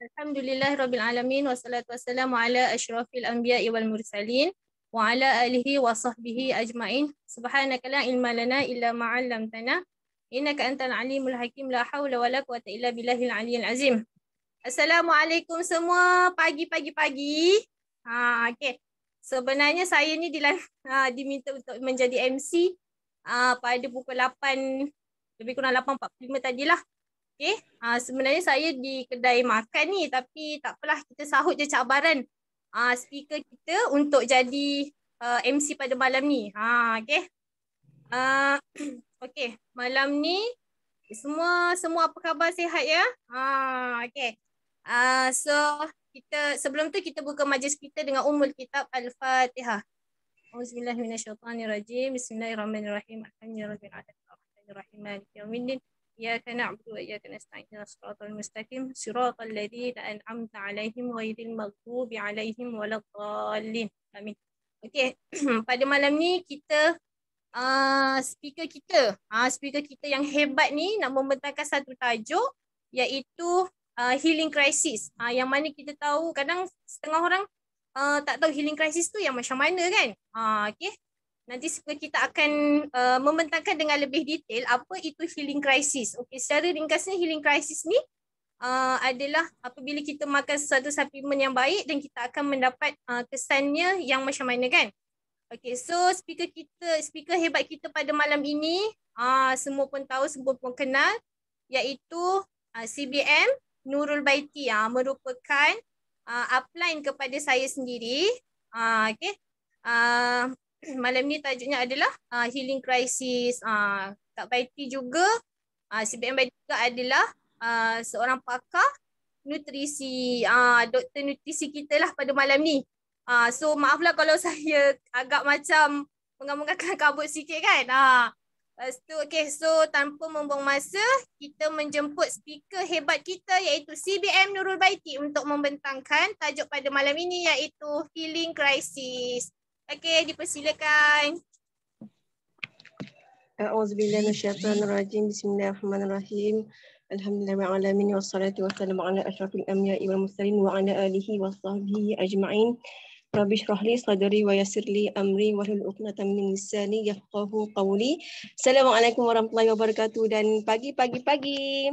Alhamdulillah Rabbil Alamin Wassalatu wassalamu ala ashrafil anbiya wal mursalin Wa ala alihi wa sahbihi ajma'in Subhanaka la ilma lana illa ma'allamtana Innaka antal alimul hakim la hawla wa la quwata illa billahil aliyyil azim Assalamualaikum semua pagi-pagi-pagi ha, okay. Sebenarnya saya ni dilan, ha, diminta untuk menjadi MC ha, Pada pukul 8 lebih kurang 8.45 tadilah Okay. Uh, eh, ah, sebenarnya saya di kedai makan ni tapi tak takpelah kita sahut je cabaran uh, speaker kita untuk jadi uh, ah, MC pada malam ni. Ha, okay. Uh, okay. Malam ni semua semua apa khabar sihat ya? Ha, okay. Uh, so kita sebelum tu kita buka majlis kita dengan umul kitab Al-Fatihah. Bismillahirrahmanirrahim. Bismillahirrahmanirrahim. Alhamdulillahirrahmanirrahim. Alhamdulillahirrahmanirrahim. Alhamdulillahirrahmanirrahim. إياك نعبد وإياك نستعين إلى الصراط المستقيم صراط الذين أنعمت عليهم غير المغضوب عليهم ولا الضالين آمين Okay, pada malam ni kita uh, speaker kita, uh, speaker kita yang hebat ni nak membentangkan satu tajuk iaitu uh, healing crisis. Uh, yang mana kita tahu kadang setengah orang uh, tak tahu healing crisis tu yang macam mana kan. Uh, okay, nanti kita akan uh, membentangkan dengan lebih detail apa itu healing crisis. Okey, secara ringkasnya healing crisis ni uh, adalah apabila kita makan satu-satu suplemen yang baik dan kita akan mendapat uh, kesannya yang macam mana kan? Okey, so speaker kita, speaker hebat kita pada malam ini, uh, semua pun tahu, semua pun kenal iaitu uh, CBM Nurul Baiti uh, merupakan uh, upline kepada saya sendiri. Uh, ah, okay. Uh, ah, malam ni tajuknya adalah uh, healing crisis. Uh, Kak Paiti juga, uh, CBM Baiti juga adalah uh, seorang pakar nutrisi, uh, doktor nutrisi kita lah pada malam ni. Uh, so maaflah kalau saya agak macam mengamukkan kabut sikit kan. Uh, lepas tu, okay, so tanpa membuang masa, kita menjemput speaker hebat kita iaitu CBM Nurul Baiti untuk membentangkan tajuk pada malam ini iaitu healing crisis. Okay, dipersilakan. A'udzubillahi minasyaitonirrajim. Bismillahirrahmanirrahim. Alhamdulillahirrahmanirrahim. Wassalatu wassalamu ala ashrafil amya'i wal mursalin wa ala alihi wa sahbihi ajma'in. Rabbi syrah sadri wa yassir li amri wa hlul 'uqdatam min lisani yafqahu qawli. Assalamualaikum warahmatullahi wabarakatuh dan pagi-pagi pagi.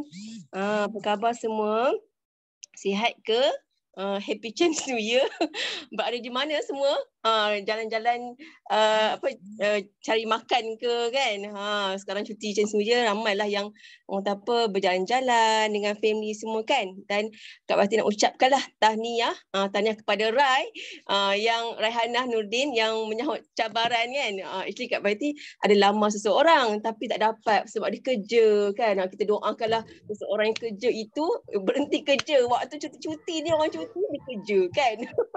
Ah, ha, apa khabar semua? Sihat ke? Uh, happy Chinese New Year. Berada di mana semua? Ha, jalan-jalan uh, apa uh, cari makan ke kan ha sekarang cuti macam semua je ramailah yang orang tak apa berjalan-jalan dengan family semua kan dan Kak Fatin nak ucapkanlah tahniah uh, tahniah kepada Rai uh, yang Raihana Nurdin yang menyahut cabaran kan uh, actually Kak Fatin ada lama seseorang tapi tak dapat sebab dia kerja kan uh, kita doakanlah seseorang yang kerja itu berhenti kerja waktu cuti-cuti ni orang cuti dia kerja kan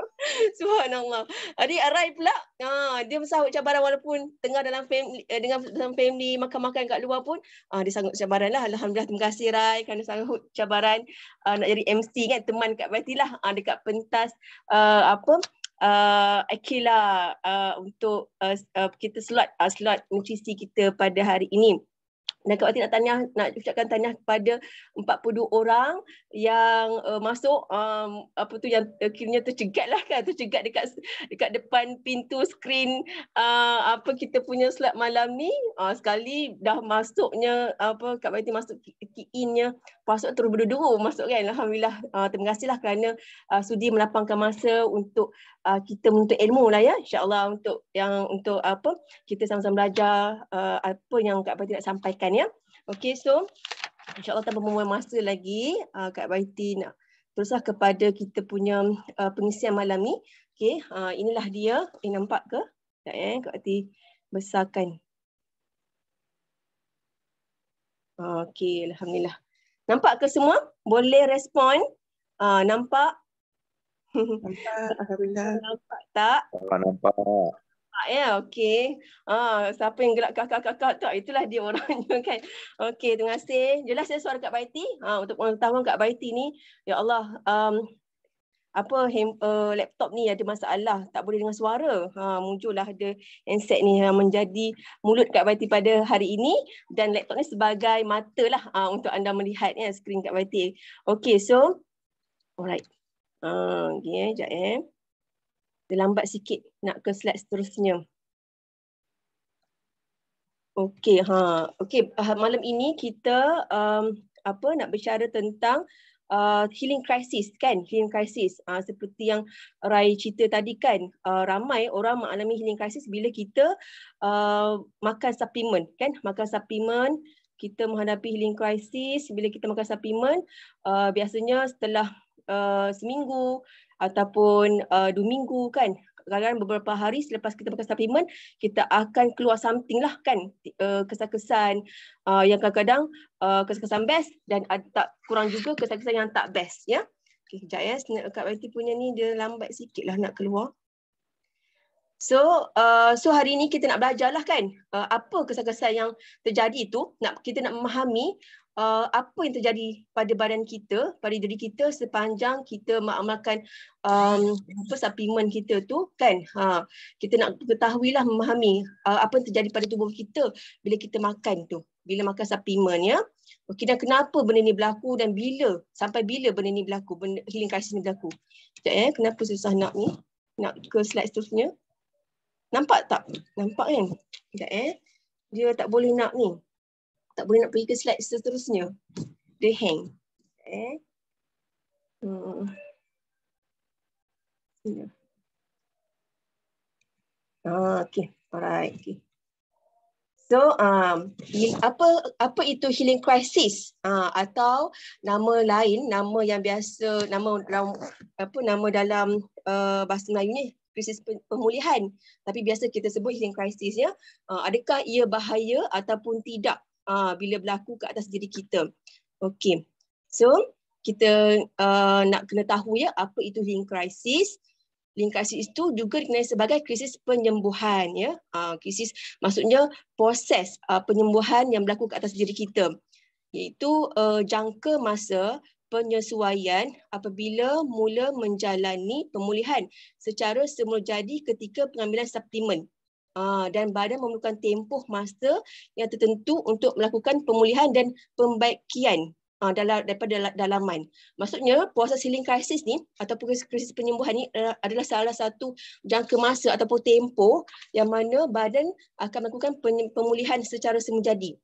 subhanallah jadi Arai pula ha, dia sahut cabaran walaupun tengah dalam family eh, dengan dalam family makan-makan kat luar pun ha, dia sanggup cabaran lah Alhamdulillah terima kasih Rai kerana sanggup cabaran uh, nak jadi MC kan teman kat Berarti lah uh, dekat pentas uh, apa uh, Akila uh, untuk uh, uh, kita slot uh, slot nutrisi kita pada hari ini. Dan Kak Wati nak tanya nak ucapkan tanya kepada 42 orang yang uh, masuk um, apa tu yang akhirnya tercegat lah kan tercegat dekat dekat depan pintu skrin uh, apa kita punya slot malam ni uh, sekali dah masuknya apa Kak Wati masuk key masuk terus berdua-dua masuk kan alhamdulillah uh, terima lah kerana uh, sudi melapangkan masa untuk uh, kita untuk ilmu lah ya insyaallah untuk yang untuk apa kita sama-sama belajar uh, apa yang Kak Wati nak sampaikan kan ya. Okey so insyaallah tanpa membuang masa lagi uh, Kak Baiti nak teruslah kepada kita punya uh, pengisian malam ni. Okey, uh, inilah dia. Eh, nampak ke? Tak eh, Kak Baiti besarkan. Okey, alhamdulillah. Nampak ke semua? Boleh respon? Uh, nampak? Nampak, alhamdulillah. Nampak tak? nampak nampak ah, ya. Okey. Ha, siapa yang gelak kakak-kakak tu ah, itulah dia orangnya kan. Okey, terima kasih. Jelas saya suara Kak Baiti. Ha, untuk pengetahuan Kak Baiti ni, ya Allah, um, apa hem, uh, laptop ni ada masalah tak boleh dengar suara ha muncullah ada handset ni yang menjadi mulut Kak Baiti pada hari ini dan laptop ni sebagai mata lah ha, untuk anda melihat ya, screen Kak Baiti okay so alright Ah, okay, eh, sekejap eh terlambat sikit nak ke slide seterusnya. Okey ha. Okey ha, malam ini kita um, apa nak bercara tentang uh, healing crisis kan? Healing crisis. Uh, seperti yang Rai cerita tadi kan, uh, ramai orang mengalami healing crisis bila kita uh, makan supplement kan? Makan supplement kita menghadapi healing crisis bila kita makan supplement uh, biasanya setelah uh, seminggu ataupun uh, dua minggu kan kadang-kadang beberapa hari selepas kita makan suplemen kita akan keluar something lah kan uh, kesan-kesan uh, yang kadang-kadang uh, kesan-kesan best dan ada tak kurang juga kesan-kesan yang tak best ya okey kejap ya kat Wati punya ni dia lambat sikit lah nak keluar So uh, so hari ni kita nak belajarlah kan uh, apa kesan-kesan yang terjadi itu nak kita nak memahami uh, apa yang terjadi pada badan kita, pada diri kita sepanjang kita mengamalkan um, apa supplement kita tu kan. Ha, kita nak ketahui lah memahami uh, apa yang terjadi pada tubuh kita bila kita makan tu, bila makan supplement ya. Okey dan kenapa benda ni berlaku dan bila sampai bila benda ni berlaku, benda, healing crisis ni berlaku. Sekejap eh, kenapa susah nak ni? Nak ke slide seterusnya? Nampak tak? Nampak kan? Sekejap eh. Dia tak boleh nak ni tak boleh nak pergi ke slide seterusnya. Dia hang. Eh. Hmm. Ah, okay. Alright. Okay. So um, apa apa itu healing crisis uh, atau nama lain nama yang biasa nama dalam apa nama dalam uh, bahasa Melayu ni krisis pemulihan tapi biasa kita sebut healing crisis ya ah, adakah ia bahaya ataupun tidak uh, bila berlaku ke atas diri kita. Okay, so kita uh, nak kena tahu ya apa itu link crisis. Link crisis itu juga dikenali sebagai krisis penyembuhan ya. Uh, krisis maksudnya proses uh, penyembuhan yang berlaku ke atas diri kita. Iaitu uh, jangka masa penyesuaian apabila mula menjalani pemulihan secara semula jadi ketika pengambilan suplemen Ah, dan badan memerlukan tempoh masa yang tertentu untuk melakukan pemulihan dan pembaikan uh, ah, dalam daripada dalaman. Maksudnya puasa healing crisis ni ataupun krisis penyembuhan ni adalah salah satu jangka masa ataupun tempoh yang mana badan akan melakukan pemulihan secara semenjadi.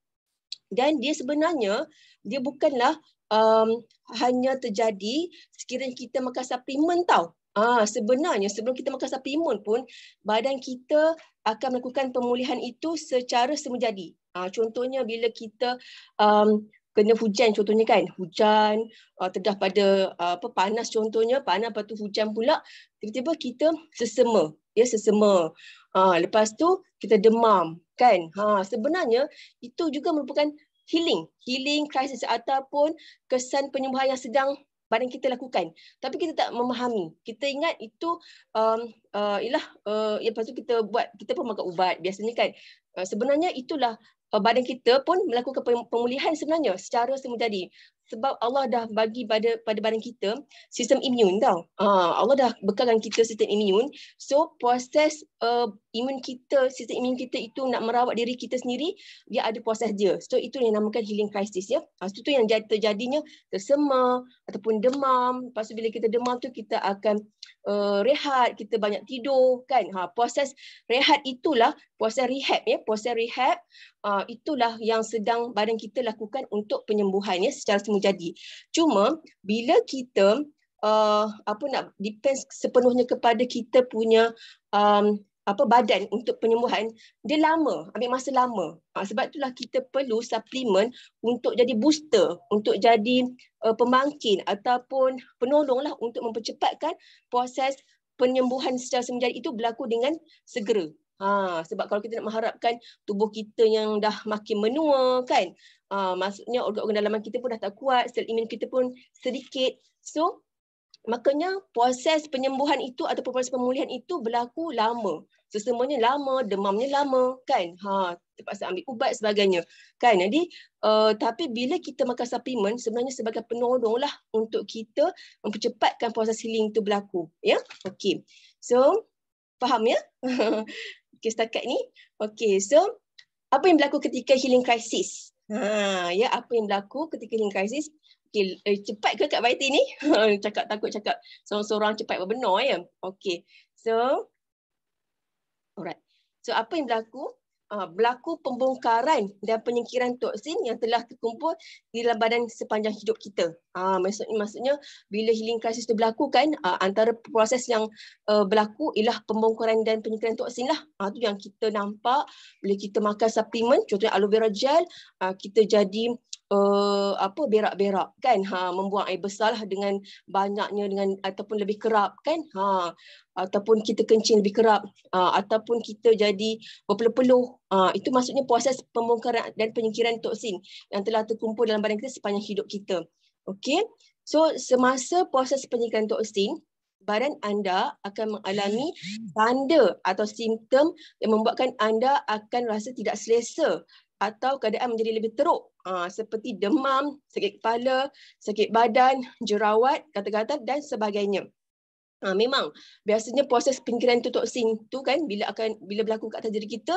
Dan dia sebenarnya dia bukanlah um, hanya terjadi sekiranya kita makan suplemen tau. Ah sebenarnya sebelum kita makan suplemen pun badan kita akan melakukan pemulihan itu secara semujadi. Ah contohnya bila kita um, kena hujan contohnya kan hujan uh, ah, terdah pada uh, apa panas contohnya panas lepas hujan pula tiba-tiba kita sesema ya sesema Ah, lepas tu kita demam kan ha sebenarnya itu juga merupakan healing healing crisis ataupun kesan penyembuhan yang sedang badan kita lakukan tapi kita tak memahami kita ingat itu um, uh, ialah uh, ya, lepas tu kita buat kita pun makan ubat biasanya kan uh, sebenarnya itulah uh, badan kita pun melakukan pemulihan sebenarnya secara semula jadi sebab Allah dah bagi pada pada badan kita sistem imun tau. Ha, Allah dah bekalkan kita sistem imun. So proses uh, imun kita, sistem imun kita itu nak merawat diri kita sendiri, dia ada proses dia. So itu yang namakan healing crisis ya. Ha, itu yang terjadinya tersemar ataupun demam. Pasal bila kita demam tu kita akan uh, rehat, kita banyak tidur kan. Ha proses rehat itulah proses rehab ya, proses rehab uh, itulah yang sedang badan kita lakukan untuk penyembuhan ya secara jadi. Cuma bila kita uh, apa nak depends sepenuhnya kepada kita punya um, apa badan untuk penyembuhan dia lama ambil masa lama ha, sebab itulah kita perlu suplemen untuk jadi booster untuk jadi uh, pemangkin ataupun penolonglah untuk mempercepatkan proses penyembuhan secara semenjari itu berlaku dengan segera ha sebab kalau kita nak mengharapkan tubuh kita yang dah makin menua kan ha, maksudnya organ-organ dalaman kita pun dah tak kuat sel imun kita pun sedikit so Makanya proses penyembuhan itu atau proses pemulihan itu berlaku lama sesemuanya lama, demamnya lama, kan? Ha, terpaksa ambil ubat sebagainya. Kan? Jadi, uh, tapi bila kita makan suplemen, sebenarnya sebagai penolong lah untuk kita mempercepatkan proses healing itu berlaku. Ya? Yeah? Okay. So, faham ya? okay, setakat ni. Okay, so, apa yang berlaku ketika healing crisis? Ha, ya, yeah? apa yang berlaku ketika healing crisis? Okay, eh, cepat ke Kak Baiti ni? cakap takut cakap seorang-seorang cepat berbenar ya? Yeah? Okay, so... Alright. So apa yang berlaku? Uh, berlaku pembongkaran dan penyingkiran toksin yang telah terkumpul di dalam badan sepanjang hidup kita. Uh, ah, maksudnya, maksudnya bila healing crisis itu berlaku kan, uh, antara proses yang uh, berlaku ialah pembongkaran dan penyingkiran toksin lah. Itu uh, yang kita nampak bila kita makan suplemen, contohnya aloe vera gel, uh, kita jadi uh, apa berak-berak kan ha membuang air besar lah dengan banyaknya dengan ataupun lebih kerap kan ha ataupun kita kencing lebih kerap ha, ataupun kita jadi berpeluh-peluh ha, itu maksudnya proses pembongkaran dan penyingkiran toksin yang telah terkumpul dalam badan kita sepanjang hidup kita okey so semasa proses penyingkiran toksin badan anda akan mengalami tanda atau simptom yang membuatkan anda akan rasa tidak selesa atau keadaan menjadi lebih teruk ah, seperti demam, sakit kepala, sakit badan, jerawat, kata-kata dan sebagainya. Ha, memang biasanya proses pinggiran itu toksin tu kan bila akan bila berlaku kat atas kita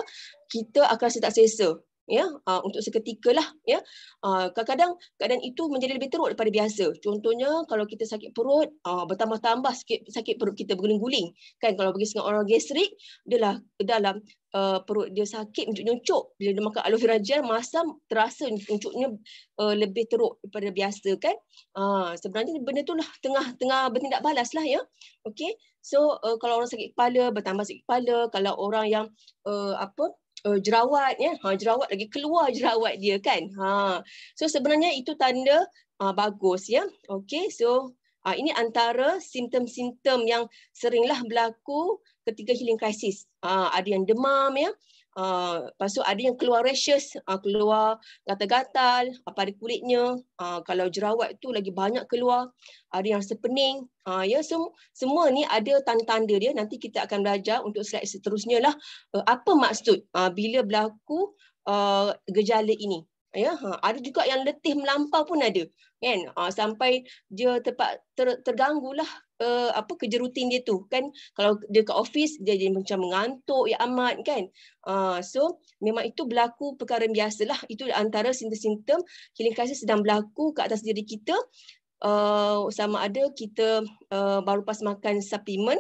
kita akan rasa tak selesa ya uh, untuk seketika lah ya uh, kadang-kadang keadaan itu menjadi lebih teruk daripada biasa contohnya kalau kita sakit perut uh, bertambah-tambah sakit, sakit perut kita berguling-guling kan kalau bagi setengah orang gastrik adalah dalam uh, perut dia sakit nyuncuk bila dia makan aloe vera gel masam terasa nyuncuknya uh, lebih teruk daripada biasa kan uh, sebenarnya benda tu lah tengah tengah bertindak balas lah ya okey so uh, kalau orang sakit kepala bertambah sakit kepala kalau orang yang uh, apa uh, jerawat ya ha jerawat lagi keluar jerawat dia kan ha so sebenarnya itu tanda uh, bagus ya okey so uh, ini antara simptom-simptom yang seringlah berlaku ketika healing crisis uh, ada yang demam ya Ah, lepas tu ada yang keluar rashes, uh, keluar gatal-gatal uh, pada kulitnya, uh, kalau jerawat tu lagi banyak keluar, ada yang sepening. Uh, ya sem- semua ni ada tanda-tanda dia. Nanti kita akan belajar untuk slide seterusnya lah uh, apa maksud uh, bila berlaku uh, gejala ini ya ha, ada juga yang letih melampau pun ada kan ha, sampai dia tepat ter, terganggulah uh, apa kerja rutin dia tu kan kalau dia kat office dia jadi macam mengantuk ya amat kan ha, so memang itu berlaku perkara biasalah itu antara simptom-simptom healing crisis sedang berlaku ke atas diri kita uh, sama ada kita uh, baru pas makan suplemen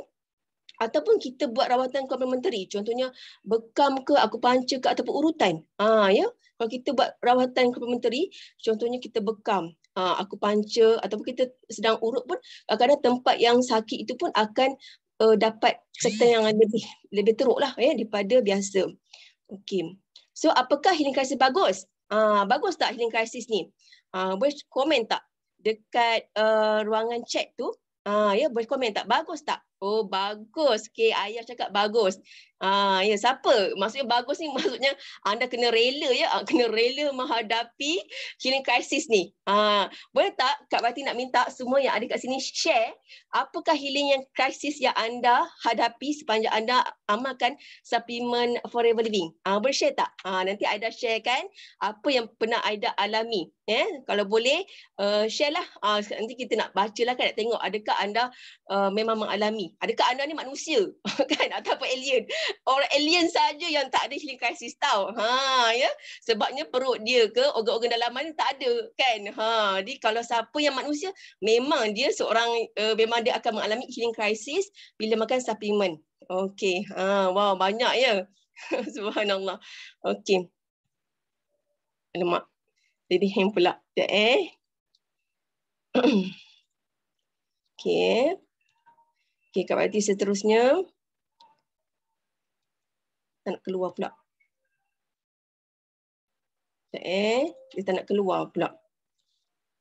ataupun kita buat rawatan komplementari contohnya bekam ke aku panca ke ataupun urutan ah ha, ya kalau kita buat rawatan kepada contohnya kita bekam, ha, aku panca ataupun kita sedang urut pun kadang tempat yang sakit itu pun akan uh, dapat sakitan yang lebih lebih teruk lah, ya eh, daripada biasa. Okay, So apakah healing crisis bagus? Ah bagus tak healing crisis ni? Ah boleh komen tak dekat uh, ruangan chat tu? Ah ya boleh komen tak bagus tak? Oh bagus. Okay, ayah cakap bagus. Ah, ya siapa? Maksudnya bagus ni maksudnya anda kena rela ya, ah, kena rela menghadapi healing crisis ni. Ah, boleh tak Kak Fatin nak minta semua yang ada kat sini share apakah healing yang crisis yang anda hadapi sepanjang anda amalkan supplement forever living. Ah, boleh share tak? Ah, nanti Aida share kan apa yang pernah Aida alami. Ya, eh? kalau boleh uh, eh, share lah. Ah, nanti kita nak bacalah kan nak tengok adakah anda uh, memang mengalami. Adakah anda ni manusia kan apa alien? orang alien saja yang tak ada healing crisis tau. Ha ya. Sebabnya perut dia ke organ-organ dalaman ni tak ada kan. Ha jadi kalau siapa yang manusia memang dia seorang uh, memang dia akan mengalami healing crisis bila makan suplemen. Okey. Ha wow banyak ya. Subhanallah. Okey. Alamak. Jadi hang pula. Ya eh. Okey. Okey, Kak seterusnya tak nak keluar pula. Eh, tak eh, kita nak keluar pula.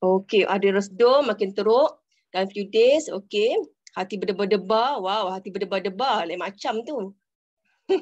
Okay, ada resdom makin teruk. Dalam few days, okay. Hati berdebar-debar. Wow, hati berdebar-debar. Lain macam tu.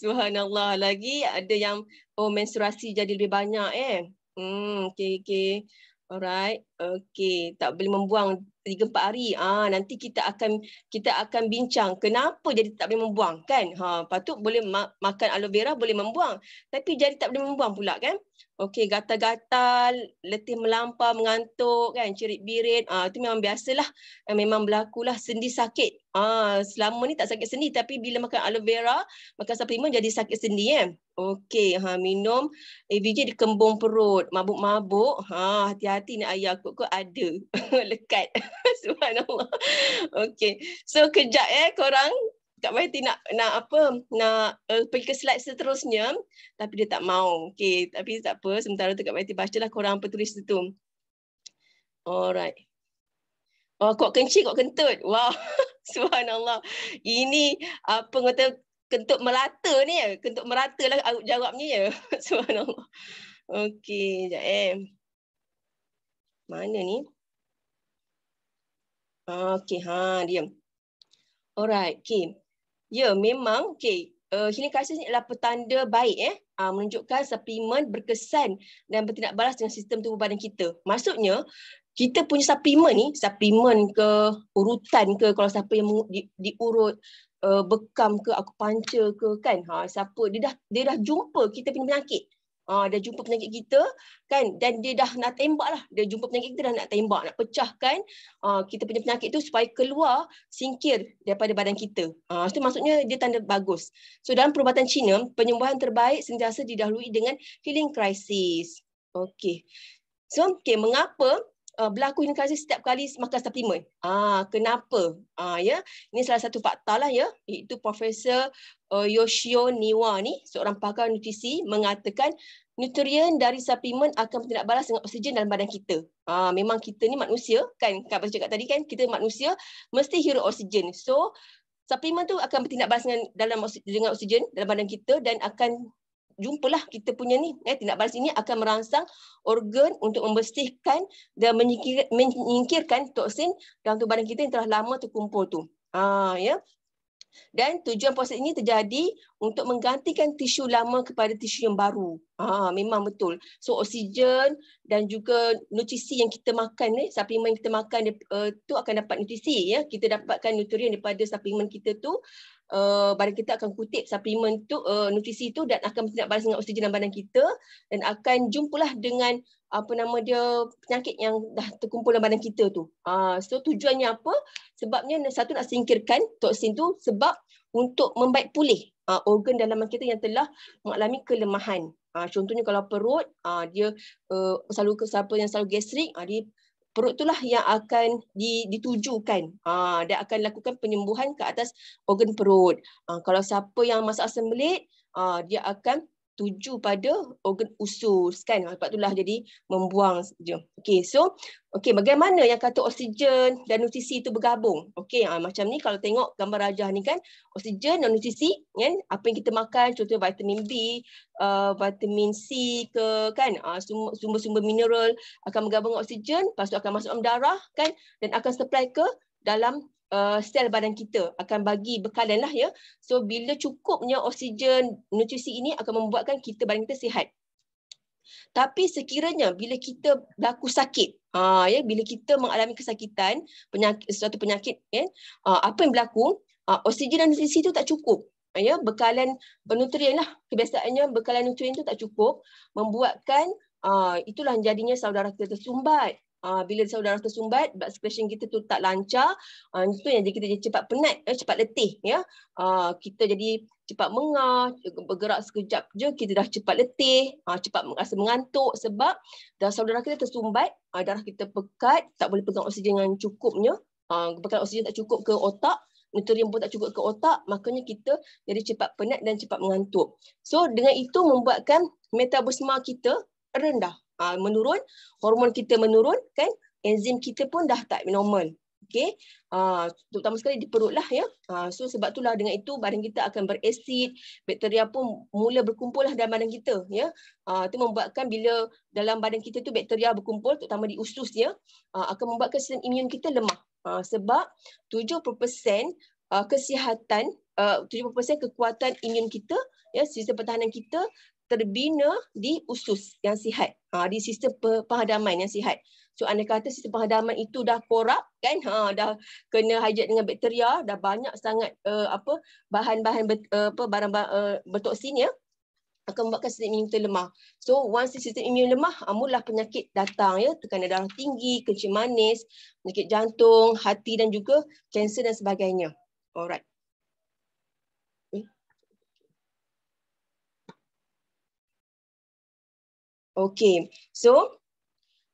Subhanallah lagi ada yang oh menstruasi jadi lebih banyak eh. Hmm, okay, okay. Alright. Okay. Tak boleh membuang 3-4 hari. Ah, nanti kita akan kita akan bincang kenapa jadi tak boleh membuang kan. Ha, patut boleh ma- makan aloe vera boleh membuang. Tapi jadi tak boleh membuang pula kan. Okay. Gatal-gatal, letih melampa, mengantuk kan. Cirit birit. Ah, itu memang biasalah. Eh, memang berlakulah sendi sakit. Ah, selama ni tak sakit sendi tapi bila makan aloe vera, makan suplemen jadi sakit sendi kan. Eh? Okey, ha minum ABG eh, kembung perut, mabuk-mabuk. Ha hati-hati nak ayah kot kot ada lekat. Subhanallah. Okey. So kejap eh korang tak payah nak nak apa nak uh, pergi ke slide seterusnya tapi dia tak mau. Okey, tapi tak apa. Sementara tu Kak Mati bacalah korang apa tulis tu. Alright. Oh, kok kencing, kok kentut. Wow. Subhanallah. Ini apa kata kentut melata ni ya. Kentut merata lah jawabnya ya. Subhanallah. Okey, sekejap eh. Mana ni? Okey, ha, diam. Alright, okay. Ya, yeah, memang, okay. Uh, eh, healing crisis ni adalah petanda baik eh. Uh, menunjukkan suplemen berkesan dan bertindak balas dengan sistem tubuh badan kita. Maksudnya, kita punya suplemen ni, suplemen ke urutan ke kalau siapa yang di, diurut uh, bekam ke aku panca ke kan ha siapa dia dah dia dah jumpa kita punya penyakit ha dia jumpa penyakit kita kan dan dia dah nak tembak lah dia jumpa penyakit kita dah nak tembak nak pecahkan ha, kita punya penyakit tu supaya keluar singkir daripada badan kita ha itu maksudnya dia tanda bagus so dalam perubatan Cina penyembuhan terbaik sentiasa didahului dengan healing crisis okey so okay, mengapa uh, berlaku kasih setiap kali makan suplemen. Ah kenapa? Ah ya, ini salah satu fakta lah ya. Itu Profesor uh, Yoshio Niwa ni seorang pakar nutrisi mengatakan nutrien dari suplemen akan bertindak balas dengan oksigen dalam badan kita. Ah memang kita ni manusia kan kan pasal cakap tadi kan kita manusia mesti hirup oksigen. So suplemen tu akan bertindak balas dengan dalam dengan oksigen dalam badan kita dan akan jumpalah kita punya ni ya, tindak balas ini akan merangsang organ untuk membersihkan dan menyingkirkan toksin dalam tubuh badan kita yang telah lama terkumpul tu. Ha, ya. Dan tujuan proses ini terjadi untuk menggantikan tisu lama kepada tisu yang baru. Ha, memang betul. So oksigen dan juga nutrisi yang kita makan, eh, suplemen yang kita makan uh, tu akan dapat nutrisi. Ya. Kita dapatkan nutrien daripada suplemen kita tu uh, badan kita akan kutip suplemen tu uh, nutrisi tu dan akan bertindak balas dengan oksigen dalam badan kita dan akan jumpalah dengan apa nama dia penyakit yang dah terkumpul dalam badan kita tu. Uh, so tujuannya apa? Sebabnya satu nak singkirkan toksin tu sebab untuk membaik pulih uh, organ dalaman kita yang telah mengalami kelemahan. Uh, contohnya kalau perut uh, dia uh, selalu ke siapa yang selalu gastrik uh, dia perut itulah yang akan ditujukan ha, Dia akan lakukan penyembuhan ke atas organ perut. Ha, kalau siapa yang masalah asam aa, dia akan tuju pada organ usus kan ah, sebab itulah jadi membuang je okey so okey bagaimana yang kata oksigen dan nutrisi itu bergabung okey ha, macam ni kalau tengok gambar rajah ni kan oksigen dan nutrisi kan apa yang kita makan contoh vitamin B uh, vitamin C ke kan uh, sumber-sumber mineral akan bergabung oksigen pastu akan masuk dalam darah kan dan akan supply ke dalam uh, sel badan kita akan bagi bekalan lah ya. So bila cukupnya oksigen nutrisi ini akan membuatkan kita badan kita sihat. Tapi sekiranya bila kita berlaku sakit, ha, ya bila kita mengalami kesakitan, penyakit, suatu penyakit, ya, ha, apa yang berlaku? Ha, oksigen dan nutrisi itu tak cukup. Ya, bekalan nutrien lah. Kebiasaannya bekalan nutrien itu tak cukup. Membuatkan Uh, itulah jadinya saudara kita tersumbat Uh, bila saudara tersumbat, blood circulation kita tu tak lancar. Uh, itu yang jadi kita jadi cepat penat, eh, cepat letih. ya. Uh, kita jadi cepat mengah, bergerak sekejap je, kita dah cepat letih, uh, cepat rasa mengantuk sebab darah saudara kita tersumbat, uh, darah kita pekat, tak boleh pegang oksigen yang cukupnya. Uh, pekat oksigen tak cukup ke otak, nutrien pun tak cukup ke otak, makanya kita jadi cepat penat dan cepat mengantuk. So dengan itu membuatkan metabolisme kita rendah uh, menurun, hormon kita menurun, kan? Enzim kita pun dah tak normal. Okey. Ah uh, terutama sekali di perut lah ya. Ah uh, so sebab itulah dengan itu badan kita akan berasid, bakteria pun mula berkumpul lah dalam badan kita ya. Ah uh, itu membuatkan bila dalam badan kita tu bakteria berkumpul terutama di usus ya, uh, akan membuatkan sistem imun kita lemah. Ah uh, sebab 70% uh, ah, kesihatan uh, 70% kekuatan imun kita ya sistem pertahanan kita terbina di usus yang sihat. Ha, di sistem pemadaman yang sihat. So anda kata sistem pemadaman itu dah korap kan? Ha, dah kena hijack dengan bakteria, dah banyak sangat uh, apa bahan-bahan ber, uh, eh, barang uh, bertoksin ya akan membuatkan sistem imun kita lemah. So once sistem imun lemah, amulah ah, penyakit datang ya, tekanan darah tinggi, kencing manis, penyakit jantung, hati dan juga kanser dan sebagainya. Alright. Okay, so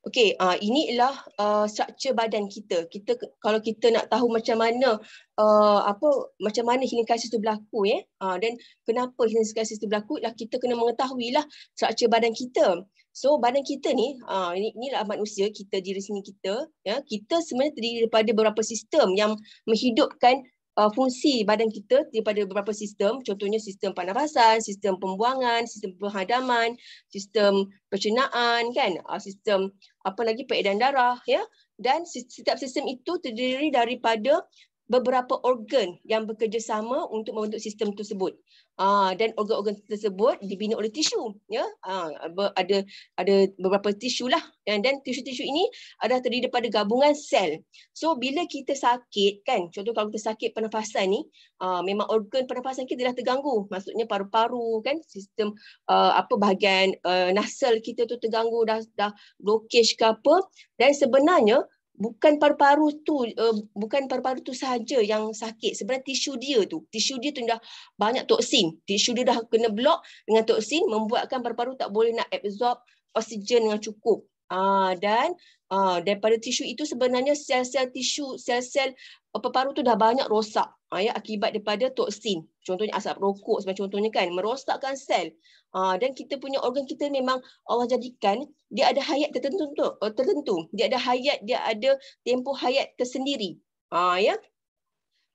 okay, uh, ialah uh, struktur badan kita. Kita kalau kita nak tahu macam mana uh, apa macam mana hilinkasis itu berlaku, ya, eh? uh, dan kenapa hilinkasis itu berlaku, lah kita kena mengetahui lah struktur badan kita. So badan kita ni, uh, ini inilah manusia kita diri sendiri kita, ya, kita sebenarnya terdiri daripada beberapa sistem yang menghidupkan uh, fungsi badan kita daripada beberapa sistem, contohnya sistem pernafasan, sistem pembuangan, sistem penghadaman, sistem pencernaan, kan, uh, sistem apa lagi peredaran darah, ya. Dan setiap sistem itu terdiri daripada beberapa organ yang bekerjasama untuk membentuk sistem tersebut. Ah, dan organ-organ tersebut dibina oleh tisu, ya. Ah, ada ada beberapa tisu lah. dan tisu-tisu ini ada terdiri daripada gabungan sel. So bila kita sakit kan, contoh kalau kita sakit pernafasan ni, ah, memang organ pernafasan kita dah terganggu. Maksudnya paru-paru kan, sistem apa bahagian uh, nasal kita tu terganggu dah dah blockage ke apa. Dan sebenarnya bukan paru-paru tu uh, bukan paru-paru tu saja yang sakit sebenarnya tisu dia tu tisu dia tu dah banyak toksin tisu dia dah kena blok dengan toksin membuatkan paru-paru tak boleh nak absorb oksigen dengan cukup uh, dan Ah, daripada tisu itu sebenarnya sel-sel tisu, sel-sel eh, paru tu dah banyak rosak ah, ya, akibat daripada toksin. Contohnya asap rokok sebagai contohnya kan, merosakkan sel. Ah, dan kita punya organ kita memang Allah jadikan, dia ada hayat tertentu. Tu, eh, tertentu. Dia ada hayat, dia ada tempoh hayat tersendiri. Ah, ya.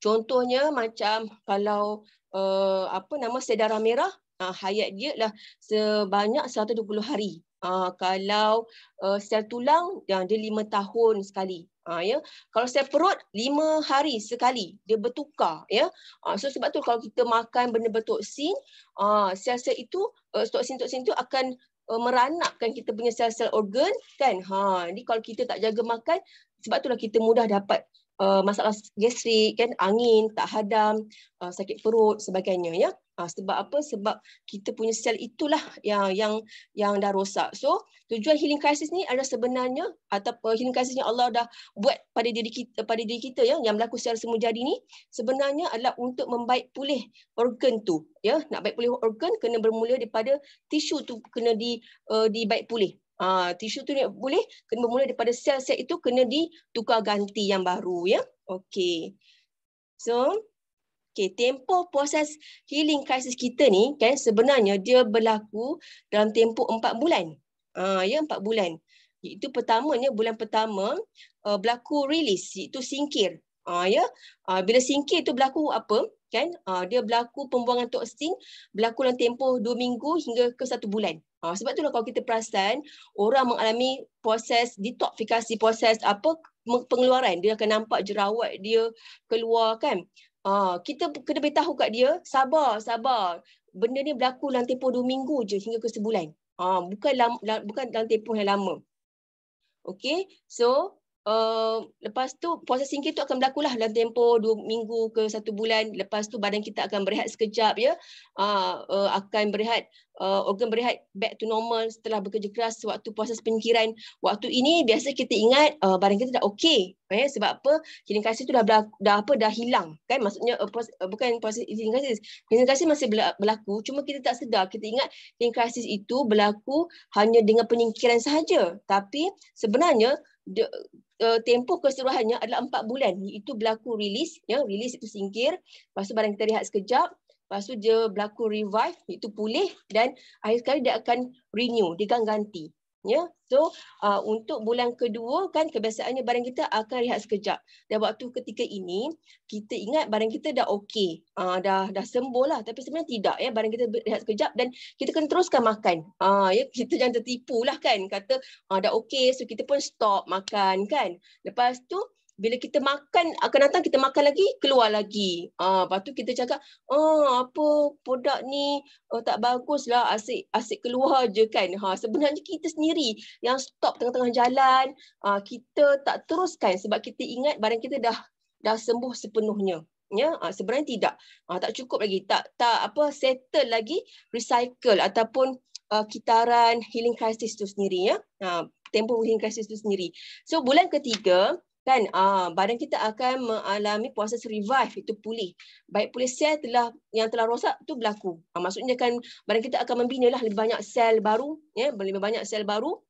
Contohnya macam kalau uh, apa nama sedara merah, ah, hayat dia lah sebanyak 120 hari. Uh, kalau uh, sel tulang yang dia lima tahun sekali. Uh, ya. Kalau sel perut lima hari sekali dia bertukar. Ya. Uh, so sebab tu kalau kita makan benda bertoksin, uh, sel-sel itu uh, toksin-toksin itu akan uh, eh, meranapkan kita punya sel-sel organ kan. Ha, jadi kalau kita tak jaga makan sebab itulah kita mudah dapat Uh, masalah gastrik kan angin tak hadam uh, sakit perut sebagainya ya uh, sebab apa sebab kita punya sel itulah yang yang yang dah rosak so tujuan healing crisis ni adalah sebenarnya atau healing crisis yang Allah dah buat pada diri kita pada diri kita ya yang berlaku secara semua jadi ni sebenarnya adalah untuk membaik pulih organ tu ya nak baik pulih organ kena bermula daripada tisu tu kena di uh, baik pulih uh, tisu tu ni boleh kena bermula daripada sel-sel itu kena ditukar ganti yang baru ya. Okey. So Okay, tempo proses healing crisis kita ni kan sebenarnya dia berlaku dalam tempoh empat bulan. Ha, ya empat bulan. Itu pertamanya bulan pertama uh, berlaku release itu singkir. Ha, ya. Uh, bila singkir itu berlaku apa? kan uh, dia berlaku pembuangan toksin berlaku dalam tempoh 2 minggu hingga ke 1 bulan uh, sebab lah kalau kita perasan orang mengalami proses detoksifikasi proses apa pengeluaran dia akan nampak jerawat dia keluar kan uh, kita kena beritahu kat dia sabar sabar benda ni berlaku dalam tempoh 2 minggu je hingga ke sebulan uh, bukan dalam, bukan dalam tempoh yang lama Okay, so Uh, lepas tu proses singkir tu akan berlaku lah dalam tempoh dua minggu ke satu bulan lepas tu badan kita akan berehat sekejap ya uh, uh, akan berehat uh, organ berehat back to normal setelah bekerja keras waktu puasa sepengkiran waktu ini biasa kita ingat uh, badan kita dah okey eh? sebab apa healing kasih tu dah, berlaku, dah apa dah hilang kan maksudnya uh, puasa, uh, bukan proses healing kasih healing kasih masih berlaku cuma kita tak sedar kita ingat healing kasih itu berlaku hanya dengan penyingkiran sahaja tapi sebenarnya uh, tempoh keseluruhannya adalah 4 bulan iaitu berlaku release ya release itu singkir lepas tu barang kita rehat sekejap lepas tu dia berlaku revive itu pulih dan akhir sekali dia akan renew dia akan ganti Ya, so uh, untuk bulan kedua kan kebiasaannya barang kita akan rehat sekejap. Dan waktu ketika ini kita ingat barang kita dah okey, uh, dah dah sembuh lah. Tapi sebenarnya tidak ya, barang kita rehat sekejap dan kita kena teruskan makan. Uh, ya kita jangan tertipu lah kan, kata uh, dah okey, so kita pun stop makan kan. Lepas tu bila kita makan akan datang kita makan lagi keluar lagi ah uh, patu kita cakap oh apa produk ni oh, tak lah asyik asyik keluar je kan ha sebenarnya kita sendiri yang stop tengah-tengah jalan ah kita tak teruskan sebab kita ingat barang kita dah dah sembuh sepenuhnya ya uh, sebenarnya tidak uh, tak cukup lagi tak tak apa settle lagi recycle ataupun uh, kitaran healing crisis tu sendiri ya uh, tempoh healing crisis tu sendiri so bulan ketiga kan uh, badan kita akan mengalami proses revive itu pulih baik pulih sel telah yang telah rosak tu berlaku uh, maksudnya kan badan kita akan membina lah lebih banyak sel baru ya lebih banyak sel baru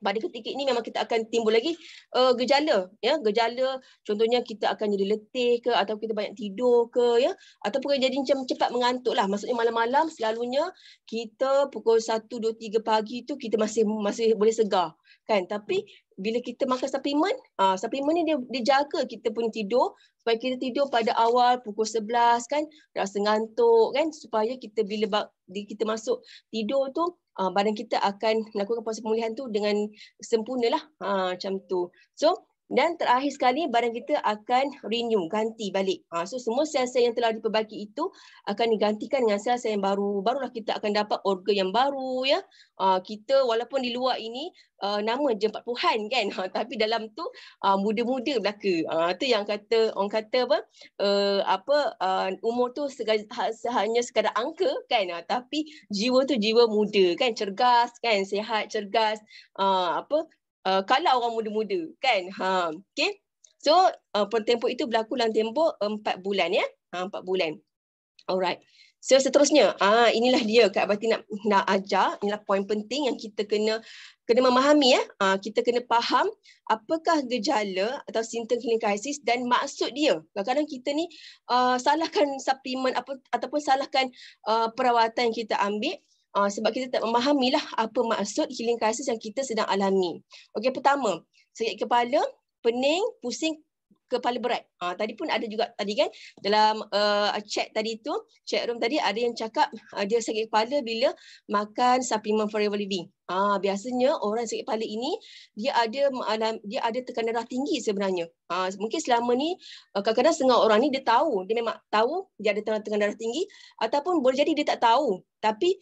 pada ketika ini memang kita akan timbul lagi uh, gejala ya gejala contohnya kita akan jadi letih ke atau kita banyak tidur ke ya atau ataupun jadi macam cepat mengantuk lah maksudnya malam-malam selalunya kita pukul 1 2 3 pagi tu kita masih masih boleh segar kan tapi bila kita makan suplemen, uh, ah, suplemen ni dia, dia jaga kita pun tidur supaya kita tidur pada awal pukul 11 kan, rasa ngantuk kan supaya kita bila bak, kita masuk tidur tu uh, badan kita akan melakukan proses pemulihan tu dengan sempurna lah uh, ah, macam tu. So dan terakhir sekali, barang kita akan renew, ganti balik. Ha, so semua sel-sel yang telah diperbaiki itu akan digantikan dengan sel-sel yang baru. Barulah kita akan dapat organ yang baru. ya. Ha, kita walaupun di luar ini, uh, nama je 40-an kan. Ha, tapi dalam tu uh, muda-muda belaka. Itu ha, yang kata, orang kata apa, uh, apa uh, umur tu hanya sekadar angka kan. Ha, tapi jiwa tu jiwa muda kan, cergas kan, sehat, cergas. Uh, apa uh, kalah orang muda-muda kan ha okey so uh, tempoh itu berlaku dalam tempoh 4 bulan ya ha 4 bulan alright so seterusnya ah uh, inilah dia Kak Abati nak nak ajar inilah poin penting yang kita kena kena memahami ya uh, kita kena faham apakah gejala atau simptom clinical crisis dan maksud dia kadang-kadang kita ni uh, salahkan suplemen apa ataupun salahkan uh, perawatan yang kita ambil Uh, sebab kita tak memahamilah apa maksud healing crisis yang kita sedang alami. Okey, pertama, sakit kepala, pening, pusing, kepala berat. Uh, tadi pun ada juga tadi kan dalam uh, chat tadi tu, chat room tadi ada yang cakap uh, dia sakit kepala bila makan suplemen forever living. Ah uh, biasanya orang sakit kepala ini dia ada uh, dia ada tekanan darah tinggi sebenarnya. Ah uh, mungkin selama ni uh, kadang-kadang setengah orang ni dia tahu, dia memang tahu dia ada tekanan darah tinggi ataupun boleh jadi dia tak tahu. Tapi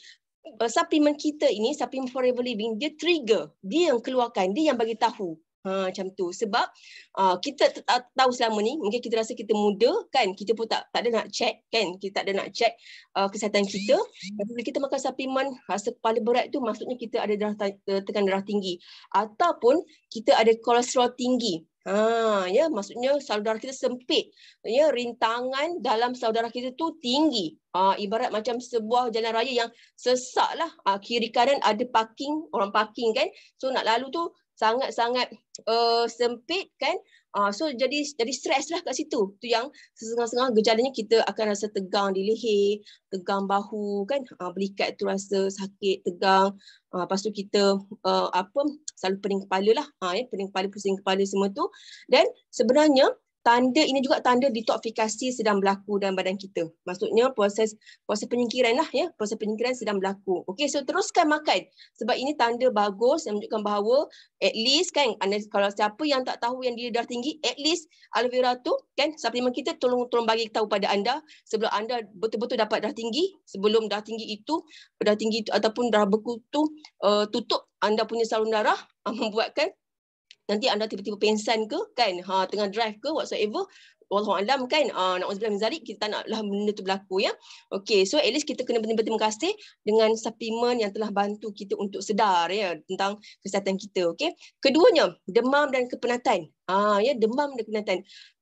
Uh, supplement kita ini supplement forever living dia trigger dia yang keluarkan dia yang bagi tahu Ha, macam tu sebab uh, kita tahu selama ni mungkin kita rasa kita muda kan kita pun tak tak ada nak check kan kita tak ada nak check uh, kesihatan kita tapi bila kita makan suplemen rasa kepala berat tu maksudnya kita ada darah eh, tekanan darah tinggi ataupun kita ada kolesterol tinggi ha ya maksudnya saudara kita sempit ya rintangan dalam saudara kita tu tinggi uh, ibarat macam sebuah jalan raya yang sesak lah kiri kanan ada parking orang parking kan so nak lalu tu sangat-sangat uh, sempit kan uh, so jadi jadi stres lah kat situ tu yang sesengah-sengah gejalanya kita akan rasa tegang di leher tegang bahu kan uh, ah, belikat tu rasa sakit tegang uh, lepas tu kita uh, apa selalu pening kepala lah uh, ya, pening kepala pusing kepala semua tu dan sebenarnya tanda ini juga tanda detoksifikasi sedang berlaku dalam badan kita. Maksudnya proses proses penyingkiran lah ya, proses penyingkiran sedang berlaku. Okey, so teruskan makan. Sebab ini tanda bagus yang menunjukkan bahawa at least kan anda, kalau siapa yang tak tahu yang dia darah tinggi, at least aloe vera tu kan suplemen kita tolong tolong bagi tahu pada anda sebelum anda betul-betul dapat darah tinggi, sebelum darah tinggi itu darah tinggi itu, ataupun darah beku tu uh, tutup anda punya saluran darah membuatkan nanti anda tiba-tiba pensan ke kan ha tengah drive ke whatsoever wallahu alam kan uh, ha, nak uzbil mizarik kita tak naklah benda tu berlaku ya okey so at least kita kena berterima benda- kasih dengan suplemen yang telah bantu kita untuk sedar ya tentang kesihatan kita okey keduanya demam dan kepenatan ah uh, ya demam dan kepenatan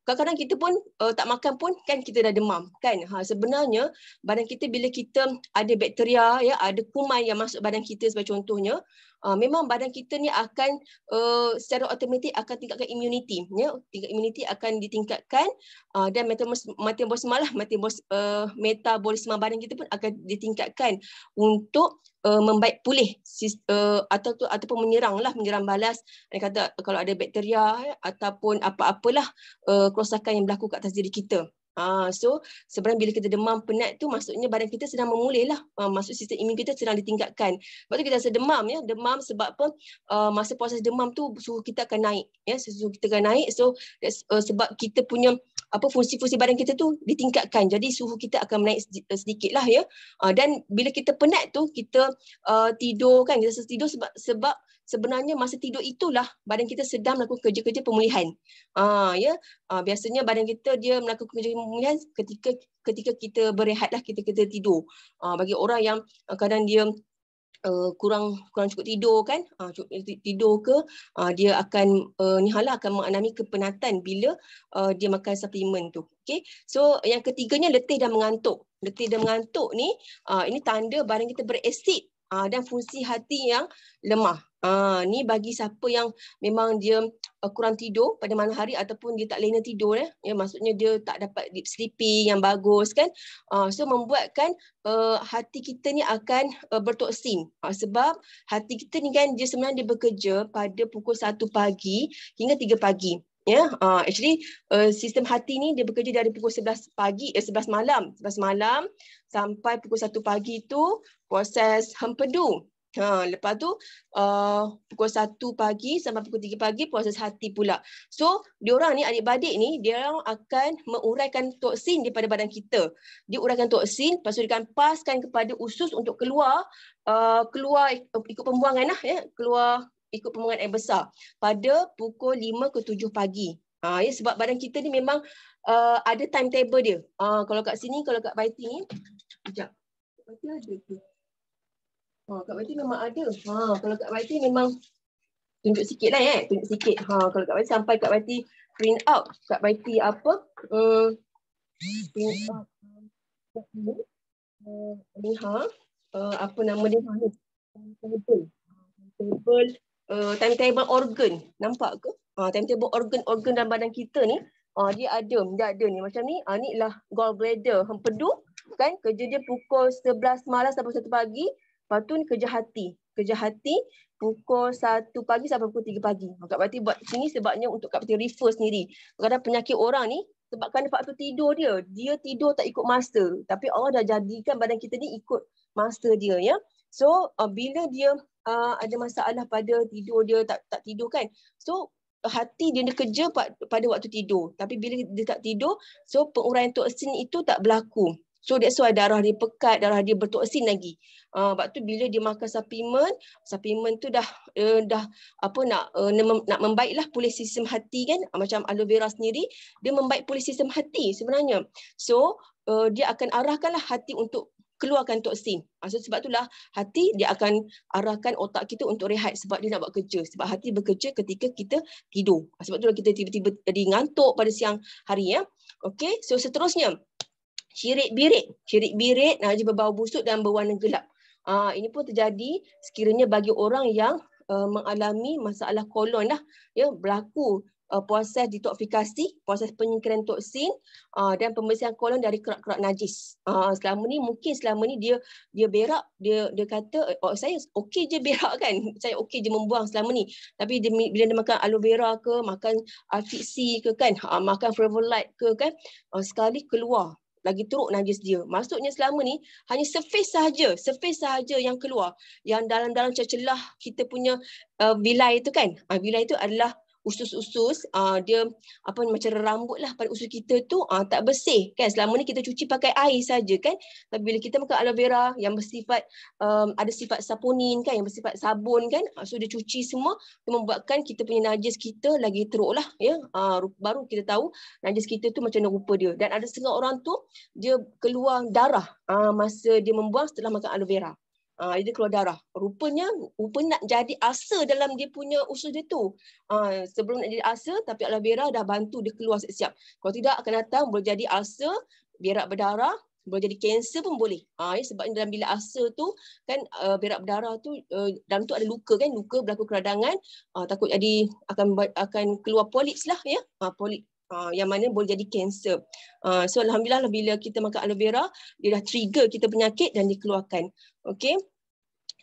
kadang-kadang kita pun uh, tak makan pun kan kita dah demam kan ha sebenarnya badan kita bila kita ada bakteria ya ada kuman yang masuk badan kita sebagai contohnya uh, memang badan kita ni akan uh, secara automatik akan tingkatkan imuniti ya tingkat imuniti akan ditingkatkan uh, dan metabolisme lah metabolisme uh, badan kita pun akan ditingkatkan untuk uh, membaik pulih uh, atau tu ataupun menyeranglah menyerang balas dia kata kalau ada bakteria eh, ataupun apa-apalah uh, kerosakan yang berlaku kat atas diri kita Ah, so sebenarnya bila kita demam penat tu maksudnya badan kita sedang memulih lah. Ah, maksud sistem imun kita sedang ditingkatkan. Sebab tu kita rasa demam ya. Demam sebab apa? Ah, masa proses demam tu suhu kita akan naik. Ya, suhu kita akan naik. So uh, sebab kita punya apa fungsi-fungsi badan kita tu ditingkatkan. Jadi suhu kita akan naik eh, sedikit lah ya. Ah, dan bila kita penat tu kita uh, tidur kan. Kita tidur sebab sebab sebenarnya masa tidur itulah badan kita sedang melakukan kerja-kerja pemulihan. Ha, ya, ha, biasanya badan kita dia melakukan kerja pemulihan ketika ketika kita berehatlah kita kita tidur. Ha, bagi orang yang ha, kadang dia uh, kurang kurang cukup tidur kan, ha, cukup tidur ke, ha, dia akan uh, ni halah akan mengalami kepenatan bila uh, dia makan suplemen tu. Okay. So yang ketiganya letih dan mengantuk. Letih dan mengantuk ni uh, ini tanda badan kita berasid Uh, dan fungsi hati yang lemah Ah, ni bagi siapa yang memang dia uh, kurang tidur pada malam hari ataupun dia tak lena tidur eh. ya. maksudnya dia tak dapat deep sleepy yang bagus kan. Ah, so membuatkan uh, hati kita ni akan uh, bertoksin. Ah, sebab hati kita ni kan dia sebenarnya dia bekerja pada pukul 1 pagi hingga 3 pagi. Ya, yeah, uh, actually uh, sistem hati ni dia bekerja dari pukul 11 pagi eh 11 malam, 11 malam sampai pukul 1 pagi tu proses hempedu. Ha, lepas tu uh, pukul 1 pagi sampai pukul 3 pagi proses hati pula. So, diorang ni adik-adik ni dia orang akan menguraikan toksin daripada badan kita. Dia uraikan toksin, lepas tu dia akan paskan kepada usus untuk keluar uh, keluar ikut pembuangan lah ya, keluar ikut pembuangan air besar pada pukul 5 ke 7 pagi. Ha, ya, sebab badan kita ni memang uh, ada timetable dia. Uh, kalau kat sini, kalau kat Baiti ni, sekejap. Baiti Ha, kat Baiti memang ada. Ha, kalau kat Baiti memang tunjuk sikit lah eh. Tunjuk sikit. Ha, kalau kat Baiti sampai kat Baiti print out. Kat Baiti apa? Uh, print out. Uh, ni ha. Uh, apa nama dia? Ha, timetable. Timetable. Eh, time table organ. Nampak ke? Ha, time table organ-organ dalam badan kita ni. Uh, dia ada. Dia ada ni. Macam ni. Uh, ni lah gallbladder. Hempedu. Kan? Kerja dia pukul 11 malam sampai 1 pagi. Lepas tu ni kerja hati. Kerja hati pukul 1 pagi sampai pukul 3 pagi. Kak Pati buat sini sebabnya untuk Kak Pati refer sendiri. Kadang penyakit orang ni sebabkan faktor tidur dia. Dia tidur tak ikut masa. Tapi Allah dah jadikan badan kita ni ikut masa dia ya. So uh, bila dia uh, ada masalah pada tidur dia tak tak tidur kan. So hati dia kerja pada waktu tidur. Tapi bila dia tak tidur, so penguraian toksin itu tak berlaku. So that's why darah dia pekat, darah dia bertoksin lagi. Ah uh, sebab tu bila dia makan suplemen, suplemen tu dah uh, dah apa nak uh, nak membaiklah pulih sistem hati kan. Uh, macam aloe vera sendiri dia membaik pulih sistem hati sebenarnya. So uh, dia akan arahkanlah hati untuk keluarkan toksin. Ah, so, sebab itulah hati dia akan arahkan otak kita untuk rehat sebab dia nak buat kerja. Sebab hati bekerja ketika kita tidur. Ah, sebab itulah kita tiba-tiba jadi ngantuk pada siang hari ya. Okey, so seterusnya cirit birik, cirit birik, najis berbau busuk dan berwarna gelap uh, ini pun terjadi sekiranya bagi orang yang uh, mengalami masalah kolon dah ya berlaku uh, proses detoksifikasi proses penyingkiran toksin uh, dan pembersihan kolon dari kerak-kerak najis uh, selama ni mungkin selama ni dia dia berak dia dia kata oh, saya okey je berak kan saya okey je membuang selama ni tapi dia, bila dia makan aloe vera ke makan afixi ke kan uh, makan light, ke kan uh, sekali keluar lagi teruk najis dia. Maksudnya selama ni hanya surface sahaja, surface sahaja yang keluar. Yang dalam-dalam celah kita punya uh, bilai itu kan. Uh, ah, bilai itu adalah usus-usus uh, dia apa macam rambut lah pada usus kita tu uh, tak bersih kan selama ni kita cuci pakai air saja kan tapi bila kita makan aloe vera yang bersifat um, ada sifat saponin kan yang bersifat sabun kan uh, so dia cuci semua dia membuatkan kita punya najis kita lagi teruk lah ya uh, baru kita tahu najis kita tu macam mana rupa dia dan ada setengah orang tu dia keluar darah uh, masa dia membuang setelah makan aloe vera uh, dia keluar darah. Rupanya, rupanya nak jadi asa dalam dia punya usus dia tu. Uh, sebelum nak jadi asa, tapi aloe vera dah bantu dia keluar siap-siap. Kalau tidak, akan datang boleh jadi asa, berak berdarah, boleh jadi kanser pun boleh. Ah ha, ya, sebab dalam bila asa tu kan uh, berak berdarah tu uh, dalam tu ada luka kan luka berlaku keradangan uh, takut jadi akan akan keluar polips lah ya. Ah ha, polip uh, yang mana boleh jadi kanser. Uh, ah, so alhamdulillah lah, bila kita makan aloe vera, dia dah trigger kita penyakit dan dikeluarkan. Okay.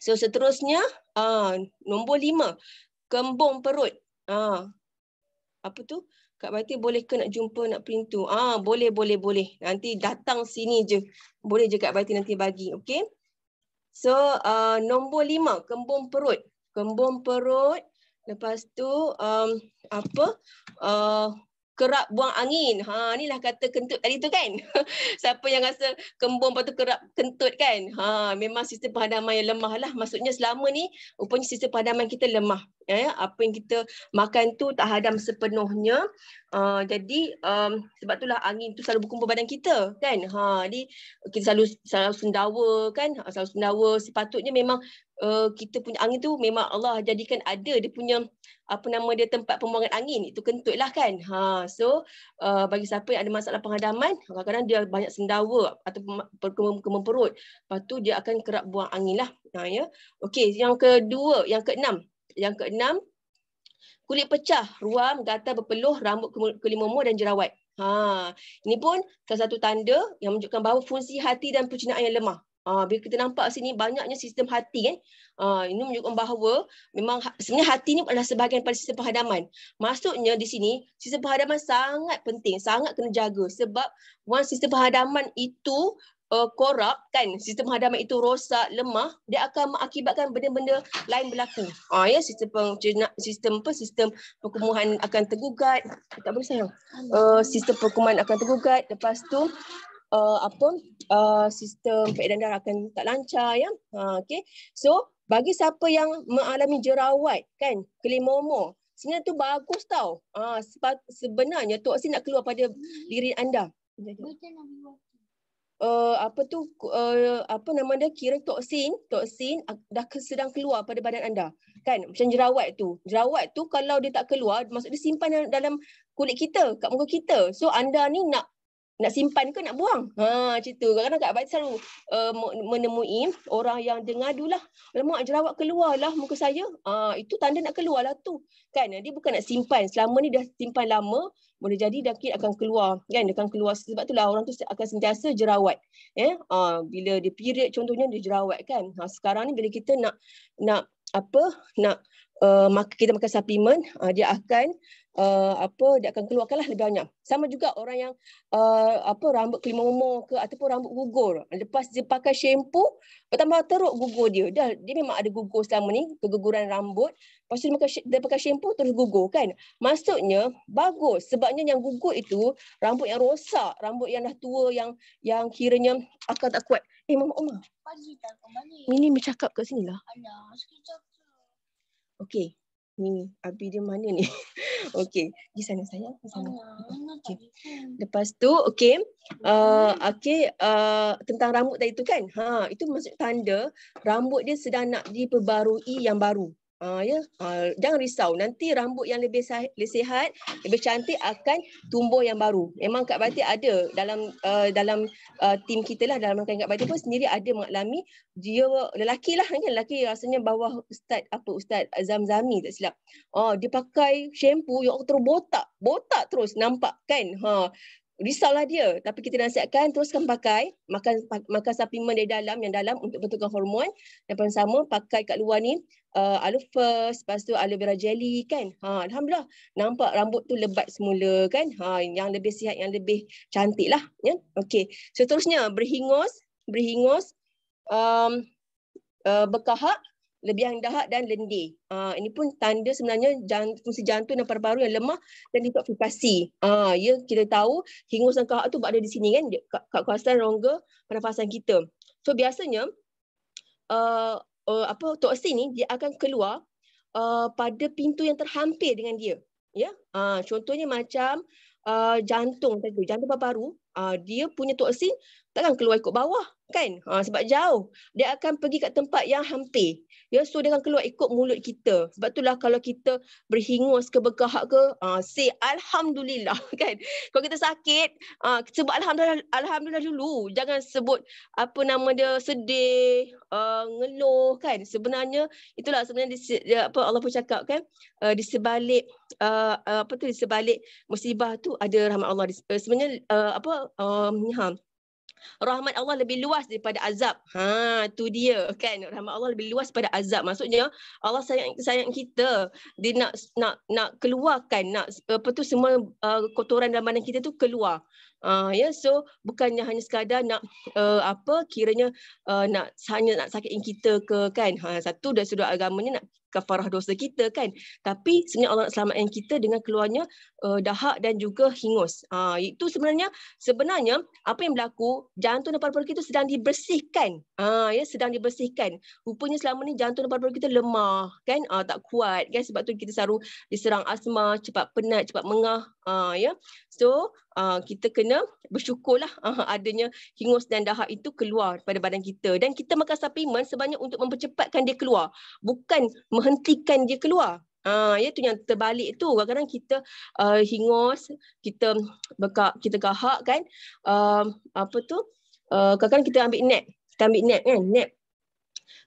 So seterusnya, uh, nombor lima, kembung perut. Uh, apa tu? Kak Bati boleh ke nak jumpa nak pintu? Ah uh, boleh boleh boleh. Nanti datang sini je. Boleh je Kak Bati nanti bagi. Okay. So uh, nombor lima, kembung perut. Kembung perut. Lepas tu um, apa? Uh, kerap buang angin. Ha inilah kata kentut tadi tu kan. Siapa yang rasa kembung patut kerap kentut kan? Ha memang sistem pemadaman yang lemah lah. Maksudnya selama ni rupanya sistem pemadaman kita lemah. Ya, ya apa yang kita makan tu tak hadam sepenuhnya uh, jadi um, sebab itulah angin tu selalu berkumpul badan kita kan ha jadi kita selalu selalu sendawa kan ha, selalu sendawa sepatutnya memang uh, kita punya angin tu memang Allah jadikan ada dia punya apa nama dia tempat pembuangan angin itu kentut lah kan ha so uh, bagi siapa yang ada masalah penghadaman kadang-kadang dia banyak sendawa atau kemem perut lepas tu dia akan kerap buang angin lah ha ya okey yang kedua yang keenam yang keenam, kulit pecah, ruam, gatal, berpeluh, rambut kelimomo dan jerawat. Ha, ini pun salah satu tanda yang menunjukkan bahawa fungsi hati dan pencernaan yang lemah. Ha, bila kita nampak sini banyaknya sistem hati kan. Ha, ini menunjukkan bahawa memang ha, sebenarnya hati ini adalah sebahagian pada sistem penghadaman. Maksudnya di sini sistem penghadaman sangat penting, sangat kena jaga sebab one sistem penghadaman itu korup uh, kan sistem hadaman itu rosak lemah dia akan mengakibatkan benda-benda lain berlaku ah ya sistem pengcina sistem apa sistem perkemuhan akan tergugat tak boleh sayang uh, sistem perkumuhan akan tergugat lepas tu uh, apa uh, sistem peredaran akan tak lancar ya uh, okey so bagi siapa yang mengalami jerawat kan kelimomo sebenarnya tu bagus tau ah uh, sebenarnya toksin nak keluar pada diri anda uh, apa tu uh, apa nama dia kira toksin toksin ah, dah sedang keluar pada badan anda kan macam jerawat tu jerawat tu kalau dia tak keluar maksud dia simpan dalam kulit kita kat muka kita so anda ni nak nak simpan ke nak buang ha macam tu kadang-kadang kat abad selalu uh, menemui orang yang dengar dulah lemak jerawat keluarlah muka saya ha, itu tanda nak keluarlah tu kan dia bukan nak simpan selama ni dah simpan lama boleh jadi dakit akan keluar kan dia akan keluar sebab itulah orang tu akan sentiasa jerawat ya yeah? ha, bila dia period contohnya dia jerawat kan ha, sekarang ni bila kita nak nak apa nak uh, kita makan suplemen uh, dia akan uh, apa dia akan keluarkanlah lebih banyak. Sama juga orang yang uh, apa rambut kelimomo ke ataupun rambut gugur. Lepas dia pakai shampoo, pertama teruk gugur dia. Dah dia memang ada gugur selama ni, keguguran rambut. Lepas tu dia pakai, dia pakai shampoo terus gugur kan. Maksudnya bagus sebabnya yang gugur itu rambut yang rosak, rambut yang dah tua yang yang kiranya akan tak kuat. Eh mama Umar. Pagi tak kembali. Ini bercakap kat sinilah. Ala, sekejap. Okey ni ni abi dia mana ni okey di sana saya di sana okey kan. lepas tu okey uh, okey uh, tentang rambut tadi tu kan ha itu maksud tanda rambut dia sedang nak diperbarui yang baru Uh, ya, yeah. uh, jangan risau. Nanti rambut yang lebih sah- lebih sihat, lebih cantik akan tumbuh yang baru. Memang Kak Batik ada dalam uh, dalam uh, ah, tim kita lah dalam rangkaian Kak Batik pun sendiri ada mengalami dia lelaki lah kan lelaki rasanya bawah ustaz apa ustaz zami tak silap. Oh, uh, dia pakai shampoo yang terbotak, botak terus nampak kan. Ha, risaulah dia tapi kita nasihatkan teruskan pakai makan makan suplemen dari dalam yang dalam untuk betulkan hormon dan pada sama pakai kat luar ni uh, aloe first lepas tu aloe vera jelly kan ha alhamdulillah nampak rambut tu lebat semula kan ha yang lebih sihat yang lebih cantik lah ya okey seterusnya berhingus berhingus um, uh, berkahak lebih yang dahak dan lendir. Uh, ah, ini pun tanda sebenarnya jant fungsi jantung dan paru-paru yang lemah dan detoksifikasi. Uh, ya kita tahu hingus dan kahak itu berada di sini kan kat, kawasan rongga pernafasan kita. So biasanya uh, uh, apa toksin ni dia akan keluar uh, pada pintu yang terhampir dengan dia. Ya. Yeah? contohnya macam uh, jantung jantung paru-paru uh, dia punya toksin takkan keluar ikut bawah kan ha, sebab jauh dia akan pergi kat tempat yang hampir ya so dia akan keluar ikut mulut kita sebab itulah kalau kita berhingus ke berkahak ke ha, say alhamdulillah kan kalau kita sakit ha, sebut alhamdulillah alhamdulillah dulu jangan sebut apa nama dia sedih uh, ngeluh kan sebenarnya itulah sebenarnya di, di, apa Allah pun cakap kan uh, di sebalik uh, uh, apa tu di sebalik musibah tu ada rahmat Allah uh, sebenarnya uh, apa um, ha, rahmat Allah lebih luas daripada azab. Ha, tu dia kan. Rahmat Allah lebih luas daripada azab. Maksudnya Allah sayang sayang kita. Dia nak nak nak keluarkan nak apa tu semua uh, kotoran dalam badan kita tu keluar. Uh, ya yeah. so bukannya hanya sekadar nak uh, apa kiranya uh, nak hanya nak sakitin kita ke kan ha, satu dah sudah agamanya nak kafarah dosa kita kan tapi sebenarnya Allah nak selamatkan kita dengan keluarnya uh, dahak dan juga hingus ha, itu sebenarnya sebenarnya apa yang berlaku jantung dan paru-paru kita sedang dibersihkan ha, ya sedang dibersihkan rupanya selama ni jantung dan paru-paru kita lemah kan ha, tak kuat kan sebab tu kita selalu diserang asma cepat penat cepat mengah Uh, ya. Yeah. So, uh, kita kena bersyukurlah uh, adanya hingus dan dahak itu keluar pada badan kita dan kita makan suplemen sebanyak untuk mempercepatkan dia keluar, bukan menghentikan dia keluar. Ah, uh, ya yeah, tu yang terbalik tu. Kadang-kadang kita uh, hingus, kita bekak, kita gahak kan. Uh, apa tu? Uh, kadang-kadang kita ambil nap. Kita ambil nap kan, nap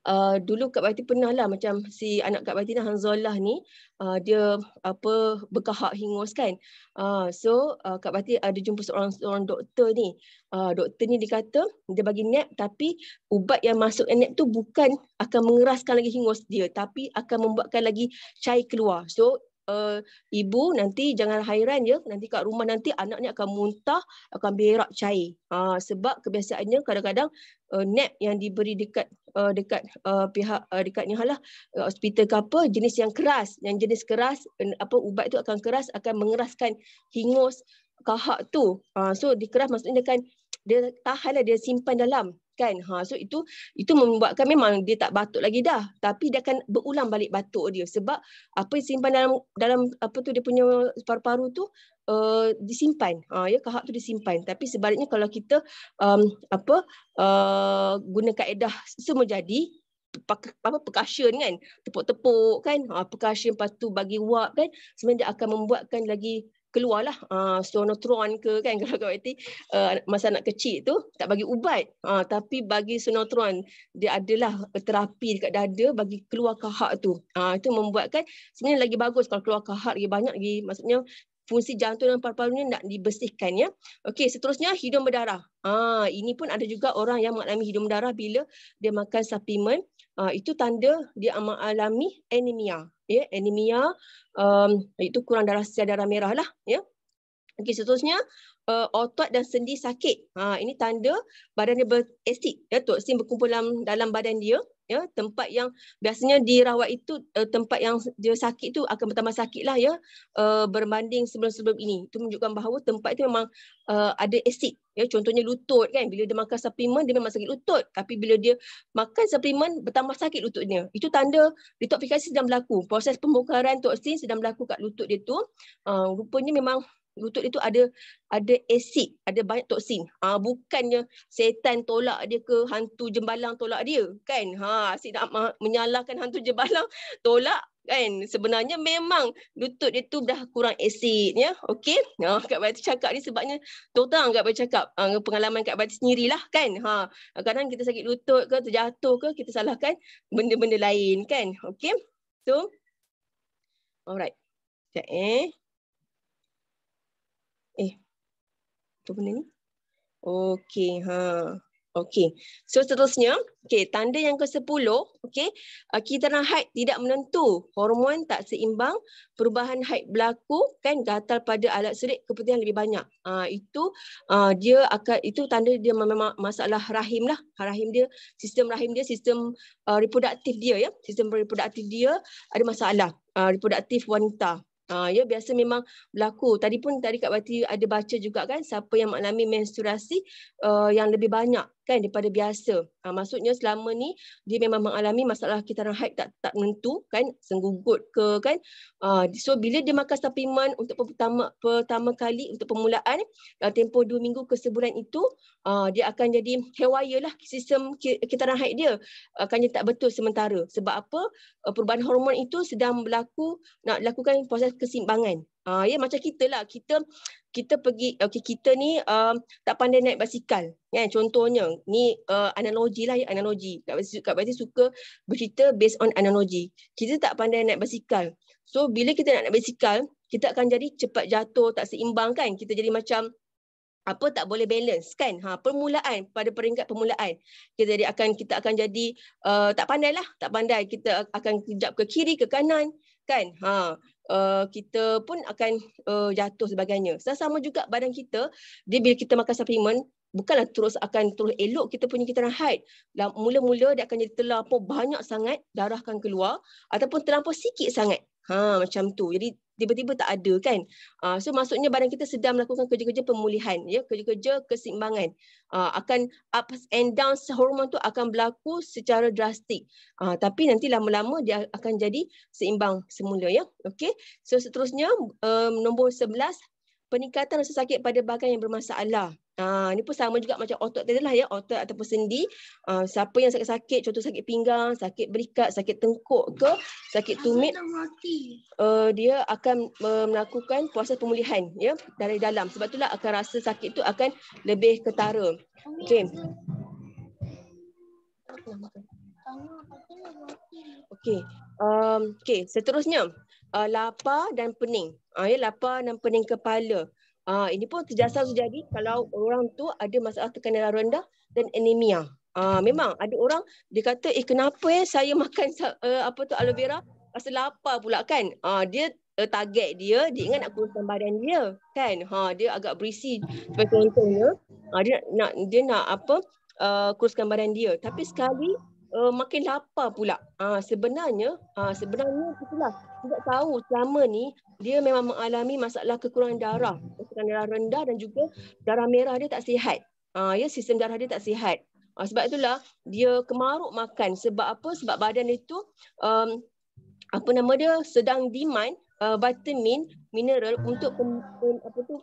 uh, dulu Kak Bati pernah lah macam si anak Kak Bati ni Hanzalah ni uh, dia apa berkahak hingus kan. Uh, so uh, Kak Bati ada jumpa seorang seorang doktor ni. Uh, doktor ni dikata dia bagi nap tapi ubat yang masuk nap tu bukan akan mengeraskan lagi hingus dia tapi akan membuatkan lagi cair keluar. So uh, ibu nanti jangan hairan ya nanti kat rumah nanti anaknya akan muntah akan berak cair ha, sebab kebiasaannya kadang-kadang uh, nap yang diberi dekat uh, dekat uh, pihak uh, dekat ni uh, lah, hospital ke apa jenis yang keras yang jenis keras uh, apa ubat itu akan keras akan mengeraskan hingus kahak tu ha, so dikeras maksudnya kan dia tahanlah dia simpan dalam kan ha so itu itu membuatkan memang dia tak batuk lagi dah tapi dia akan berulang balik batuk dia sebab apa yang simpan dalam dalam apa tu dia punya paru-paru tu uh, disimpan ha ya kahak tu disimpan tapi sebaliknya kalau kita um, apa uh, guna kaedah semua jadi apa percussion kan tepuk-tepuk kan ha percussion lepas tu bagi wap kan sebenarnya akan membuatkan lagi keluarlah uh, sonotron ke kan kalau kau uh, masa anak kecil tu tak bagi ubat uh, tapi bagi sonotron dia adalah terapi dekat dada bagi keluar kahak tu uh, itu membuatkan sebenarnya lagi bagus kalau keluar kahak lagi banyak lagi maksudnya fungsi jantung dan paru parunya ni nak dibersihkan ya. Okey, seterusnya hidung berdarah. Ah, ini pun ada juga orang yang mengalami hidung berdarah bila dia makan suplemen. Ah, itu tanda dia mengalami anemia ya anemia um, itu kurang darah sel darah merah lah ya okey seterusnya uh, otot dan sendi sakit ha ini tanda badannya berasid ya toksin berkumpul dalam dalam badan dia ya tempat yang biasanya dirawat itu uh, tempat yang dia sakit tu akan bertambah sakitlah ya uh, berbanding sebelum-sebelum ini itu menunjukkan bahawa tempat itu memang uh, ada asid ya contohnya lutut kan bila dia makan suplemen dia memang sakit lutut tapi bila dia makan suplemen bertambah sakit lututnya itu tanda detoksifikasi sedang berlaku proses pembongkaran toksin sedang berlaku kat lutut dia tu uh, rupanya memang lutut dia tu ada ada asid, ada banyak toksin. Ha, bukannya setan tolak dia ke hantu jembalang tolak dia, kan? Ha, asyik nak menyalahkan hantu jembalang tolak kan sebenarnya memang lutut dia tu dah kurang asid ya okey ha kat batu cakap ni sebabnya total kat batu cakap ha, pengalaman kat batu sendirilah kan ha kadang kita sakit lutut ke terjatuh ke kita salahkan benda-benda lain kan okey so alright Sekejap eh. Apa benda ni? Okey, ha. Okey. So seterusnya, okey, tanda yang ke-10, okey, uh, Kita kitaran haid tidak menentu, hormon tak seimbang, perubahan haid berlaku, kan gatal pada alat sedik, keputihan lebih banyak. Uh, itu uh, dia akan itu tanda dia memang masalah rahim lah. Rahim dia, sistem rahim dia, sistem uh, ah, reproduktif dia ya. Sistem reproduktif dia ada masalah. Uh, reproduktif wanita Uh, ya biasa memang berlaku. Tadi pun tadi Kak Bati ada baca juga kan siapa yang mengalami menstruasi uh, yang lebih banyak kan daripada biasa. Ha, maksudnya selama ni dia memang mengalami masalah kitaran haid tak tak menentu kan senggugut ke kan. Ha, so bila dia makan supplement untuk pertama pertama kali untuk permulaan dalam tempoh 2 minggu ke sebulan itu ha, dia akan jadi haywire lah sistem kitaran haid dia akan tak betul sementara. Sebab apa? Perubahan hormon itu sedang berlaku nak lakukan proses kesimbangan Uh, ya macam kita lah kita kita pergi okey kita ni uh, tak pandai naik basikal kan ya, contohnya ni uh, analogi lah ya analogi kat basikal kat basikal suka bercerita based on analogi kita tak pandai naik basikal so bila kita nak naik basikal kita akan jadi cepat jatuh tak seimbang kan kita jadi macam apa tak boleh balance kan ha permulaan pada peringkat permulaan kita jadi akan kita akan jadi uh, tak pandai lah tak pandai kita akan kejap ke kiri ke kanan kan ha uh, kita pun akan uh, jatuh sebagainya. Sama-sama juga badan kita, dia bila kita makan suplemen, bukanlah terus akan terus elok kita punya kita haid. Lah, mula-mula dia akan jadi terlalu banyak sangat darah akan keluar ataupun terlalu sikit sangat Ha macam tu. Jadi tiba-tiba tak ada kan. Uh, so maksudnya badan kita sedang melakukan kerja-kerja pemulihan ya, kerja-kerja keseimbangan. Uh, akan up and down hormon tu akan berlaku secara drastik. Uh, tapi nanti lama-lama dia akan jadi seimbang semula ya. Okay. So seterusnya um, nombor 11 peningkatan rasa sakit pada bahagian yang bermasalah. Ah, ni pun sama juga macam otot tadi lah ya otot ataupun sendi uh, siapa yang sakit-sakit contoh sakit pinggang sakit berikat sakit tengkuk ke sakit tumit uh, dia akan uh, melakukan puasa pemulihan ya dari dalam sebab itulah akan rasa sakit tu akan lebih ketara Okay. Okay. Lah, um, okey seterusnya uh, lapar dan pening uh, ya lapar dan pening kepala Ah uh, ini pun terjasa terjadi kalau orang tu ada masalah tekanan darah rendah dan anemia. Ah uh, memang ada orang dia kata eh kenapa eh saya makan uh, apa tu aloe vera rasa lapar pula kan. Ah uh, dia uh, target dia dia ingat nak kuruskan badan dia kan. Ha dia agak berisi sebagai contohnya. Ah uh, dia nak dia nak apa uh, kuruskan badan dia tapi sekali uh, makin lapar pula. Ha, sebenarnya, ha, sebenarnya itulah. Tidak tahu selama ni dia memang mengalami masalah kekurangan darah. Kekurangan darah rendah dan juga darah merah dia tak sihat. Ha, ya, sistem darah dia tak sihat. Ha, sebab itulah dia kemaruk makan. Sebab apa? Sebab badan itu um, apa nama dia sedang demand uh, vitamin mineral untuk pem, pem, apa tu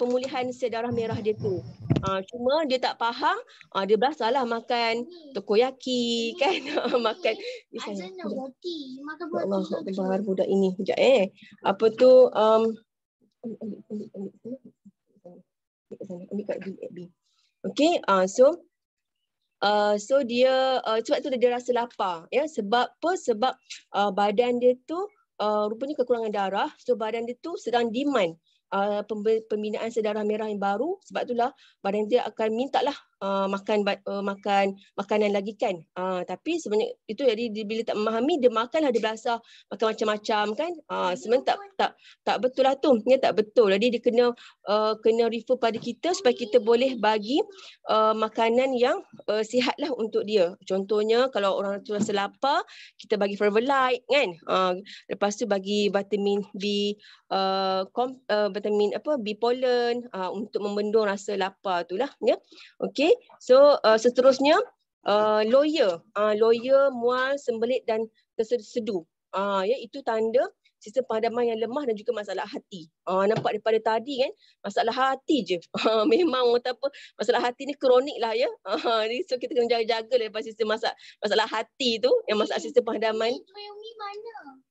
pemulihan sel darah merah dia tu. Uh, cuma dia tak faham, uh, dia belasalah makan tokoyaki kan, ah, makan macam roti, makan roti. Allah Akbar budak ini kejap eh. Apa tu um Okay, uh, so uh, so dia uh, sebab tu dia rasa lapar. ya Sebab apa? Sebab uh, badan dia tu uh, rupanya kekurangan darah so badan dia tu sedang demand uh, pembinaan sedarah merah yang baru sebab itulah badan dia akan mintalah Uh, makan uh, makan makanan lagi kan uh, tapi sebenarnya itu jadi dia, bila tak memahami dia makanlah dia berasa makan macam-macam kan uh, sebenarnya tak tak tak betul lah tu ya, tak betul jadi dia kena uh, kena refer pada kita supaya kita boleh bagi uh, makanan yang uh, sihatlah untuk dia contohnya kalau orang tu rasa lapar kita bagi Forever Light kan uh, lepas tu bagi vitamin B uh, kom, uh, vitamin apa B pollen uh, untuk membendung rasa lapar tu lah ya okay. Okay, Okay, so uh, seterusnya uh, lawyer, uh, lawyer mual, sembelit dan tersedu. Uh, ya, itu tanda sistem pemadaman yang lemah dan juga masalah hati. Uh, nampak daripada tadi kan, masalah hati je. Uh, memang kata apa, masalah hati ni kronik lah ya. Uh, ni, so kita kena jaga-jaga daripada lah sistem masalah, masalah hati tu, yang masalah sistem pemadaman. Hey, mana?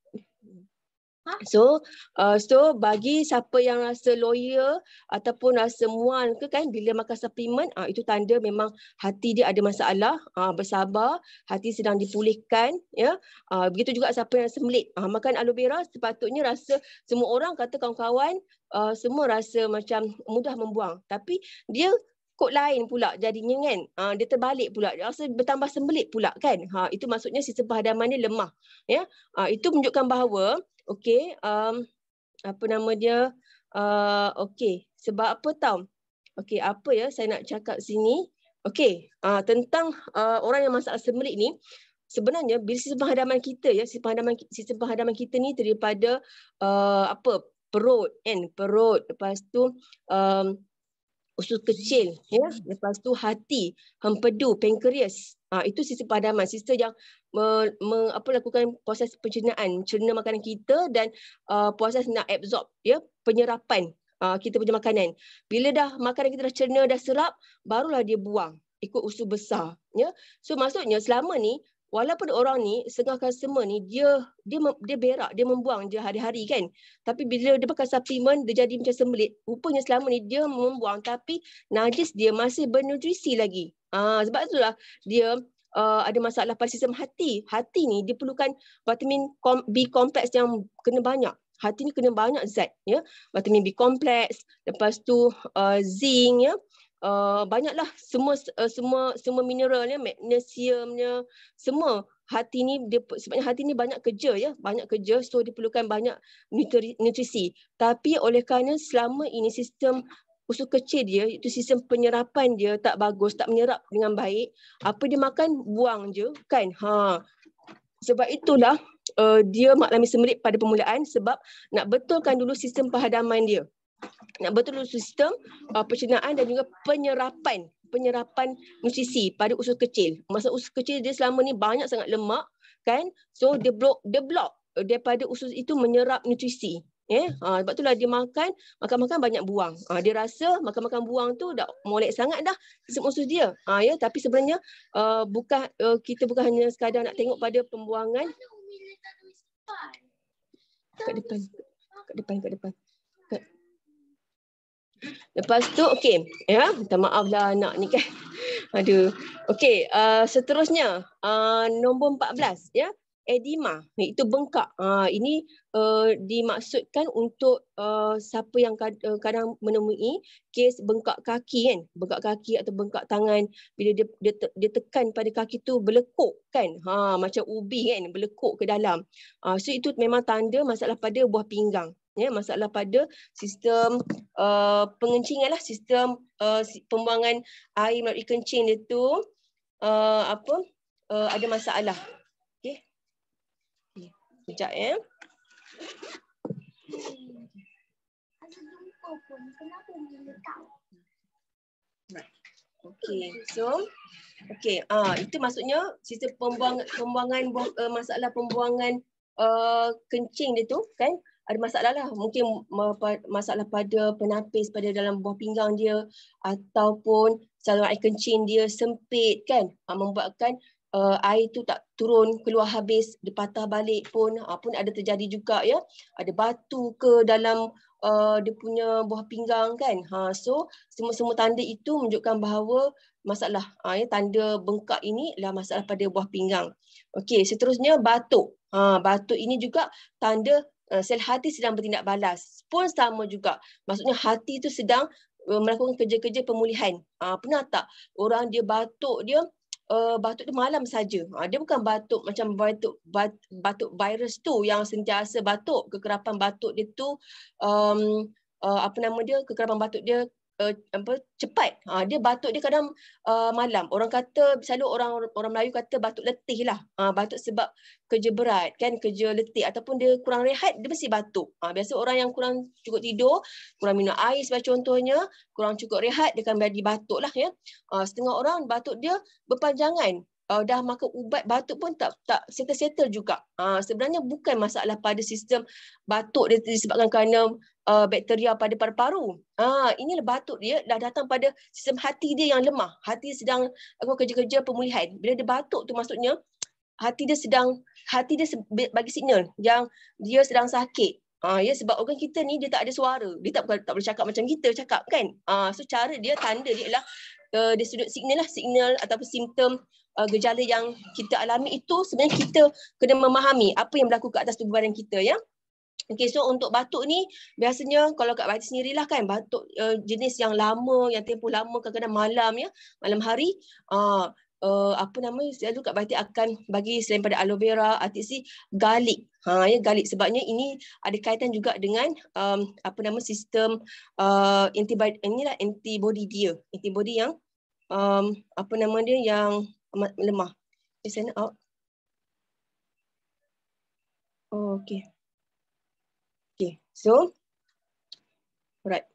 So uh, so bagi siapa yang rasa lawyer ataupun rasa mual ke kan bila makan suplemen uh, ah, itu tanda memang hati dia ada masalah uh, bersabar hati sedang dipulihkan ya uh, begitu juga siapa yang semelit uh, makan aloe vera sepatutnya rasa semua orang kata kawan-kawan uh, semua rasa macam mudah membuang tapi dia kod lain pula jadi nyengen, kan, ha, dia terbalik pula dia rasa bertambah sembelit pula kan ha, itu maksudnya sistem perhadaman dia lemah ya ha, itu menunjukkan bahawa okay, um, apa nama dia, uh, okay, sebab apa tau, okay, apa ya saya nak cakap sini, okay, uh, tentang uh, orang yang masalah semelik ni, sebenarnya bila sistem penghadaman kita ya sistem penghadaman sistem penghadaman kita ni daripada uh, apa perut kan perut lepas tu um, usus kecil ya hmm. lepas tu hati hempedu pankreas ha, itu sistem padaman sistem yang me, me, apa lakukan proses pencernaan cerna makanan kita dan uh, proses nak absorb ya penyerapan uh, kita punya makanan bila dah makanan kita dah cerna dah serap barulah dia buang ikut usus besar ya so maksudnya selama ni walaupun orang ni setengah customer ni dia dia dia berak dia membuang je hari-hari kan tapi bila dia pakai suplemen dia jadi macam sembelit rupanya selama ni dia membuang tapi najis dia masih bernutrisi lagi ah sebab lah dia Uh, ada masalah pada sistem hati. Hati ni dia perlukan vitamin B kompleks yang kena banyak. Hati ni kena banyak zat ya. Vitamin B kompleks, lepas tu uh, zinc ya. Uh, banyaklah semua uh, semua semua mineralnya magnesiumnya semua hati ni dia sebenarnya hati ni banyak kerja ya banyak kerja so diperlukan banyak nutri, nutrisi tapi oleh kerana selama ini sistem usus kecil dia itu sistem penyerapan dia tak bagus tak menyerap dengan baik apa dia makan buang je kan ha sebab itulah uh, dia maklami semerit pada permulaan sebab nak betulkan dulu sistem perhadaman dia nak betul-betul sistem uh, pencernaan dan juga penyerapan penyerapan nutrisi pada usus kecil. Masa usus kecil dia selama ni banyak sangat lemak kan. So dia block dia block daripada usus itu menyerap nutrisi. Ya, yeah? ha, sebab itulah dia makan, makan-makan banyak buang. Ha, dia rasa makan-makan buang tu dah molek sangat dah sistem usus dia. Ha, ya, yeah? tapi sebenarnya uh, bukan uh, kita bukan hanya sekadar nak tengok pada pembuangan. Kat depan. Kat depan, kat depan. Lepas tu, okey. Ya, minta maaf lah anak ni kan. Aduh. Okey, uh, seterusnya. Uh, nombor 14. Ya. Edema. Itu bengkak. Uh, ini uh, dimaksudkan untuk uh, siapa yang uh, kadang menemui kes bengkak kaki kan. Bengkak kaki atau bengkak tangan. Bila dia, dia, dia tekan pada kaki tu berlekuk kan. Ha, macam ubi kan. Berlekuk ke dalam. Uh, so itu memang tanda masalah pada buah pinggang ya masalah pada sistem uh, pengencingan lah sistem uh, pembuangan air melalui kencing dia tu uh, apa uh, ada masalah okey sekejap ya Okay, so okay, ah uh, itu maksudnya sistem pembuang, pembuangan pembuangan uh, masalah pembuangan uh, kencing itu, kan ada masalah lah. Mungkin masalah pada penapis pada dalam buah pinggang dia ataupun saluran air kencing dia sempit kan. Ha, membuatkan uh, air tu tak turun keluar habis, dia patah balik pun, uh, pun ada terjadi juga ya. Ada batu ke dalam uh, dia punya buah pinggang kan. Ha, so semua-semua tanda itu menunjukkan bahawa masalah ha, ya, tanda bengkak ini adalah masalah pada buah pinggang. Okey, seterusnya batuk. Ha, batuk ini juga tanda Uh, sel hati sedang bertindak balas pun sama juga maksudnya hati tu sedang uh, melakukan kerja-kerja pemulihan uh, pernah tak orang dia batuk dia uh, batuk tu malam saja uh, dia bukan batuk macam batuk batuk virus tu yang sentiasa batuk kekerapan batuk dia tu um, uh, apa nama dia kekerapan batuk dia uh, apa cepat. Ha, dia batuk dia kadang uh, malam. Orang kata selalu orang orang Melayu kata batuk letih lah. Ha, batuk sebab kerja berat kan kerja letih ataupun dia kurang rehat dia mesti batuk. Ha, biasa orang yang kurang cukup tidur, kurang minum air sebagai contohnya, kurang cukup rehat dia akan jadi batuk lah ya. Ha, setengah orang batuk dia berpanjangan uh, dah makan ubat batuk pun tak tak settle-settle juga. Uh, sebenarnya bukan masalah pada sistem batuk dia disebabkan kerana uh, bakteria pada paru-paru. Ah uh, inilah batuk dia dah datang pada sistem hati dia yang lemah. Hati sedang aku kerja-kerja pemulihan. Bila dia batuk tu maksudnya hati dia sedang hati dia bagi signal yang dia sedang sakit. Ah uh, ya sebab organ kita ni dia tak ada suara. Dia tak tak boleh cakap macam kita cakap kan. Ah uh, so cara dia tanda dia ialah uh, dia sudut signal lah signal ataupun simptom uh, gejala yang kita alami itu sebenarnya kita kena memahami apa yang berlaku ke atas tubuh badan kita ya. Okay, so untuk batuk ni biasanya kalau kat batuk sendiri lah kan batuk uh, jenis yang lama yang tempoh lama kadang-kadang malam ya malam hari uh, Uh, apa nama selalu kat batik akan bagi selain pada aloe vera atik si galik ha ya garlic sebabnya ini ada kaitan juga dengan um, apa nama sistem uh, antibody inilah antibody dia antibody yang um, apa nama dia yang amat lemah. Di sana out. Oh, okay. Okay. So, alright,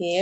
Okay.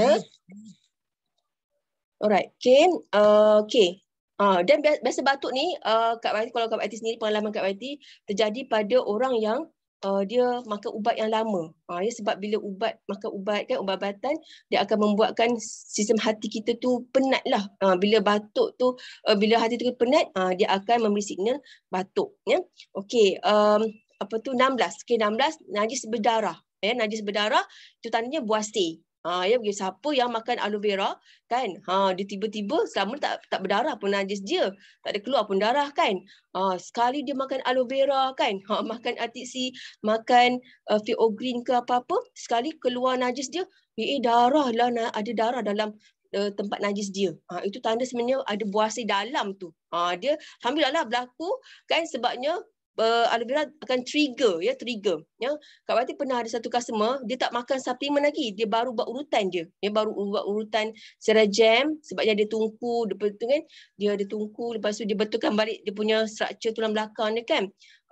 Alright. Okay. Uh, okay. Ah, uh, dan biasa batuk ni, uh, Kak Wati, kalau Kak Wati sendiri, pengalaman Kak Wati terjadi pada orang yang uh, dia makan ubat yang lama. Ha, ya, sebab bila ubat makan ubat kan ubat-ubatan dia akan membuatkan sistem hati kita tu penatlah. Ha, bila batuk tu uh, bila hati tu penat uh, dia akan memberi signal batuk ya. Okey, um, apa tu 16. Okey 16 najis berdarah. Ya, najis berdarah itu tandanya buasi. Ha, ya bagi siapa yang makan aloe vera kan ha dia tiba-tiba selama tak tak berdarah pun najis dia tak ada keluar pun darah kan ha, sekali dia makan aloe vera kan ha, makan atiksi makan uh, fiogreen ke apa-apa sekali keluar najis dia ya eh, darah lah ada darah dalam uh, tempat najis dia ha, itu tanda sebenarnya ada buasi dalam tu ha, dia alhamdulillah lah berlaku kan sebabnya uh, aloe vera akan trigger ya trigger ya kat waktu pernah ada satu customer dia tak makan suplemen lagi dia baru buat urutan je dia baru buat urutan secara jam sebab dia ada tungku depa tu kan dia ada tungku lepas tu dia betulkan balik dia punya struktur tulang belakang dia kan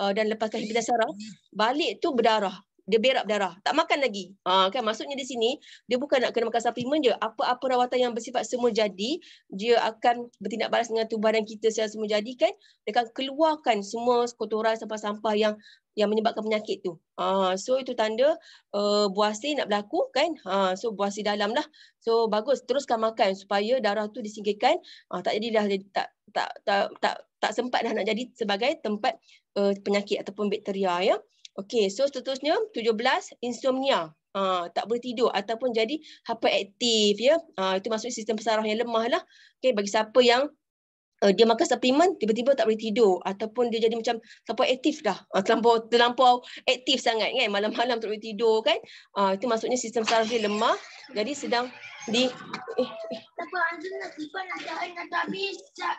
uh, dan lepaskan hipnotisara eh, eh. balik tu berdarah dia berak darah tak makan lagi ha, kan maksudnya di sini dia bukan nak kena makan suplemen je apa-apa rawatan yang bersifat semua jadi dia akan bertindak balas dengan tubuh badan kita secara semua jadi kan dia akan keluarkan semua kotoran sampah-sampah yang yang menyebabkan penyakit tu. Ha, so itu tanda uh, eh, buasi nak berlaku kan. Ha, so buasi dalam lah. So bagus teruskan makan supaya darah tu disingkirkan. Ha, tak jadi dah tak, tak tak tak tak, tak sempat dah nak jadi sebagai tempat uh, penyakit ataupun bakteria ya. Okay, so seterusnya 17 insomnia. Uh, tak boleh tidur ataupun jadi hyperaktif ya. Uh, itu maksudnya sistem saraf yang lemah lah. Okay, bagi siapa yang uh, dia makan suplemen tiba-tiba tak boleh tidur ataupun dia jadi macam terlalu aktif dah uh, terlampau terlampau aktif sangat kan malam-malam tak boleh tidur kan uh, itu maksudnya sistem saraf dia lemah jadi sedang di eh, eh. eh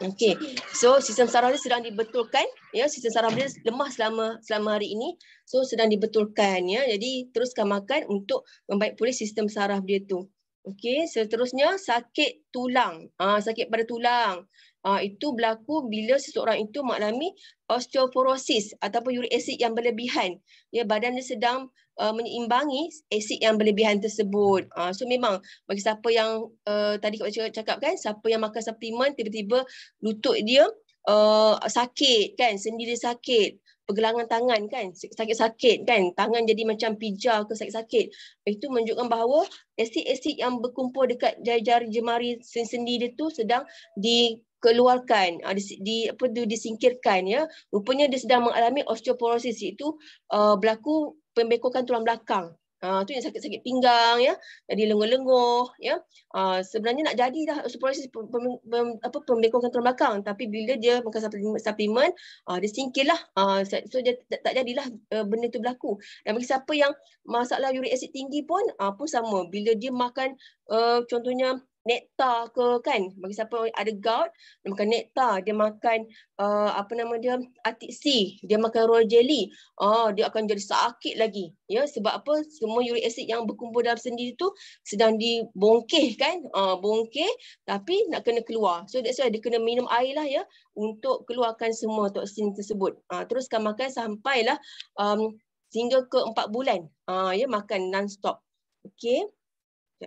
okay. So sistem saraf dia sedang dibetulkan. Ya, sistem saraf dia lemah selama selama hari ini. So sedang dibetulkan ya. Jadi teruskan makan untuk membaik pulih sistem saraf dia tu. Okey, seterusnya sakit tulang. Ah, sakit pada tulang. Uh, itu berlaku bila seseorang itu mengalami osteoporosis ataupun uric acid yang berlebihan. Ya, badan dia sedang uh, ah, menyeimbangi asid yang berlebihan tersebut. Uh, so memang bagi siapa yang uh, tadi kau cakap, cakap kan, siapa yang makan suplemen tiba-tiba lutut dia uh, sakit kan, sendiri sakit pergelangan tangan kan sakit-sakit kan tangan jadi macam pijar ke sakit-sakit itu menunjukkan bahawa asid-asid yang berkumpul dekat jari-jari jemari sendi dia tu sedang di keluarkan uh, ah, di, di apa tu disingkirkan ya rupanya dia sedang mengalami osteoporosis itu uh, ah, berlaku pembekukan tulang belakang uh, tu yang sakit-sakit pinggang ya jadi lenguh-lenguh ya uh, sebenarnya nak jadi dah osteoporosis pem, pem, apa pembekukan tulang belakang tapi bila dia makan suplemen uh, dia singkirlah uh, so dia tak, tak jadilah uh, benda tu berlaku dan bagi siapa yang masalah uric acid tinggi pun uh, pun sama bila dia makan uh, contohnya Nekta ke kan bagi siapa ada gout dia makan nekta dia makan uh, apa nama dia atik C dia makan raw jelly oh dia akan jadi sakit lagi ya sebab apa semua uric acid yang berkumpul dalam sendi tu sedang dibongkeh kan uh, bongkeh tapi nak kena keluar so that's why dia kena minum air lah ya untuk keluarkan semua toksin tersebut uh, teruskan makan sampailah um, sehingga ke empat bulan uh, ya makan non stop okey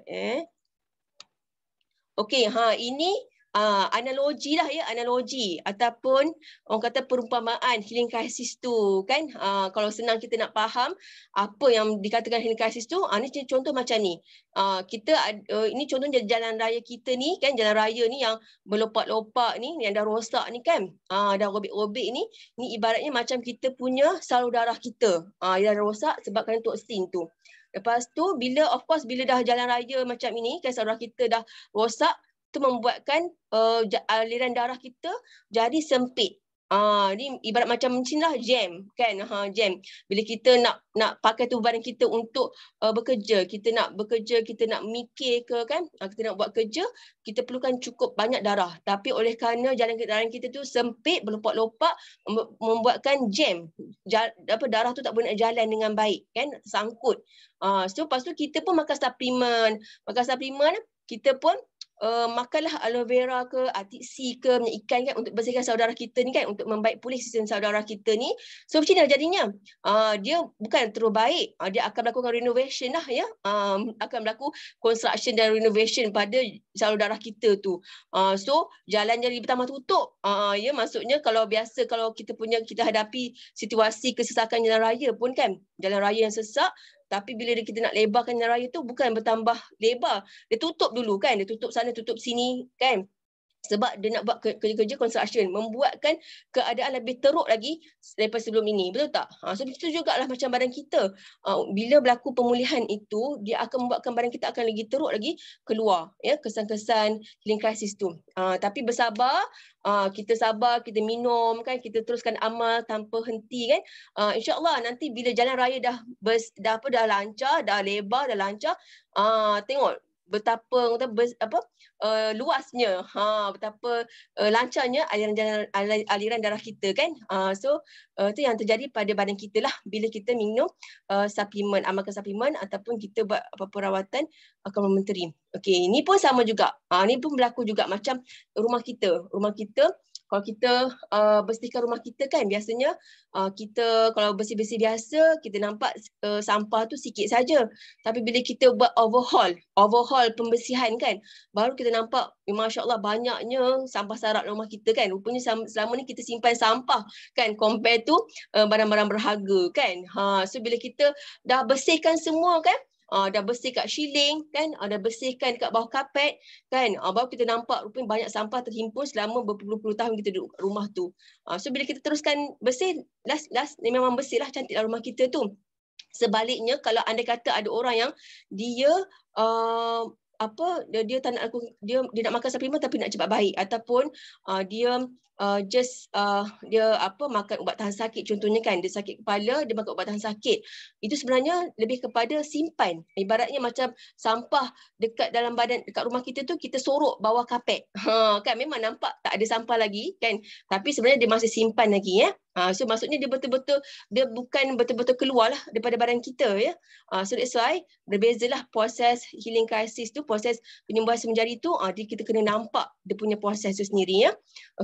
eh Okey, ha ini uh, analogi lah ya, analogi ataupun orang kata perumpamaan healing crisis tu kan. Uh, kalau senang kita nak faham apa yang dikatakan healing crisis tu, uh, ah, ini contoh macam ni. Uh, kita uh, ini contoh jalan raya kita ni kan, jalan raya ni yang berlopak-lopak ni, yang dah rosak ni kan. Ah uh, dah robek-robek ni, ni ibaratnya macam kita punya saluran darah kita. Ah uh, yang rosak sebabkan toksin tu. Lepas tu bila of course bila dah jalan raya macam ini kan saraf kita dah rosak tu membuatkan uh, aliran darah kita jadi sempit. Ah, ni ibarat macam macam lah jam kan ha jam bila kita nak nak pakai tubuh badan kita untuk uh, bekerja kita nak bekerja kita nak mikir ke kan ha, kita nak buat kerja kita perlukan cukup banyak darah tapi oleh kerana jalan darah kita tu sempit berlopak-lopak membuatkan jam jal, apa darah tu tak boleh jalan dengan baik kan sangkut ah uh, so lepas tu kita pun makan suplemen makan suplemen kita pun uh, makanlah aloe vera ke, atik si ke, punya ikan kan untuk bersihkan saudara kita ni kan, untuk membaik pulih sistem saudara kita ni. So macam mana jadinya? Uh, dia bukan terus baik, uh, dia akan melakukan renovation lah ya. Um, akan berlaku construction dan renovation pada saudara kita tu. Uh, so jalan jadi pertama tutup. Uh, ya maksudnya kalau biasa kalau kita punya kita hadapi situasi kesesakan jalan raya pun kan, jalan raya yang sesak, tapi bila kita nak lebarkan jalan raya tu bukan bertambah lebar. Dia tutup dulu kan. Dia tutup sana, tutup sini kan sebab dia nak buat kerja-kerja construction membuatkan keadaan lebih teruk lagi selepas sebelum ini betul tak ha so begitu jugaklah macam badan kita uh, bila berlaku pemulihan itu dia akan membuatkan badan kita akan lagi teruk lagi keluar ya kesan-kesan healing crisis tu uh, tapi bersabar uh, kita sabar kita minum kan kita teruskan amal tanpa henti kan uh, insyaallah nanti bila jalan raya dah ber, dah apa dah lancar dah lebar dah lancar uh, tengok betapa kata ber, apa uh, luasnya ha betapa uh, lancarnya aliran aliran, aliran darah kita kan uh, so uh, eh, itu yang terjadi pada badan kita lah bila kita minum uh, suplemen amalkan suplemen ataupun kita buat apa perawatan akan uh, menteri okey ini pun sama juga ha uh, ini pun berlaku juga macam rumah kita rumah kita kalau kita uh, bersihkan rumah kita kan biasanya uh, kita kalau bersih-bersih biasa kita nampak uh, sampah tu sikit saja tapi bila kita buat overhaul overhaul pembersihan kan baru kita nampak eh, masya-Allah banyaknya sampah sarap rumah kita kan rupanya selama ni kita simpan sampah kan compare tu uh, barang-barang berharga kan ha so bila kita dah bersihkan semua kan uh, dah bersih kat shilling kan uh, dah bersihkan dekat bawah kapet kan uh, baru kita nampak rupanya banyak sampah terhimpun selama berpuluh-puluh tahun kita duduk rumah tu uh, so bila kita teruskan bersih last last ni memang bersihlah cantiklah rumah kita tu sebaliknya kalau anda kata ada orang yang dia uh, apa dia, dia tak nak aku dia dia nak makan suplemen tapi nak cepat baik ataupun uh, dia uh, just uh, dia apa makan ubat tahan sakit contohnya kan dia sakit kepala dia makan ubat tahan sakit itu sebenarnya lebih kepada simpan ibaratnya macam sampah dekat dalam badan dekat rumah kita tu kita sorok bawah kapet ha kan memang nampak tak ada sampah lagi kan tapi sebenarnya dia masih simpan lagi ya eh? Uh, so maksudnya dia betul-betul dia bukan betul-betul keluarlah daripada badan kita ya. Uh, so that's why berbezalah proses healing crisis tu, proses penyembuhan semenjari tu, uh, ha, dia kita kena nampak dia punya proses tu sendiri ya. Yeah?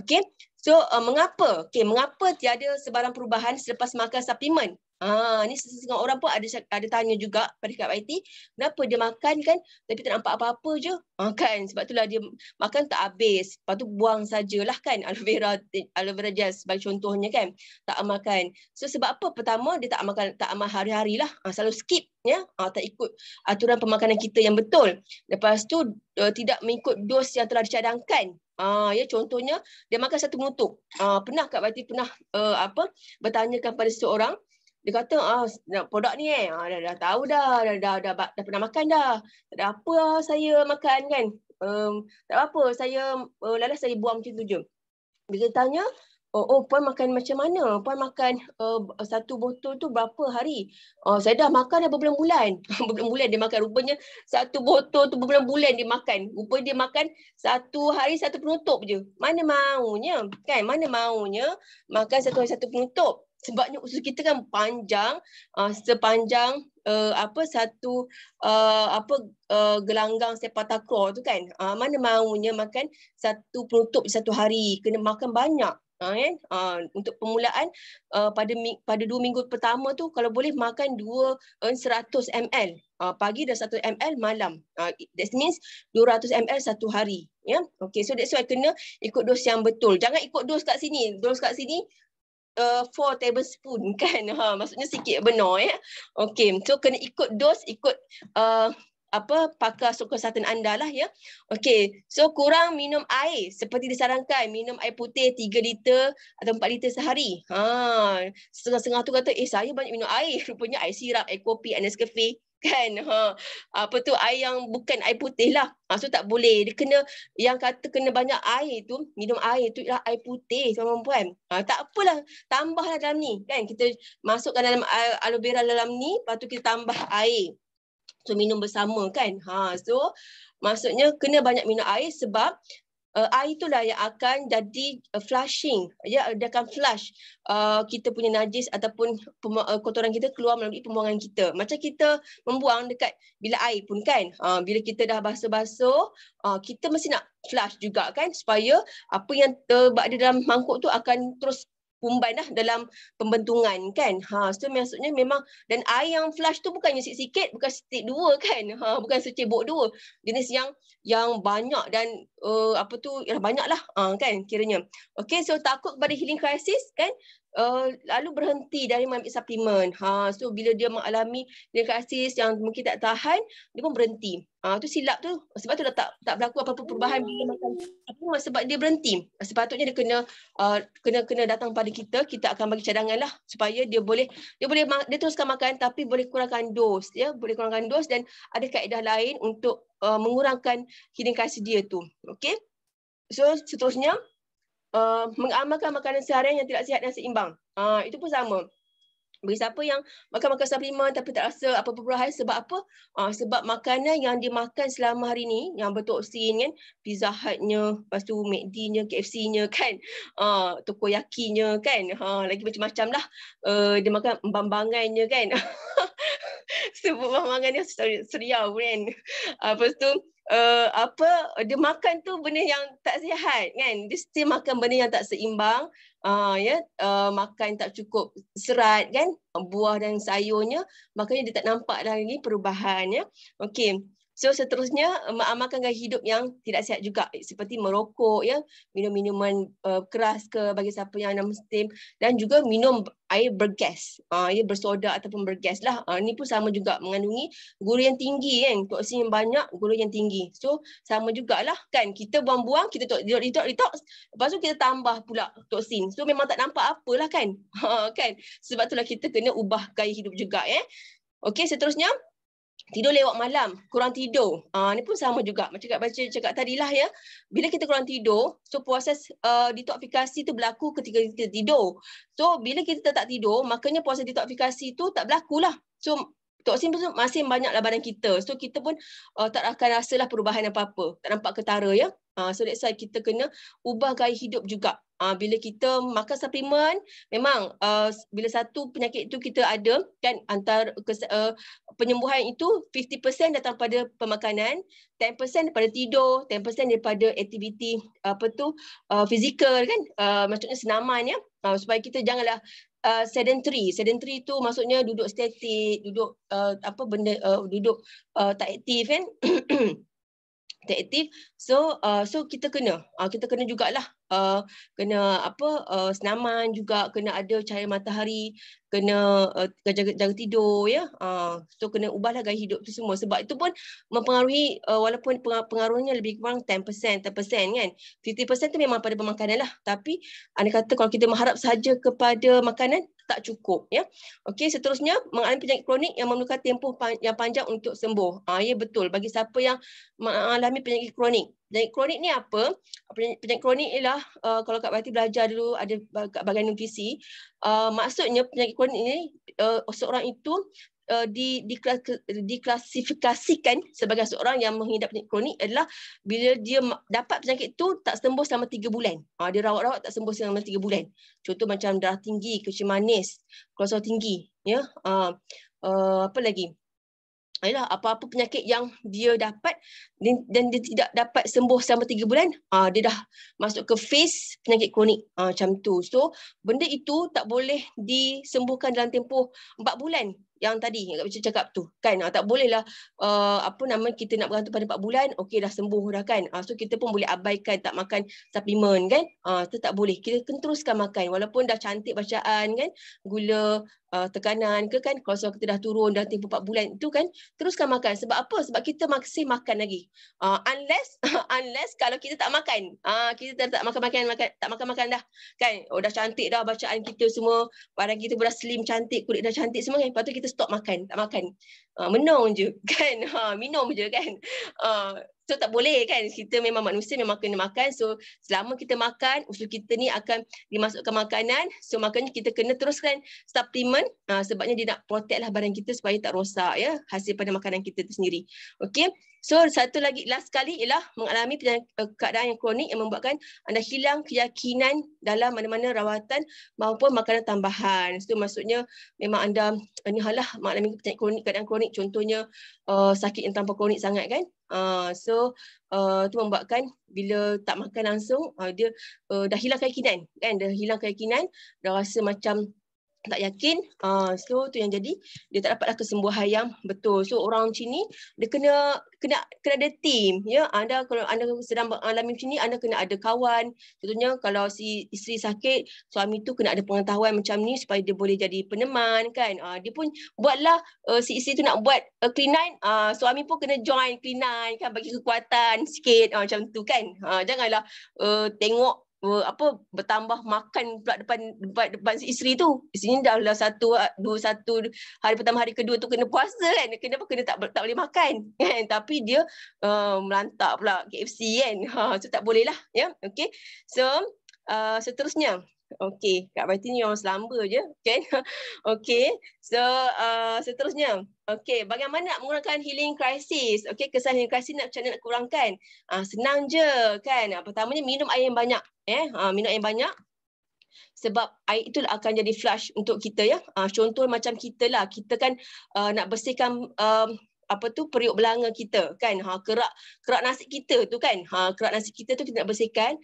Okay. So uh, mengapa? Okay, mengapa tiada sebarang perubahan selepas makan suplemen? Ah, ni sesetengah orang pun ada ada tanya juga pada kat IT, kenapa dia makan kan tapi tak nampak apa-apa je. Ah, kan sebab itulah dia makan tak habis. Lepas tu buang sajalah kan aloe vera aloe vera gel sebagai contohnya kan. Tak makan. So sebab apa? Pertama dia tak makan tak makan hari lah, Ah, selalu skip ya. Ah, tak ikut aturan pemakanan kita yang betul. Lepas tu uh, tidak mengikut dos yang telah dicadangkan. Ah ya contohnya dia makan satu menutup. Ah pernah kat Baiti pernah uh, apa bertanyakan pada seseorang dia kata ah produk ni eh ah, dah, dah tahu dah dah dah, dah, dah, dah pernah makan dah tak ada apa lah saya makan kan um, tak apa saya uh, lalas saya buang macam tu je dia tanya oh, oh puan makan macam mana puan makan uh, satu botol tu berapa hari oh, saya dah makan dah berbulan-bulan berbulan-bulan dia makan rupanya satu botol tu berbulan-bulan dia makan rupanya dia makan satu hari satu penutup je mana maunya kan mana maunya makan satu hari satu penutup sebabnya usus kita kan panjang uh, sepanjang uh, apa satu uh, apa uh, gelanggang sepak takraw tu kan uh, mana maunya makan satu penutup satu hari kena makan banyak uh, kan uh, untuk permulaan uh, pada pada dua minggu pertama tu kalau boleh makan 2 100 ml uh, pagi dan 1 ml malam uh, that means 200 ml satu hari ya yeah? okey so that's why kena ikut dos yang betul jangan ikut dos kat sini dos kat sini uh, 4 tablespoon kan ha maksudnya sikit benar ya eh. okey so kena ikut dos ikut uh, apa pakar sokongan kesihatan anda lah ya. Okey, so kurang minum air seperti disarankan minum air putih 3 liter atau 4 liter sehari. Ha, setengah-setengah tu kata eh saya banyak minum air, rupanya air sirap, air kopi, air Nescafe kan ha. apa tu air yang bukan air putih lah ha, so tak boleh dia kena yang kata kena banyak air tu minum air tu ialah air putih tuan perempuan ha, tak apalah tambahlah dalam ni kan kita masukkan dalam aloe vera dalam ni lepas tu kita tambah air So minum bersama kan. Ha so maksudnya kena banyak minum air sebab uh, air itulah yang akan jadi uh, flushing. Ya dia akan flush uh, kita punya najis ataupun uh, kotoran kita keluar melalui pembuangan kita. Macam kita membuang dekat bila air pun kan. Uh, bila kita dah basuh-basuh, uh, kita mesti nak flush juga kan supaya apa yang terbak di dalam mangkuk tu akan terus kumban lah dalam pembentungan kan. Ha, so maksudnya memang dan air yang flush tu bukannya sikit-sikit, bukan sikit dua kan. Ha, bukan secebok dua. Jenis yang yang banyak dan uh, apa tu, ya banyak lah uh, ha, kan kiranya. Okay, so takut kepada healing crisis kan. Eh, lalu berhenti dari mengambil suplemen. Ha, so bila dia mengalami diastis yang mungkin tak tahan, dia pun berhenti. Ha, tu silap tu. Sebab tu dah tak tak berlaku apa-apa perubahan bila makan suplemen sebab dia berhenti. Sepatutnya dia kena kena-kena eh, datang pada kita, kita akan bagi cadangan lah supaya dia boleh dia boleh dia teruskan makan tapi boleh kurangkan dos ya, boleh kurangkan dos dan ada kaedah lain untuk uh, mengurangkan kinerja dia tu. Okey. So seterusnya Uh, mengamalkan makanan seharian yang tidak sihat dan seimbang. Uh, itu pun sama. Bagi siapa yang makan-makan supplement tapi tak rasa apa-apa perubahan sebab apa? Uh, sebab makanan yang dia makan selama hari ni yang bertoksin kan, pizza hutnya, lepas tu McD-nya, KFC-nya kan, uh, ah, tokoyaki-nya kan, uh, lagi macam-macam lah. Uh, dia makan bambangannya kan. Sebut bambangannya seria pun kan. Uh, lepas tu uh, apa dia makan tu benda yang tak sihat kan dia still makan benda yang tak seimbang uh, ya yeah, uh, makan tak cukup serat kan buah dan sayurnya makanya dia tak nampak dah lagi perubahannya. ya okey So seterusnya eh, mengamalkan gaya hidup yang tidak sihat juga seperti merokok ya, minum minuman uh, keras ke bagi siapa yang anak muslim dan juga minum air bergas. Ah uh, ia bersoda ataupun bergas lah. Uh, ah, ini pun sama juga mengandungi gula yang tinggi kan, toksin yang banyak, gula yang tinggi. So sama jugalah kan kita buang-buang, kita detox, detox, detox, detox. lepas tu kita tambah pula toksin. So memang tak nampak apalah kan. Ha kan. Sebab itulah kita kena ubah gaya hidup juga eh. Okey seterusnya tidur lewat malam, kurang tidur. Ah uh, ni pun sama juga. Macam kat baca cakap tadilah ya. Bila kita kurang tidur, so proses uh, detoksifikasi tu berlaku ketika kita tidur. So bila kita tak tidur, makanya proses detoksifikasi tu tak berlakulah. So toksin pun masih banyaklah badan kita. So kita pun uh, tak akan rasalah perubahan apa-apa. Tak nampak ketara ya. Ah, so that's why kita kena ubah gaya hidup juga. Ah, bila kita makan suplemen, memang ah, bila satu penyakit itu kita ada, kan antara penyembuhan itu 50% datang pada pemakanan, 10% daripada tidur, 10% daripada aktiviti apa tu fizikal kan, maksudnya senaman ya, supaya kita janganlah Uh, sedentary sedentary tu maksudnya duduk statik duduk uh, apa benda uh, duduk uh, tak aktif kan tak aktif so uh, so kita kena uh, kita kena jugalah uh, kena apa uh, senaman juga kena ada cahaya matahari kena uh, jaga, jaga tidur ya uh, so kena ubahlah gaya hidup tu semua sebab itu pun mempengaruhi uh, walaupun pengaruhnya lebih kurang 10% 10% kan 50% tu memang pada pemakanan lah tapi anda kata kalau kita mengharap saja kepada makanan tak cukup ya. Okey seterusnya mengalami penyakit kronik yang memerlukan tempoh pan- yang panjang untuk sembuh. Ah ha, ya betul bagi siapa yang mengalami penyakit kronik Penyakit kronik ni apa? Penyakit kronik ialah uh, kalau Kak Bati belajar dulu ada bagian nutrisi. Uh, maksudnya penyakit kronik ini uh, seorang itu uh, di, diklas, diklasifikasikan sebagai seorang yang menghidap penyakit kronik adalah bila dia dapat penyakit itu tak sembuh selama tiga bulan. Uh, dia rawat-rawat tak sembuh selama tiga bulan. Contoh macam darah tinggi, kecil manis, kolesterol tinggi. ya. Yeah? Uh, uh, apa lagi? ialah apa-apa penyakit yang dia dapat dan dia tidak dapat sembuh selama tiga bulan uh, dia dah masuk ke phase penyakit kronik uh, macam tu so benda itu tak boleh disembuhkan dalam tempoh empat bulan yang tadi yang Kak cakap tu kan ah, tak bolehlah uh, apa nama kita nak bergantung pada 4 bulan okey dah sembuh dah kan uh, so kita pun boleh abaikan tak makan suplemen kan uh, tu tak boleh kita kena teruskan makan walaupun dah cantik bacaan kan gula uh, tekanan ke kan kalau kita dah turun dah tempoh 4 bulan tu kan teruskan makan sebab apa sebab kita masih makan lagi uh, unless unless kalau kita tak makan uh, kita tak, tak makan makan makan tak makan makan dah kan oh dah cantik dah bacaan kita semua badan kita pun dah slim cantik kulit dah cantik semua kan lepas tu kita stop makan, tak makan. Uh, menung je kan, ha, minum je kan. Uh, so tak boleh kan, kita memang manusia memang kena makan. So selama kita makan, usul kita ni akan dimasukkan makanan. So makanya kita kena teruskan suplemen uh, ah, sebabnya dia nak protect lah badan kita supaya tak rosak ya. Hasil pada makanan kita tu sendiri. Okay. So satu lagi last sekali ialah mengalami eh, keadaan yang kronik yang membuatkan anda hilang keyakinan dalam mana-mana rawatan maupun makanan tambahan. Itu so, maksudnya memang anda ini eh, halah mengalami penyakit kronik keadaan kronik contohnya uh, sakit yang tanpa kronik sangat kan. Uh, so uh, tu membuatkan bila tak makan langsung uh, dia uh, dah hilang keyakinan kan dah hilang keyakinan dah rasa macam tak yakin uh, so tu yang jadi dia tak dapatlah kesembuhan yang betul so orang sini dia kena kena kena ada team ya anda kalau anda sedang mengalami ah, sini anda kena ada kawan contohnya kalau si isteri sakit suami tu kena ada pengetahuan macam ni supaya dia boleh jadi peneman kan uh, dia pun buatlah uh, si isteri tu nak buat uh, clean nine uh, suami pun kena join clean nine kan bagi kekuatan sikit uh, macam tu kan uh, janganlah uh, tengok apa bertambah makan pula depan depan depan si isteri tu. Isteri dah lah satu dua satu hari pertama hari kedua tu kena puasa kan. Kena apa kena tak tak boleh makan kan. Tapi dia uh, melantak pula KFC kan. Ha so tak boleh lah ya. Yeah? Okey. So uh, seterusnya Okay, Kak Fati ni orang selamba je. Okay, okay. so uh, seterusnya. Okay, bagaimana nak mengurangkan healing crisis? Okay, kesan healing crisis nak macam nak kurangkan? Uh, senang je kan. Ah, pertamanya minum air yang banyak. Eh? Uh, minum air yang banyak. Sebab air itu akan jadi flush untuk kita ya. Uh, contoh macam kita lah. Kita kan uh, nak bersihkan um, apa tu periuk belanga kita kan ha kerak kerak nasi kita tu kan ha kerak nasi kita tu kita nak bersihkan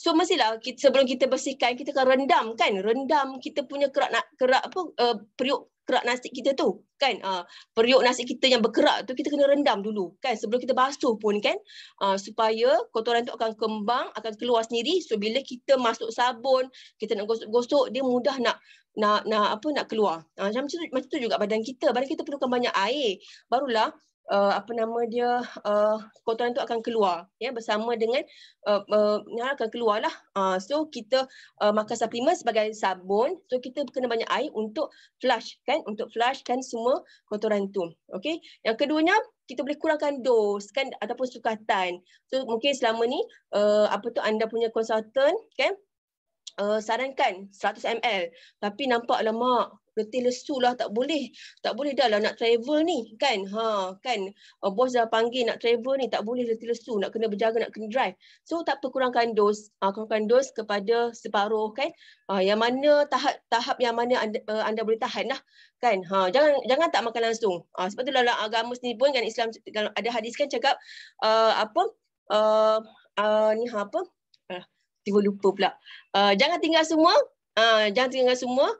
So mestilah kita, sebelum kita bersihkan kita akan rendam kan rendam kita punya kerak nak kerak apa uh, periuk kerak nasi kita tu kan uh, periuk nasi kita yang berkerak tu kita kena rendam dulu kan sebelum kita basuh pun kan uh, supaya kotoran tu akan kembang akan keluar sendiri so bila kita masuk sabun kita nak gosok-gosok dia mudah nak nak nak apa nak keluar uh, macam tu, macam tu juga badan kita badan kita perlukan banyak air barulah uh, apa nama dia uh, kotoran tu akan keluar ya bersama dengan uh, uh, akan keluarlah uh, so kita uh, makan suplemen sebagai sabun so kita kena banyak air untuk flush kan untuk flush kan semua kotoran tu okey yang keduanya kita boleh kurangkan dos kan ataupun sukatan so mungkin selama ni uh, apa tu anda punya konsultan kan Uh, sarankan 100 ml tapi nampak lemak letih lesu lah tak boleh tak boleh dah lah nak travel ni kan ha kan uh, bos dah panggil nak travel ni tak boleh letih lesu nak kena berjaga nak kena drive so tak apa kurangkan dos ha, kurangkan dos kepada separuh kan ha, yang mana tahap tahap yang mana anda, uh, anda boleh tahan lah kan ha jangan jangan tak makan langsung ha, sebab tu dalam agama sendiri pun kan Islam ada hadis kan cakap uh, apa uh, uh, ni ha, apa uh, tiba lupa pula uh, jangan tinggal semua Uh, jangan tinggal semua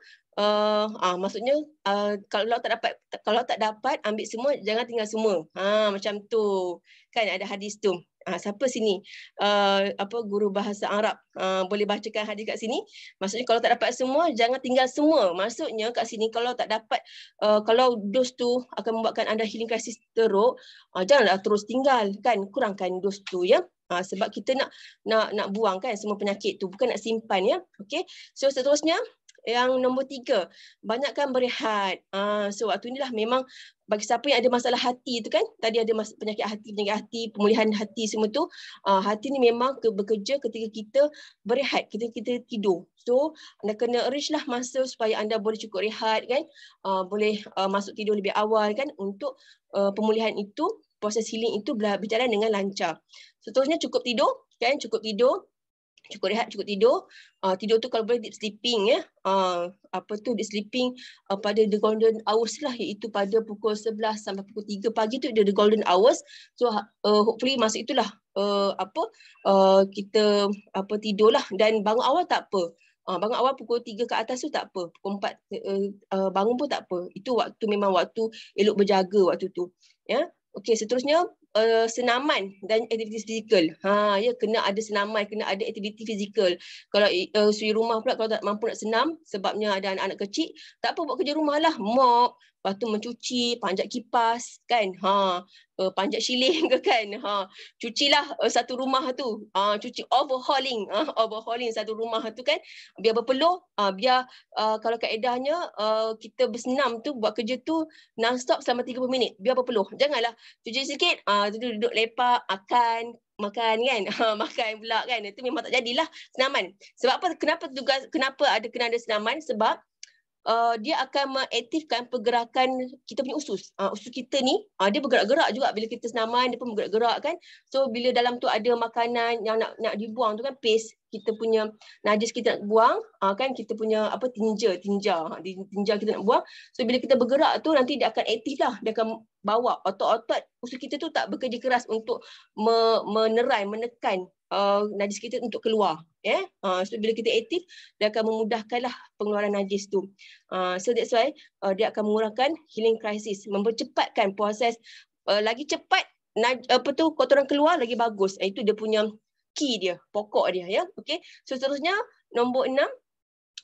ah uh, uh, maksudnya uh, kalau tak dapat kalau tak dapat ambil semua jangan tinggal semua. Ha macam tu. Kan ada hadis tu. Ah siapa sini? Uh, apa guru bahasa Arab uh, boleh bacakan hadis kat sini. Maksudnya kalau tak dapat semua jangan tinggal semua. Maksudnya kat sini kalau tak dapat uh, kalau dos tu akan membuatkan anda healing crisis teruk, uh, janganlah terus tinggal kan kurangkan dos tu ya. Ha, sebab kita nak nak nak buang kan semua penyakit tu bukan nak simpan ya okey so seterusnya yang nombor tiga, banyakkan berehat. Ah, so waktu inilah memang bagi siapa yang ada masalah hati tu kan, tadi ada penyakit hati, penyakit hati, pemulihan hati semua tu, ah, hati ni memang ke- bekerja ketika kita berehat, kita kita tidur. So anda kena arrange lah masa supaya anda boleh cukup rehat kan, ah, boleh ah, masuk tidur lebih awal kan untuk ah, pemulihan itu, proses healing itu berjalan dengan lancar. Seterusnya cukup tidur, kan cukup tidur cukup rehat cukup tidur uh, tidur tu kalau boleh deep sleeping ya uh, apa tu deep sleeping uh, pada the golden hours lah iaitu pada pukul 11 sampai pukul 3 pagi tu dia the golden hours so uh, hopefully masa itulah uh, apa uh, kita apa tidurlah dan bangun awal tak apa Uh, bangun awal pukul 3 ke atas tu tak apa. Pukul 4 uh, uh, bangun pun tak apa. Itu waktu memang waktu elok berjaga waktu tu. Ya. Yeah? Okey, seterusnya uh, senaman dan aktiviti fizikal. Ha ya kena ada senaman, kena ada aktiviti fizikal. Kalau uh, suri rumah pula kalau tak mampu nak senam sebabnya ada anak-anak kecil, tak apa buat kerja rumah lah. Mop, lepas tu mencuci, panjat kipas kan. Ha uh, panjat siling ke kan. Ha cucilah uh, satu rumah tu. Ha uh, cuci overhauling, uh, overhauling satu rumah tu kan. Biar berpeluh, ha uh, biar uh, kalau kaedahnya uh, kita bersenam tu buat kerja tu non stop selama 30 minit. Biar berpeluh. Janganlah cuci sikit, ha Ah, tu uh, duduk lepak, makan, makan kan. Ah, makan pula kan. Itu memang tak jadilah senaman. Sebab apa? Kenapa tugas kenapa ada kena ada senaman? Sebab uh, dia akan mengaktifkan pergerakan kita punya usus. Uh, usus kita ni uh, dia bergerak-gerak juga bila kita senaman dia pun bergerak-gerak kan. So bila dalam tu ada makanan yang nak nak dibuang tu kan paste kita punya najis kita nak buang uh, kan kita punya apa tinja tinja tinja kita nak buang. So bila kita bergerak tu nanti dia akan aktif lah. Dia akan bawa otot-otot usus kita tu tak bekerja keras untuk menerai menekan uh, najis kita untuk keluar ya yeah? uh, so bila kita aktif dia akan memudahkanlah pengeluaran najis tu uh, so that's why uh, dia akan mengurangkan healing crisis mempercepatkan proses uh, lagi cepat naj- apa tu kotoran keluar lagi bagus itu dia punya key dia pokok dia ya yeah? okey so seterusnya nombor enam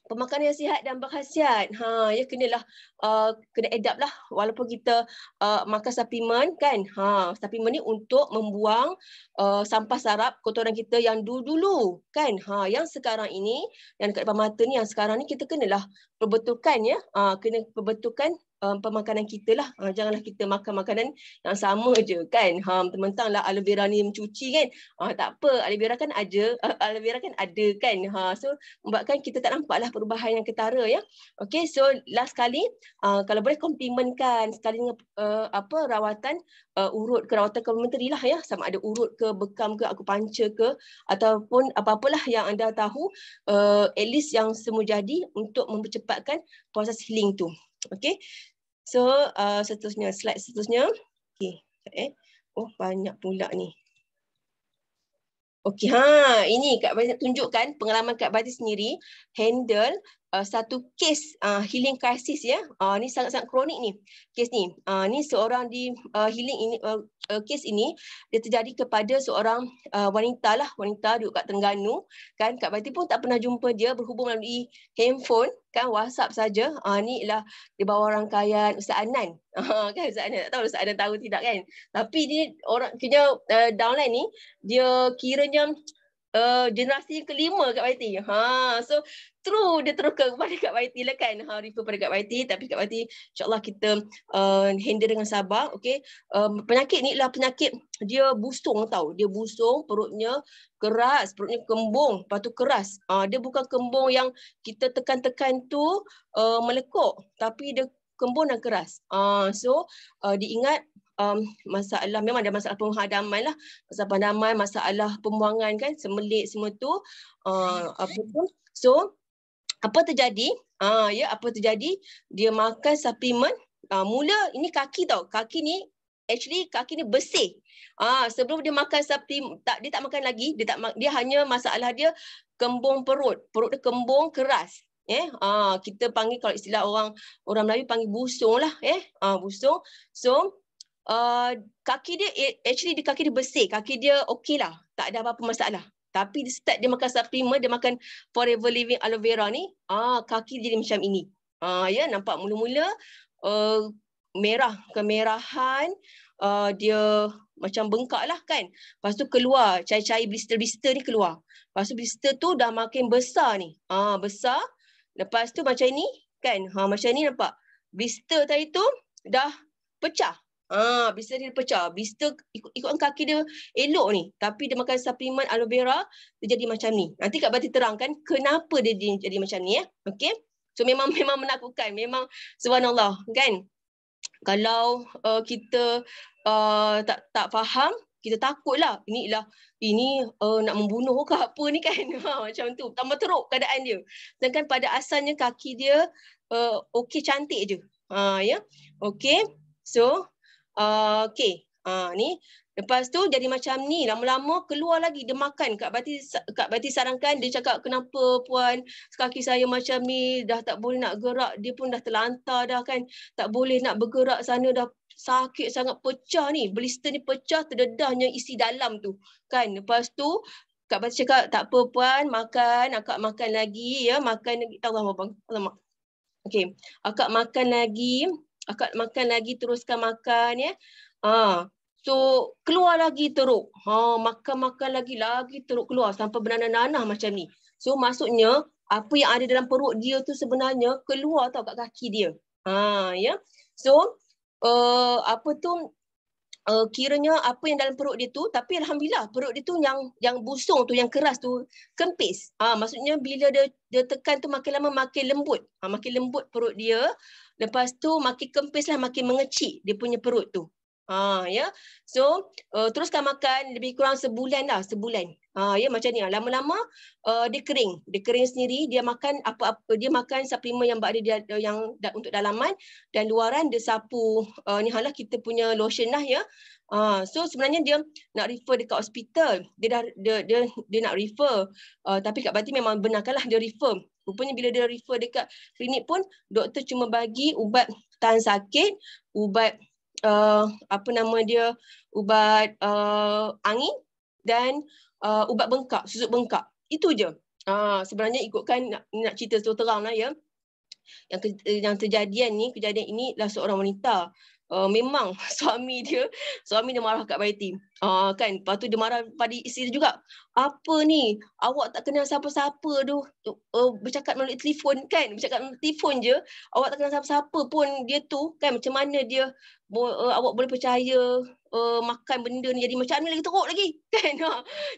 pemakanan yang sihat dan berkhasiat. Ha, ya kenalah uh, kena adapt lah walaupun kita uh, makan supplement kan. Ha, supplement ni untuk membuang uh, sampah sarap kotoran kita yang dulu-dulu kan. Ha, yang sekarang ini yang dekat depan mata ni yang sekarang ni kita kenalah perbetulkan ya. Uh, kena perbetulkan um, pemakanan kita lah. Uh, janganlah kita makan makanan yang sama je kan. Ha, Tementang lah aloe vera ni mencuci kan. Uh, tak apa, aloe vera kan ada. Uh, aloe vera kan ada kan. Ha, so, membuatkan kita tak nampaklah perubahan yang ketara ya. Okay, so last kali, uh, kalau boleh komplimenkan sekali dengan uh, apa, rawatan uh, urut ke rawatan ke lah ya. Sama ada urut ke bekam ke aku panca ke ataupun apa-apalah yang anda tahu uh, at least yang semua jadi untuk mempercepatkan proses healing tu. Okay. So uh, seterusnya, slide seterusnya. Okay. Eh. Oh banyak pula ni. Okey, ha, ini Kak banyak tunjukkan pengalaman Kak Badis sendiri handle Uh, satu kes uh, healing crisis ya. Ah uh, ni sangat-sangat kronik ni. Kes ni. Ah uh, ni seorang di uh, healing ini uh, uh, kes ini dia terjadi kepada seorang uh, wanita lah, wanita duduk kat Terengganu kan kat Batu pun tak pernah jumpa dia berhubung melalui handphone kan WhatsApp saja. Ah uh, ni ialah di bawah rangkaian Ustaz Anan. Uh, kan Ustaz Anan tak tahu Ustaz Anan tahu tidak kan. Tapi ni orang kerja uh, downline ni dia kiranya Eh, generasi kelima Kak Baiti. Ha, so true dia terus kepada Kak Baiti lah kan. Ha, refer pada Kak Baiti. Tapi Kak Baiti insyaAllah kita uh, handle dengan sabar. Okay. Um, penyakit ni lah penyakit dia busung tau. Dia busung, perutnya keras, perutnya kembung, lepas tu keras. Ha, dia bukan kembung yang kita tekan-tekan tu uh, melekuk. Tapi dia kembung dan keras. Uh, so uh, diingat um, masalah memang ada masalah penghadaman lah masalah penghadaman masalah pembuangan kan semelit semua tu uh, apa tu so apa terjadi ah uh, ya apa terjadi dia makan suplemen uh, ah, mula ini kaki tau kaki ni actually kaki ni bersih ah uh, sebelum dia makan suplemen tak dia tak makan lagi dia tak dia hanya masalah dia kembung perut perut dia kembung keras eh ah uh, kita panggil kalau istilah orang orang Melayu panggil busung lah eh ah uh, busung so Uh, kaki dia eh, actually di kaki dia bersih kaki dia okay lah tak ada apa-apa masalah tapi start dia makan supplement dia makan forever living aloe vera ni ah kaki dia jadi macam ini ah ya nampak mula-mula uh, merah kemerahan uh, dia macam bengkak lah kan Pastu keluar cai-cai blister-blister ni keluar Pastu blister tu dah makin besar ni ah besar lepas tu macam ni kan ha macam ni nampak blister tadi tu dah pecah Ah, blister dia pecah. Blister ikut ikut kaki dia elok ni. Tapi dia makan suplemen aloe vera, dia jadi macam ni. Nanti Kak Bati terangkan kenapa dia jadi macam ni. Eh? Ya. Okay? So memang memang menakutkan. Memang subhanallah. Kan? Kalau uh, kita uh, tak tak faham, kita takutlah. lah. ini uh, nak membunuh ke apa ni kan? Ha, macam tu. Tambah teruk keadaan dia. Dan kan pada asalnya kaki dia uh, okey cantik je. Ha, ya? Yeah? Okay? So, uh, okey uh, ni lepas tu jadi macam ni lama-lama keluar lagi dia makan kat bati kat bati sarangkan dia cakap kenapa puan kaki saya macam ni dah tak boleh nak gerak dia pun dah terlantar dah kan tak boleh nak bergerak sana dah sakit sangat pecah ni blister ni pecah terdedahnya isi dalam tu kan lepas tu Kak bati cakap tak apa puan makan akak makan lagi ya makan lagi Allah Allah Okey, akak makan lagi akak makan lagi teruskan makan ya. Ha. So keluar lagi teruk. Ha makan-makan lagi lagi teruk keluar sampai bernanah-nanah macam ni. So maksudnya apa yang ada dalam perut dia tu sebenarnya keluar tau kat kaki dia. Ha ya. So uh, apa tu uh, kiranya apa yang dalam perut dia tu tapi alhamdulillah perut dia tu yang yang busung tu yang keras tu kempis ah uh, maksudnya bila dia dia tekan tu makin lama makin lembut uh, makin lembut perut dia lepas tu makin kempis lah makin mengecik dia punya perut tu ah uh, ya yeah? so uh, teruskan makan lebih kurang sebulan lah sebulan Ha, ya macam ni lah. lama-lama uh, dia kering dia kering sendiri dia makan apa-apa dia makan suplemen yang ada dia yang da, untuk dalaman dan luaran dia sapu uh, ni halah kita punya lotion lah ya uh, so sebenarnya dia nak refer dekat hospital dia dah dia dia, dia nak refer uh, tapi kat batin memang lah dia refer rupanya bila dia refer dekat klinik pun doktor cuma bagi ubat tahan sakit ubat uh, apa nama dia ubat uh, angin dan uh, ubat bengkak, susuk bengkak. Itu je. Uh, sebenarnya ikutkan nak, nak cerita terus terang lah ya. Yang, ke, eh, yang terjadi ni, kejadian ini lah seorang wanita. Uh, memang suami dia, suami dia marah kat Baiti. Uh, kan? Lepas tu dia marah pada isteri juga. Apa ni? Awak tak kenal siapa-siapa tu. Uh, oh, bercakap melalui telefon kan? Bercakap melalui telefon je. Awak tak kenal siapa-siapa pun dia tu kan? Macam mana dia, uh, awak boleh percaya uh, makan benda ni jadi macam ni lagi teruk lagi kan ha.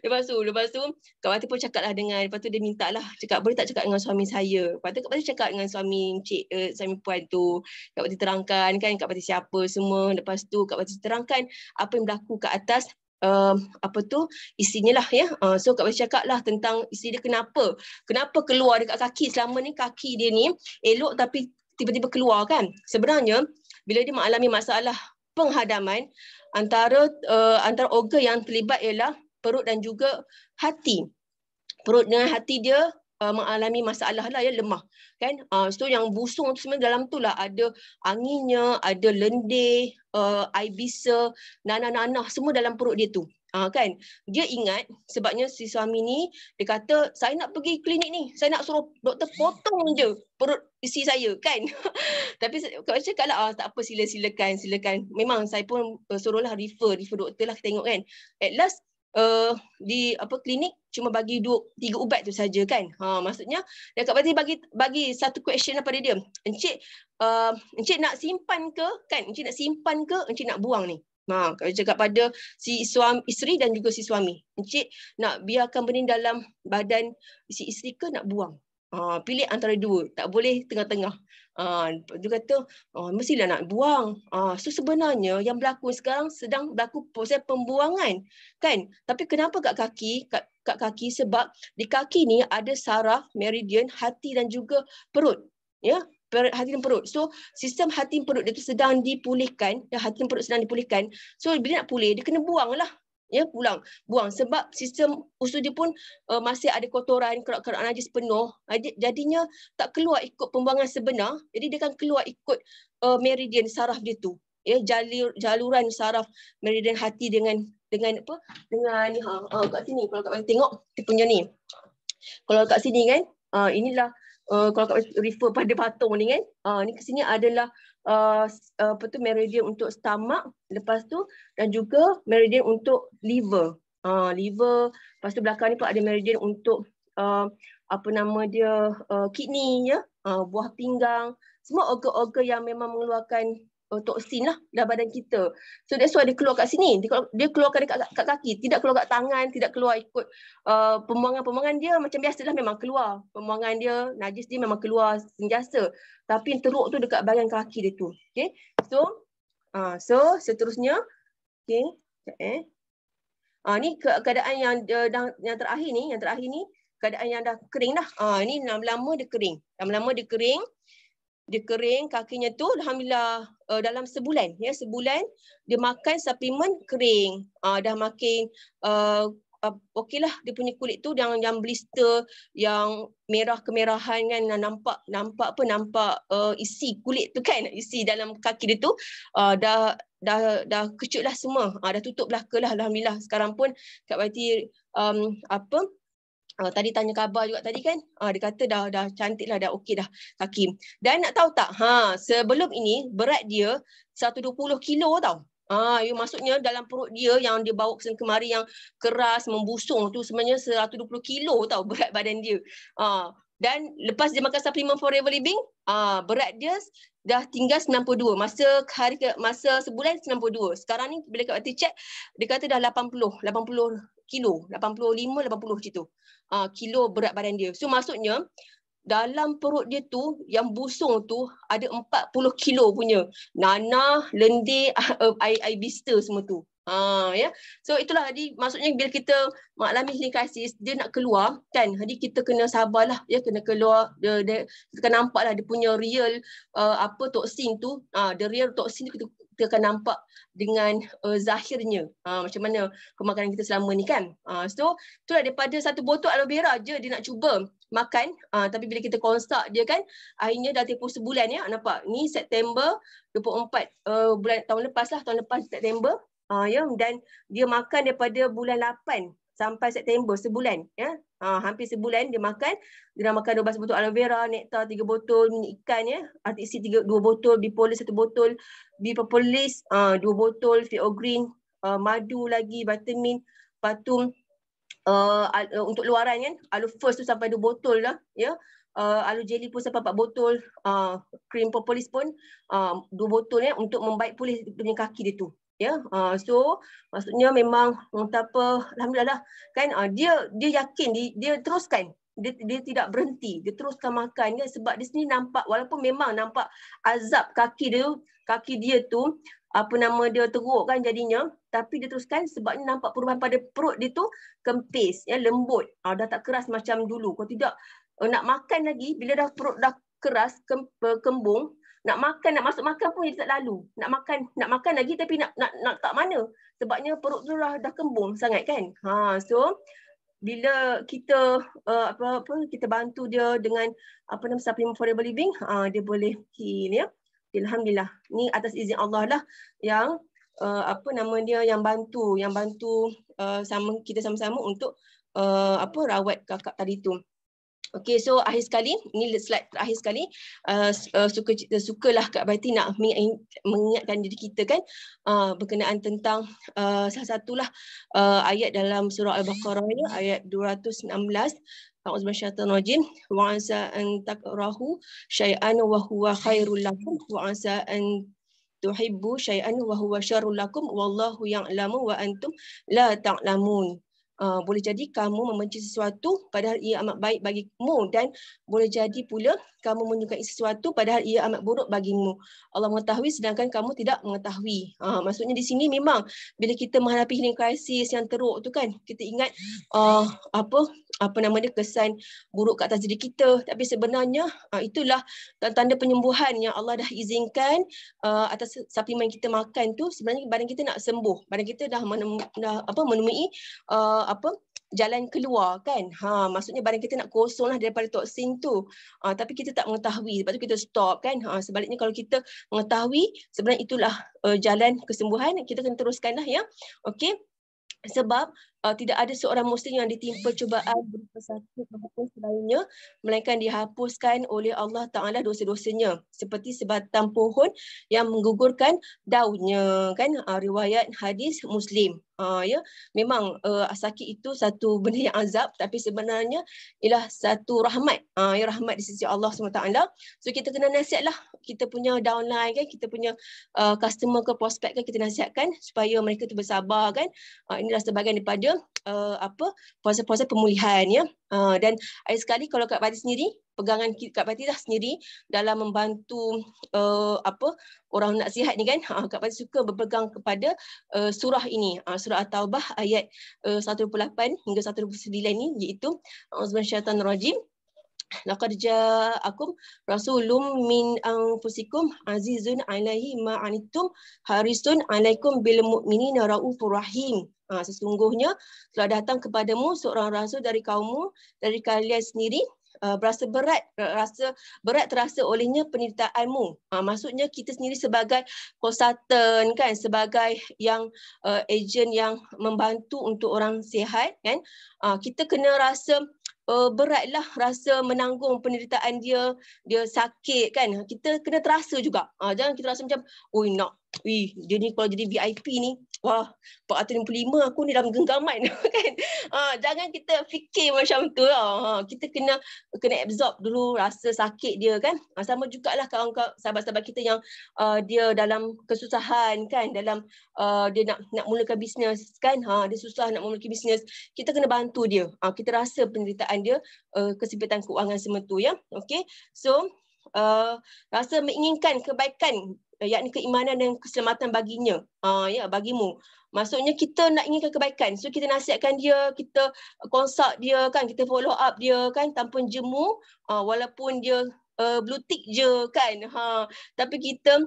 lepas tu lepas tu kat waktu pun cakap lah dengan lepas tu dia minta lah cakap boleh tak cakap dengan suami saya lepas tu kat waktu cakap dengan suami cik uh, suami puan tu kat waktu terangkan kan kat waktu siapa semua lepas tu kat waktu terangkan apa yang berlaku kat atas Um, apa tu isinya lah ya. Uh, so Kak Basya cakap lah tentang isteri dia kenapa. Kenapa keluar dekat kaki selama ni kaki dia ni elok tapi tiba-tiba keluar kan. Sebenarnya bila dia mengalami masalah penghadaman antara uh, antara organ yang terlibat ialah perut dan juga hati. Perut dengan hati dia uh, mengalami masalah lah ya lemah kan. uh, so yang busung tu sebenarnya dalam tu lah ada anginnya, ada lendir, uh, air bisa, nanah-nanah semua dalam perut dia tu. Ah ha, kan dia ingat sebabnya si suami ni dia kata saya nak pergi klinik ni saya nak suruh doktor potong je perut isi saya kan tapi saya kalau ah, tak apa sila silakan silakan memang saya pun uh, suruhlah refer refer doktor lah tengok kan at last uh, di apa klinik cuma bagi dua tiga ubat tu saja kan ha maksudnya dia kat bagi bagi satu question daripada lah dia encik uh, encik nak simpan ke kan encik nak simpan ke encik nak buang ni Ha, kalau cakap pada si suami, isteri dan juga si suami. Encik nak biarkan benda dalam badan si isteri ke nak buang? Ha, pilih antara dua. Tak boleh tengah-tengah. Ha, dia kata, ha, mestilah nak buang. Ha, so sebenarnya yang berlaku sekarang sedang berlaku proses pembuangan. kan? Tapi kenapa kat kaki? Kat, kat kaki sebab di kaki ni ada saraf, meridian, hati dan juga perut. Ya, hati dan perut. So sistem hati dan perut dia tu sedang dipulihkan, ya, hati dan perut sedang dipulihkan. So bila nak pulih, dia kena buang lah. Ya, pulang. Buang. Sebab sistem usus dia pun uh, masih ada kotoran, kerak-kerak najis penuh. Ah, jadinya tak keluar ikut pembuangan sebenar. Jadi dia akan keluar ikut uh, eh, meridian saraf dia tu. Ya, jalur, jaluran saraf meridian hati dengan dengan apa? Dengan ha, uh, kat sini kalau tak boleh tengok, dia punya ni. Kalau kat sini kan, uh, inilah uh, kalau kau refer pada patung ni kan uh, ni kesini adalah uh, apa tu meridian untuk stomach lepas tu dan juga meridian untuk liver uh, liver lepas tu belakang ni pun ada meridian untuk uh, apa nama dia uh, kidney ya uh, buah pinggang semua organ-organ yang memang mengeluarkan uh, toksin lah dalam badan kita. So that's why dia keluar kat sini. Dia keluar, dia keluar dekat, kat, kaki. Tidak keluar kat tangan. Tidak keluar ikut uh, pembuangan-pembuangan dia macam biasa lah memang keluar. Pembuangan dia, najis dia memang keluar senjasa. Tapi yang teruk tu dekat bahagian kaki dia tu. Okay. So, uh, so seterusnya. Okay. Eh. Uh, ni ke- keadaan yang uh, yang terakhir ni. Yang terakhir ni keadaan yang dah kering dah. Ah uh, ha, lama-lama dia kering. Lama-lama dia kering dia kering kakinya tu alhamdulillah uh, dalam sebulan ya sebulan dia makan suplemen kering uh, dah makin uh, eh, uh, ah, okeylah dia punya kulit tu yang yang blister yang merah kemerahan kan nampak nampak apa nampak uh, isi kulit tu kan isi dalam kaki dia tu uh, dah dah dah kecutlah semua uh, dah tutup belakalah alhamdulillah sekarang pun kat Wati um, apa Uh, tadi tanya khabar juga tadi kan. Uh, dia kata dah dah cantik lah, dah okey dah Hakim. Dan nak tahu tak, ha, sebelum ini berat dia 120 kilo tau. Ah, uh, maksudnya dalam perut dia yang dia bawa kesan kemari yang keras, membusung tu sebenarnya 120 kilo tau berat badan dia. Ah, dan lepas dia makan suplemen Forever Living, ah, berat dia dah tinggal 92. Masa hari ke, masa sebulan 92. Sekarang ni bila kat check, dia kata dah 80, 80 kilo, 85, 80 macam tu uh, kilo berat badan dia. So maksudnya dalam perut dia tu yang busung tu ada 40 kilo punya nana, lendir, eh, air air bista semua tu. Ha ya. So itulah tadi maksudnya bila kita maklami silikasis dia nak keluar kan. Jadi kita kena sabarlah ya kena keluar dia, dia kita kena nampaklah dia punya real uh, apa toksin tu. Ah uh, the real toksin tu kita kita akan nampak dengan uh, zahirnya ha, macam mana kemakanan kita selama ni kan ha, so itulah daripada satu botol aloe vera je dia nak cuba makan ha, tapi bila kita konstak dia kan akhirnya dah tempoh sebulan ya nampak ni September 24 uh, bulan tahun lepas lah tahun lepas September Uh, ya yeah. dan dia makan daripada bulan sampai September sebulan ya ha, hampir sebulan dia makan dia dah makan 12 botol aloe vera nektar 3 botol minyak ikan ya artic 3 2 botol bipolis 1 botol bipropolis uh, 2 botol feogreen uh, ha, madu lagi vitamin patung uh, ha, uh, ha, untuk luaran kan aloe first tu sampai 2 botol lah ya uh, aloe jelly pun sampai 4 botol uh, cream propolis pun uh, 2 botol ya untuk membaik pulih punya kaki dia tu ya yeah. uh, so maksudnya memang entah mm, apa alhamdulillah lah. kan uh, dia dia yakin dia, dia teruskan dia, dia tidak berhenti dia teruskan makan ya sebab di sini nampak walaupun memang nampak azab kaki dia kaki dia tu apa nama dia teruk kan jadinya tapi dia teruskan sebabnya nampak perubahan pada perut dia tu kempis ya lembut uh, dah tak keras macam dulu kalau tidak uh, nak makan lagi bila dah perut dah keras kembung nak makan nak masuk makan pun jadi tak lalu nak makan nak makan lagi tapi nak nak nak tak mana sebabnya perut tu dah, dah kembung sangat kan ha so bila kita uh, apa apa kita bantu dia dengan apa nama supplement for living ha uh, dia boleh heal ya alhamdulillah ni atas izin Allah lah yang uh, apa nama dia yang bantu yang bantu uh, sama kita sama-sama untuk uh, apa rawat kakak tadi tu Okay, so akhir sekali, ini slide terakhir sekali. Uh, uh, suka, uh, sukalah Kak bati nak eh, mengingatkan diri kita kan uh, berkenaan tentang uh, salah satulah uh, ayat dalam surah Al-Baqarah ini, ayat 216. Ta'uzman syaitan rajim. Wa'ansa an takrahu syai'an wa khairul lakum. Wa'ansa an tuhibbu syai'an wa huwa syarul lakum. Wallahu ya'lamu wa antum la ta'lamun. Ah, boleh jadi kamu membenci sesuatu padahal ia amat baik bagi kamu dan boleh jadi pula kamu menyukai sesuatu padahal ia amat buruk bagimu. Allah mengetahui sedangkan kamu tidak mengetahui. Uh, maksudnya di sini memang bila kita menghadapi healing crisis yang teruk tu kan kita ingat uh, apa apa nama dia kesan buruk ke atas diri kita tapi sebenarnya ah, itulah tanda penyembuhan yang Allah dah izinkan ah, atas suplemen kita makan tu sebenarnya badan kita nak sembuh badan kita dah, menem, dah apa menemui ah, apa jalan keluar kan ha maksudnya badan kita nak kosonglah daripada toksin tu ha, tapi kita tak mengetahui sebab tu kita stop kan ha sebaliknya kalau kita mengetahui sebenarnya itulah uh, jalan kesembuhan kita kena teruskanlah ya okey sebab uh, tidak ada seorang muslim yang ditimpa cubaan berupa satu maupun selainnya melainkan dihapuskan oleh Allah Taala dosa-dosanya seperti sebatang pohon yang menggugurkan daunnya kan uh, riwayat hadis muslim uh, ya yeah. memang uh, sakit itu satu benda yang azab tapi sebenarnya ialah satu rahmat uh, ya rahmat di sisi Allah SWT. Taala so kita kena nasihatlah kita punya downline kan kita punya uh, customer ke prospect kan kita nasihatkan supaya mereka tu bersabar kan uh, inilah sebahagian daripada kepada ya, uh, eh, apa proses-proses pemulihan ya. Uh, dan air sekali kalau Kak Pati sendiri pegangan Kak Pati dah sendiri dalam membantu uh, apa orang nak sihat ni kan. Uh, Kak Pati suka berpegang kepada uh, surah ini, uh, surah At-Taubah ayat uh, 128 hingga 129 ni iaitu auzubillahi laqad ja'akum rasulun min anfusikum azizun 'alaihi ma 'anittum harisun 'alaikum bil mu'minina raufur rahim Ha, sesungguhnya telah datang kepadamu seorang rasul dari kaummu, dari kalian sendiri, Uh, berasa berat rasa berat terasa olehnya penderitaanmu uh, maksudnya kita sendiri sebagai konsultan kan sebagai yang uh, ha, agent yang membantu untuk orang sihat kan uh, kita kena rasa uh, beratlah rasa menanggung penderitaan dia dia sakit kan kita kena terasa juga uh, jangan kita rasa macam oi nak Wih, dia ni kalau jadi VIP ni, wah, 455 aku ni dalam genggaman kan. Ha, jangan kita fikir macam tu Ha, kita kena kena absorb dulu rasa sakit dia kan. Ha, sama juga lah, kawan sahabat-sahabat kita yang uh, dia dalam kesusahan kan, dalam uh, dia nak nak mulakan bisnes kan. Ha, dia susah nak mulakan bisnes. Kita kena bantu dia. Ha, kita rasa penderitaan dia, uh, kesempatan keuangan semua tu ya. Okay, so... Uh, rasa menginginkan kebaikan yakni keimanan dan keselamatan baginya uh, ya bagimu maksudnya kita nak inginkan kebaikan so kita nasihatkan dia kita consult dia kan kita follow up dia kan tanpa jemu uh, walaupun dia uh, blue tick je kan ha tapi kita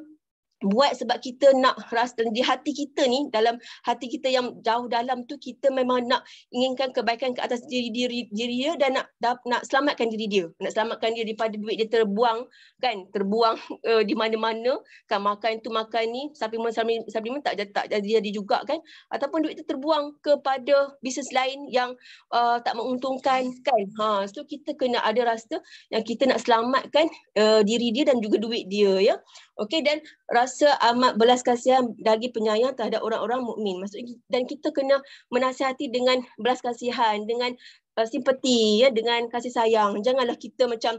buat sebab kita nak rasa dan di hati kita ni dalam hati kita yang jauh dalam tu kita memang nak inginkan kebaikan ke atas diri diri diri dia dan nak da, nak selamatkan diri dia nak selamatkan dia daripada duit dia terbuang kan terbuang uh, di mana-mana kan makan tu makan ni supplement supplement, supplement tak jadi tak jadi juga kan ataupun duit tu terbuang kepada bisnes lain yang uh, tak menguntungkan kan ha so kita kena ada rasa yang kita nak selamatkan uh, diri dia dan juga duit dia ya Okey dan rasa amat belas kasihan bagi penyayang terhadap orang-orang mukmin. Maksudnya dan kita kena menasihati dengan belas kasihan, dengan uh, simpati ya, dengan kasih sayang. Janganlah kita macam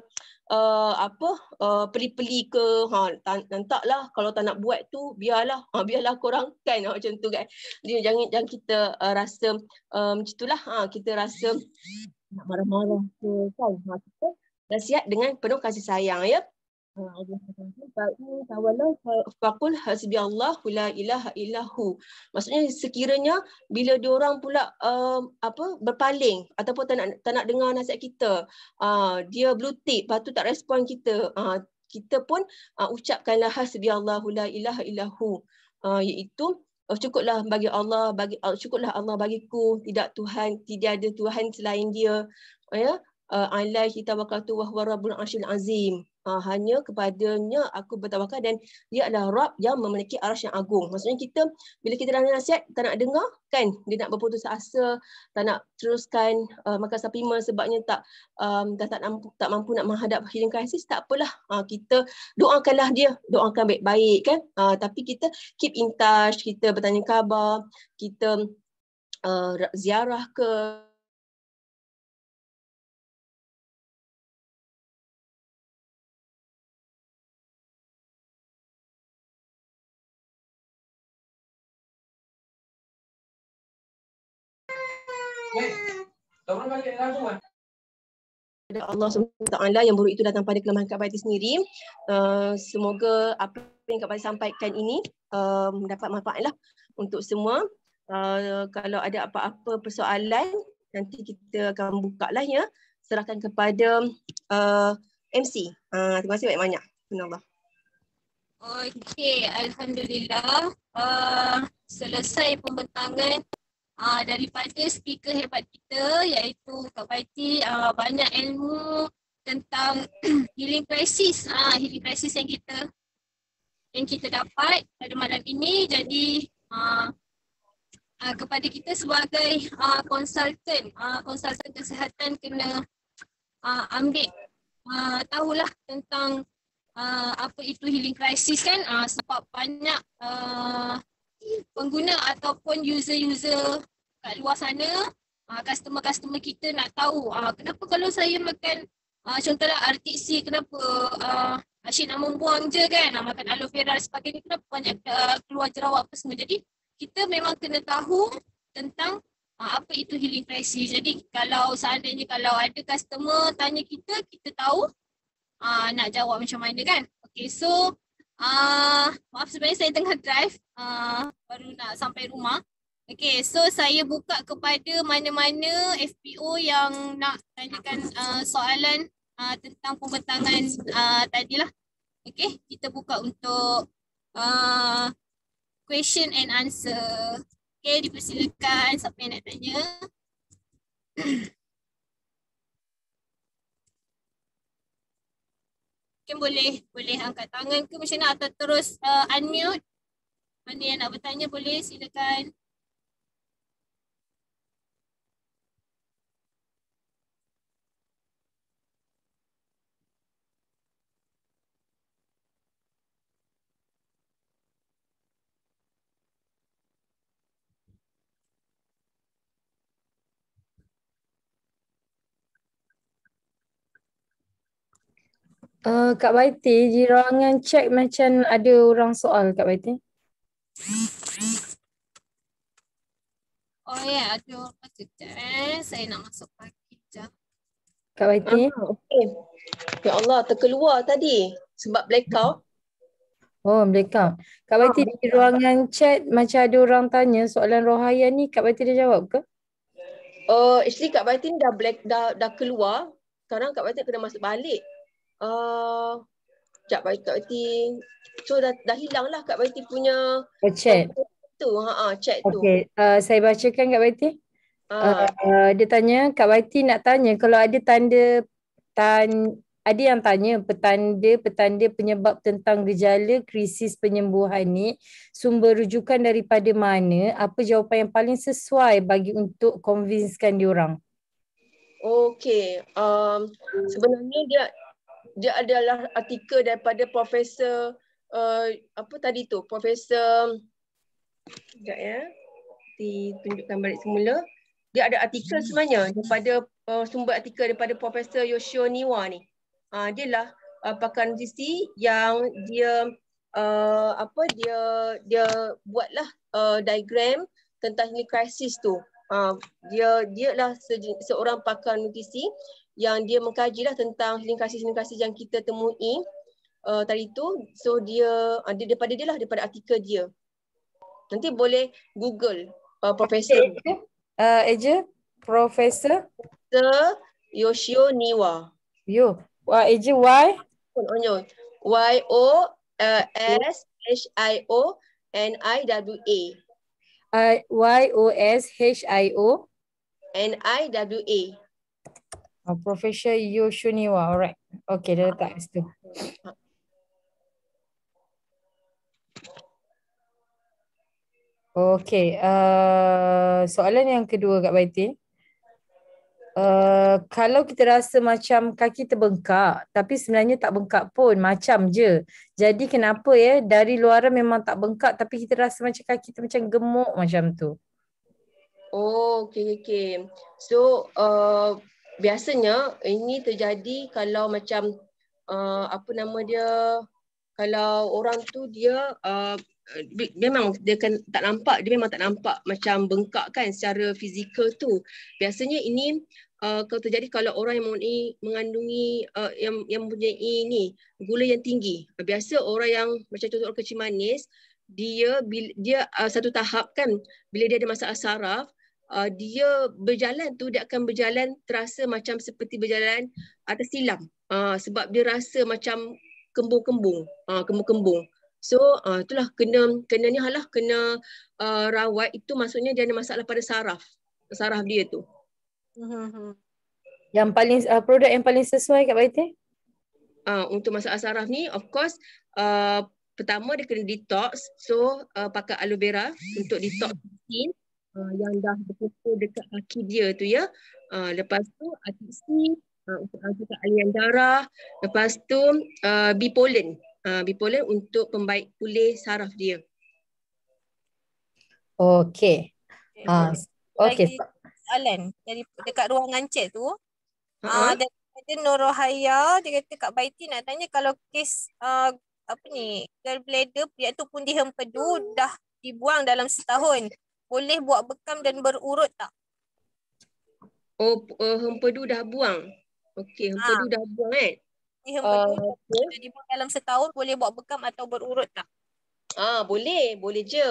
uh, apa uh, peli-peli ke ha nantaklah kalau tak nak buat tu biarlah ha, biarlah korang kan ha, macam tu kan. Jadi jangan jangan kita uh, rasa um, macam itulah ha, kita rasa nak marah-marah ke kan. Ha, kita nasihat dengan penuh kasih sayang ya. Fakul hasbi Allah la ilaha illahu. Maksudnya sekiranya bila dia orang pula uh, apa berpaling ataupun tak nak, tak nak dengar nasihat kita, uh, dia blue tick, lepas tu tak respon kita, uh, kita pun uh, ucapkanlah hasbi Allah la ilaha illahu. Uh, iaitu uh, cukuplah bagi Allah bagi uh, cukuplah Allah bagiku tidak Tuhan tidak ada Tuhan selain dia uh, ya yeah? uh, alaihi tawakkaltu wa huwa rabbul azim Ha, hanya kepadanya aku bertawakal dan dia adalah Rab yang memiliki aras yang agung. Maksudnya kita, bila kita dah nasihat, tak nak dengar, kan? Dia nak berputus asa, tak nak teruskan uh, makan supplement sebabnya tak um, dah tak, mampu, tak mampu nak menghadap healing crisis, tak apalah. Ha, kita doakanlah dia, doakan baik-baik, kan? Ha, tapi kita keep in touch, kita bertanya khabar, kita uh, ziarah ke, Allah SWT yang buruk itu datang pada kelemahan Kak Baiti sendiri. Uh, semoga apa yang Kak Baiti sampaikan ini uh, mendapat manfaat untuk semua. Uh, kalau ada apa-apa persoalan, nanti kita akan buka lah ya. Serahkan kepada uh, MC. Uh, terima kasih banyak-banyak. Alhamdulillah. Okay, Alhamdulillah. Uh, selesai pembentangan uh, daripada speaker hebat kita iaitu Kak Baiti uh, ah, banyak ilmu tentang healing crisis ah uh, healing crisis yang kita yang kita dapat pada malam ini jadi uh, uh, kepada kita sebagai uh, konsultan uh, konsultan kesihatan kena uh, ambil uh, tahulah tentang uh, apa itu healing crisis kan uh, sebab banyak uh, pengguna ataupun user-user kat luar sana, uh, customer-customer kita nak tahu uh, kenapa kalau saya makan uh, contohlah RTC kenapa uh, asyik nak membuang je kan uh, makan aloe vera dan sebagainya kenapa banyak uh, keluar jerawat apa semua. Jadi kita memang kena tahu tentang uh, apa itu healing crisis. Jadi kalau seandainya kalau ada customer tanya kita, kita tahu uh, nak jawab macam mana kan. Okay so uh, uh, maaf sebenarnya saya tengah drive uh, baru nak sampai rumah. Okay, so saya buka kepada mana-mana FPO yang nak tanyakan uh, soalan uh, tentang pembentangan uh, tadi lah. Okay, kita buka untuk uh, question and answer. Okay, dipersilakan siapa yang nak tanya. Mungkin boleh boleh angkat tangan ke macam mana atau terus uh, unmute. Mana yang nak bertanya boleh silakan. Uh, Kak Baiti, di ruangan cek macam ada orang soal Kak Baiti. Oh ya, yeah. ada orang cek. Saya nak masuk pagi je. Kak Baiti. Uh, ah, okay. Ya Allah, terkeluar tadi sebab blackout. Oh, blackout. Kak Baiti, di ah, ruangan chat macam ada orang tanya soalan Rohaya ni, Kak Baiti dah jawab ke? Oh, uh, actually Kak Baiti dah, black, dah, dah keluar. Sekarang Kak Baiti kena masuk balik uh, Kak Baiti, Kak Baiti. So dah, dah hilang lah Kak Baiti punya A oh, chat tu. Ha, ha chat tu. Okay, uh, saya bacakan Kak Baiti. Ah. Uh. Uh, dia tanya, Kak Baiti nak tanya kalau ada tanda tan ada yang tanya petanda-petanda penyebab tentang gejala krisis penyembuhan ni sumber rujukan daripada mana apa jawapan yang paling sesuai bagi untuk convincekan diorang Okay, um, sebenarnya dia dia adalah artikel daripada profesor uh, apa tadi tu profesor sekejap ya Di tunjukkan balik semula dia ada artikel sebenarnya daripada uh, sumber artikel daripada profesor Yoshio Niwa ni uh, dia lah uh, eh, pakar nutrisi yang dia uh, apa dia dia buatlah uh, diagram tentang ni krisis tu uh, dia dia lah se- seorang pakar nutrisi yang dia mengkaji lah tentang healing crisis-healing crisis yang kita temui uh, tadi tu. So dia, uh, dia daripada dia lah, daripada artikel dia. Nanti boleh Google uh, Profesor. Uh, Eja, Profesor? Sir Yoshio Niwa. Yo, Wah, Eja, Y? Y-O-S-H-I-O-N-I-W-A. Uh, Y-O-S-H-I-O? N-I-W-A. Oh, Professor Yoshuniwa, alright. Okay, dah letak situ. Okay, uh, soalan yang kedua Kak Baitin. Uh, kalau kita rasa macam kaki terbengkak tapi sebenarnya tak bengkak pun macam je jadi kenapa ya dari luar memang tak bengkak tapi kita rasa macam kaki kita macam gemuk macam tu oh okey okey so uh, biasanya ini terjadi kalau macam uh, apa nama dia kalau orang tu dia uh, memang dia kan tak nampak dia memang tak nampak macam bengkak kan secara fizikal tu biasanya ini uh, kalau terjadi kalau orang yang mempunyai mengandungi uh, yang yang punya ini gula yang tinggi biasa orang yang macam contoh orang kecil manis dia dia uh, satu tahap kan bila dia ada masalah saraf uh, dia berjalan tu dia akan berjalan terasa macam seperti berjalan atas silam uh, sebab dia rasa macam kembung-kembung uh, kembung-kembung so uh, itulah kena kena ni halah kena uh, rawat itu maksudnya dia ada masalah pada saraf saraf dia tu mm-hmm. yang paling uh, produk yang paling sesuai kat Baiti uh, untuk masalah saraf ni of course uh, pertama dia kena detox so uh, pakai aloe vera untuk detox skin uh, yang dah berkumpul dekat kaki dia tu ya. Uh, lepas tu ATC uh, untuk menghasilkan alian darah. Lepas tu uh, bipolen. Uh, bipolen untuk pembaik pulih saraf dia. Okey. Eh, ah, okey. Uh, okay. Alan, dari dekat ruangan chat tu. Ah, uh-huh. uh, dan Norohaya dia kata Kak Baiti nak tanya kalau kes uh, apa ni gallbladder iaitu pun dihempedu hmm. dah dibuang dalam setahun boleh buat bekam dan berurut tak? Oh, uh, hempedu dah buang. Okey, ha. hempedu ha. dah buang kan? Eh? hempedu. Uh, okay. dalam setahun boleh buat bekam atau berurut tak? Ah, boleh, boleh je.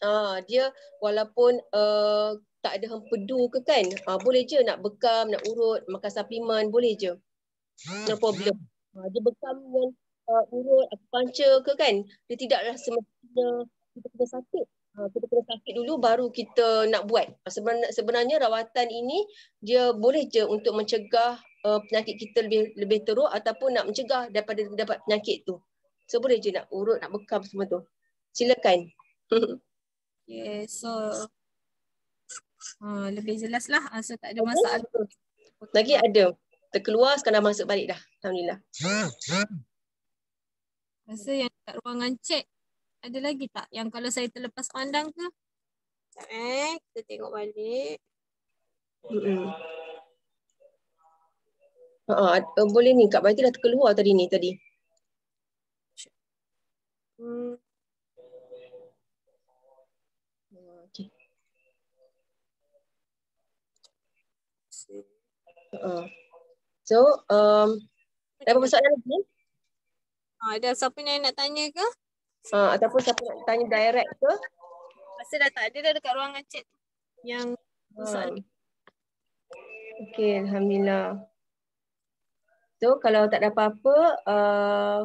Ah, dia walaupun uh, tak ada hempedu ke kan? Ah, boleh je nak bekam, nak urut, makan suplemen, boleh je. No hmm. problem. Ah, dia bekam dan uh, eh, urut aku panca ke kan? Dia tidaklah semestinya kita kena sakit. Ah, kita kena sakit dulu baru kita nak buat. Ah, sebenarnya, sebenarnya rawatan ini dia boleh je untuk mencegah uh, penyakit kita lebih lebih teruk ataupun nak mencegah daripada dapat penyakit tu. So boleh je nak urut, nak bekam semua tu. Silakan. Okay, so uh, lebih jelas lah. So tak ada masalah. Lagi ada. Terkeluar sekarang masuk balik dah. Alhamdulillah. Rasa yang kat ruangan cek ada lagi tak yang kalau saya terlepas pandang ke? Tak eh. Kita tengok balik. Mm -hmm. uh, uh, uh, boleh ni Kak Baiti dah terkeluar tadi ni tadi. Hmm. Okay. Uh. So, um, ada apa masalah lagi? Ada siapa yang nak tanya ke? Ha, ataupun siapa nak tanya direct ke? Masa dah tak ada dah dekat ruangan cik yang besar. Ha. Okey, Alhamdulillah. So, kalau tak ada apa-apa, uh,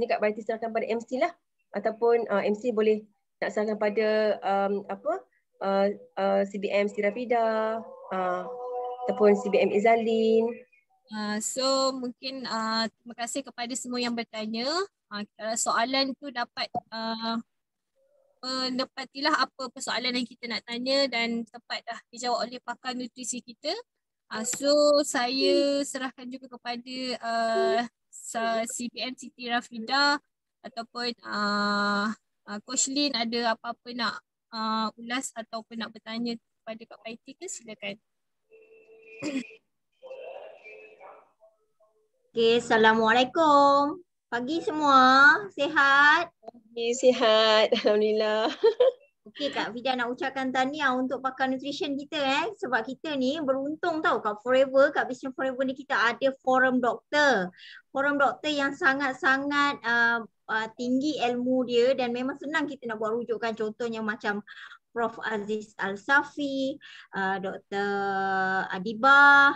ni Kak Baiti serahkan pada MC lah. Ataupun uh, MC boleh nak serahkan pada um, apa uh, uh, CBM Sirapida, uh, ataupun CBM Izalin. Ah, so mungkin uh, terima kasih kepada semua yang bertanya. Uh, soalan tu dapat uh, menepatilah apa persoalan yang kita nak tanya dan tepat dah dijawab oleh pakar nutrisi kita. Uh, so saya serahkan juga kepada uh, CPM Siti Rafida ataupun uh, uh, Coach Lin ada apa-apa nak uh, ulas ataupun nak bertanya kepada Kak Paiti ke silakan. Okay, Assalamualaikum. Pagi semua, sihat? Pagi, sihat. Alhamdulillah. Okay Kak Fida nak ucapkan tanya untuk pakar nutrition kita eh. Sebab kita ni beruntung tau Kak Forever, Kak Business Forever ni kita ada forum doktor. Forum doktor yang sangat-sangat uh, uh, tinggi ilmu dia dan memang senang kita nak buat rujukan contohnya macam Prof. Aziz Al-Safi, uh, Dr. Adibah,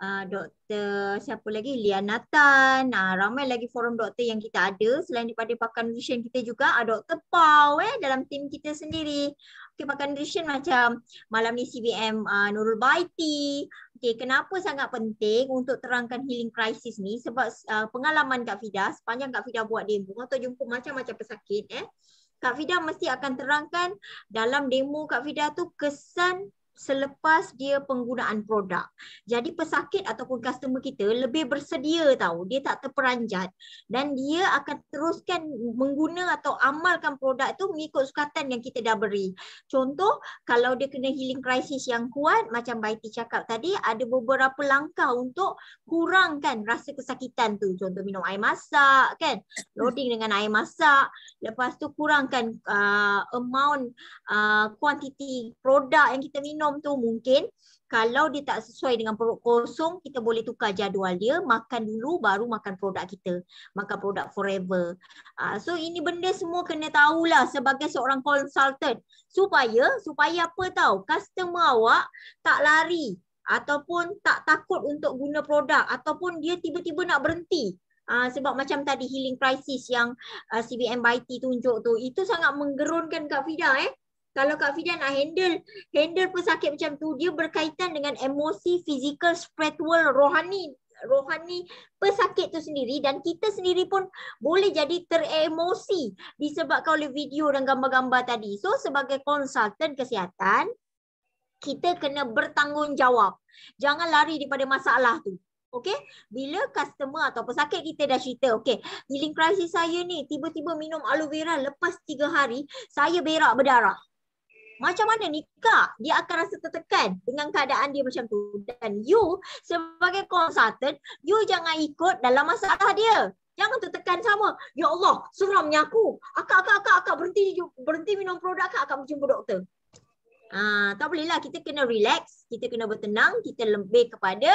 Ah, doktor siapa lagi? Lianatan. Uh, ah, ramai lagi forum doktor yang kita ada selain daripada pakar nutrition kita juga uh, Doktor Pau eh dalam tim kita sendiri. Okey pakar nutrition macam malam ni CBM uh, Nurul Baiti. Okey kenapa sangat penting untuk terangkan healing crisis ni sebab uh, pengalaman Kak Fida sepanjang Kak Fida buat demo atau jumpa macam-macam pesakit eh Kak Fida mesti akan terangkan dalam demo Kak Fida tu kesan selepas dia penggunaan produk. Jadi pesakit ataupun customer kita lebih bersedia tahu, dia tak terperanjat dan dia akan teruskan menggunakan atau amalkan produk itu mengikut sukatan yang kita dah beri. Contoh, kalau dia kena healing crisis yang kuat macam Baiti cakap tadi, ada beberapa langkah untuk kurangkan rasa kesakitan tu. Contoh minum air masak kan, loading dengan air masak, lepas tu kurangkan uh, amount uh, quantity produk yang kita minum form tu mungkin kalau dia tak sesuai dengan perut kosong, kita boleh tukar jadual dia, makan dulu baru makan produk kita. Makan produk forever. Uh, so ini benda semua kena tahulah sebagai seorang consultant. Supaya, supaya apa tahu, customer awak tak lari ataupun tak takut untuk guna produk ataupun dia tiba-tiba nak berhenti. Uh, sebab macam tadi healing crisis yang uh, ah, CBM by T tunjuk tu, itu sangat menggerunkan Kak Fida eh kalau Kak Fida nak handle handle pun sakit macam tu dia berkaitan dengan emosi physical spiritual rohani rohani pesakit tu sendiri dan kita sendiri pun boleh jadi teremosi disebabkan oleh video dan gambar-gambar tadi. So sebagai konsultan kesihatan kita kena bertanggungjawab. Jangan lari daripada masalah tu. Okay, bila customer atau pesakit kita dah cerita Okay, healing crisis saya ni Tiba-tiba minum aloe vera lepas 3 hari Saya berak berdarah macam mana nikah dia akan rasa tertekan dengan keadaan dia macam tu dan you sebagai consultant you jangan ikut dalam masalah dia jangan tertekan sama ya Allah suramnya aku akak akak akak akak berhenti berhenti minum produk akak akak berjumpa doktor Uh, tak bolehlah kita kena relax, kita kena bertenang, kita lebih kepada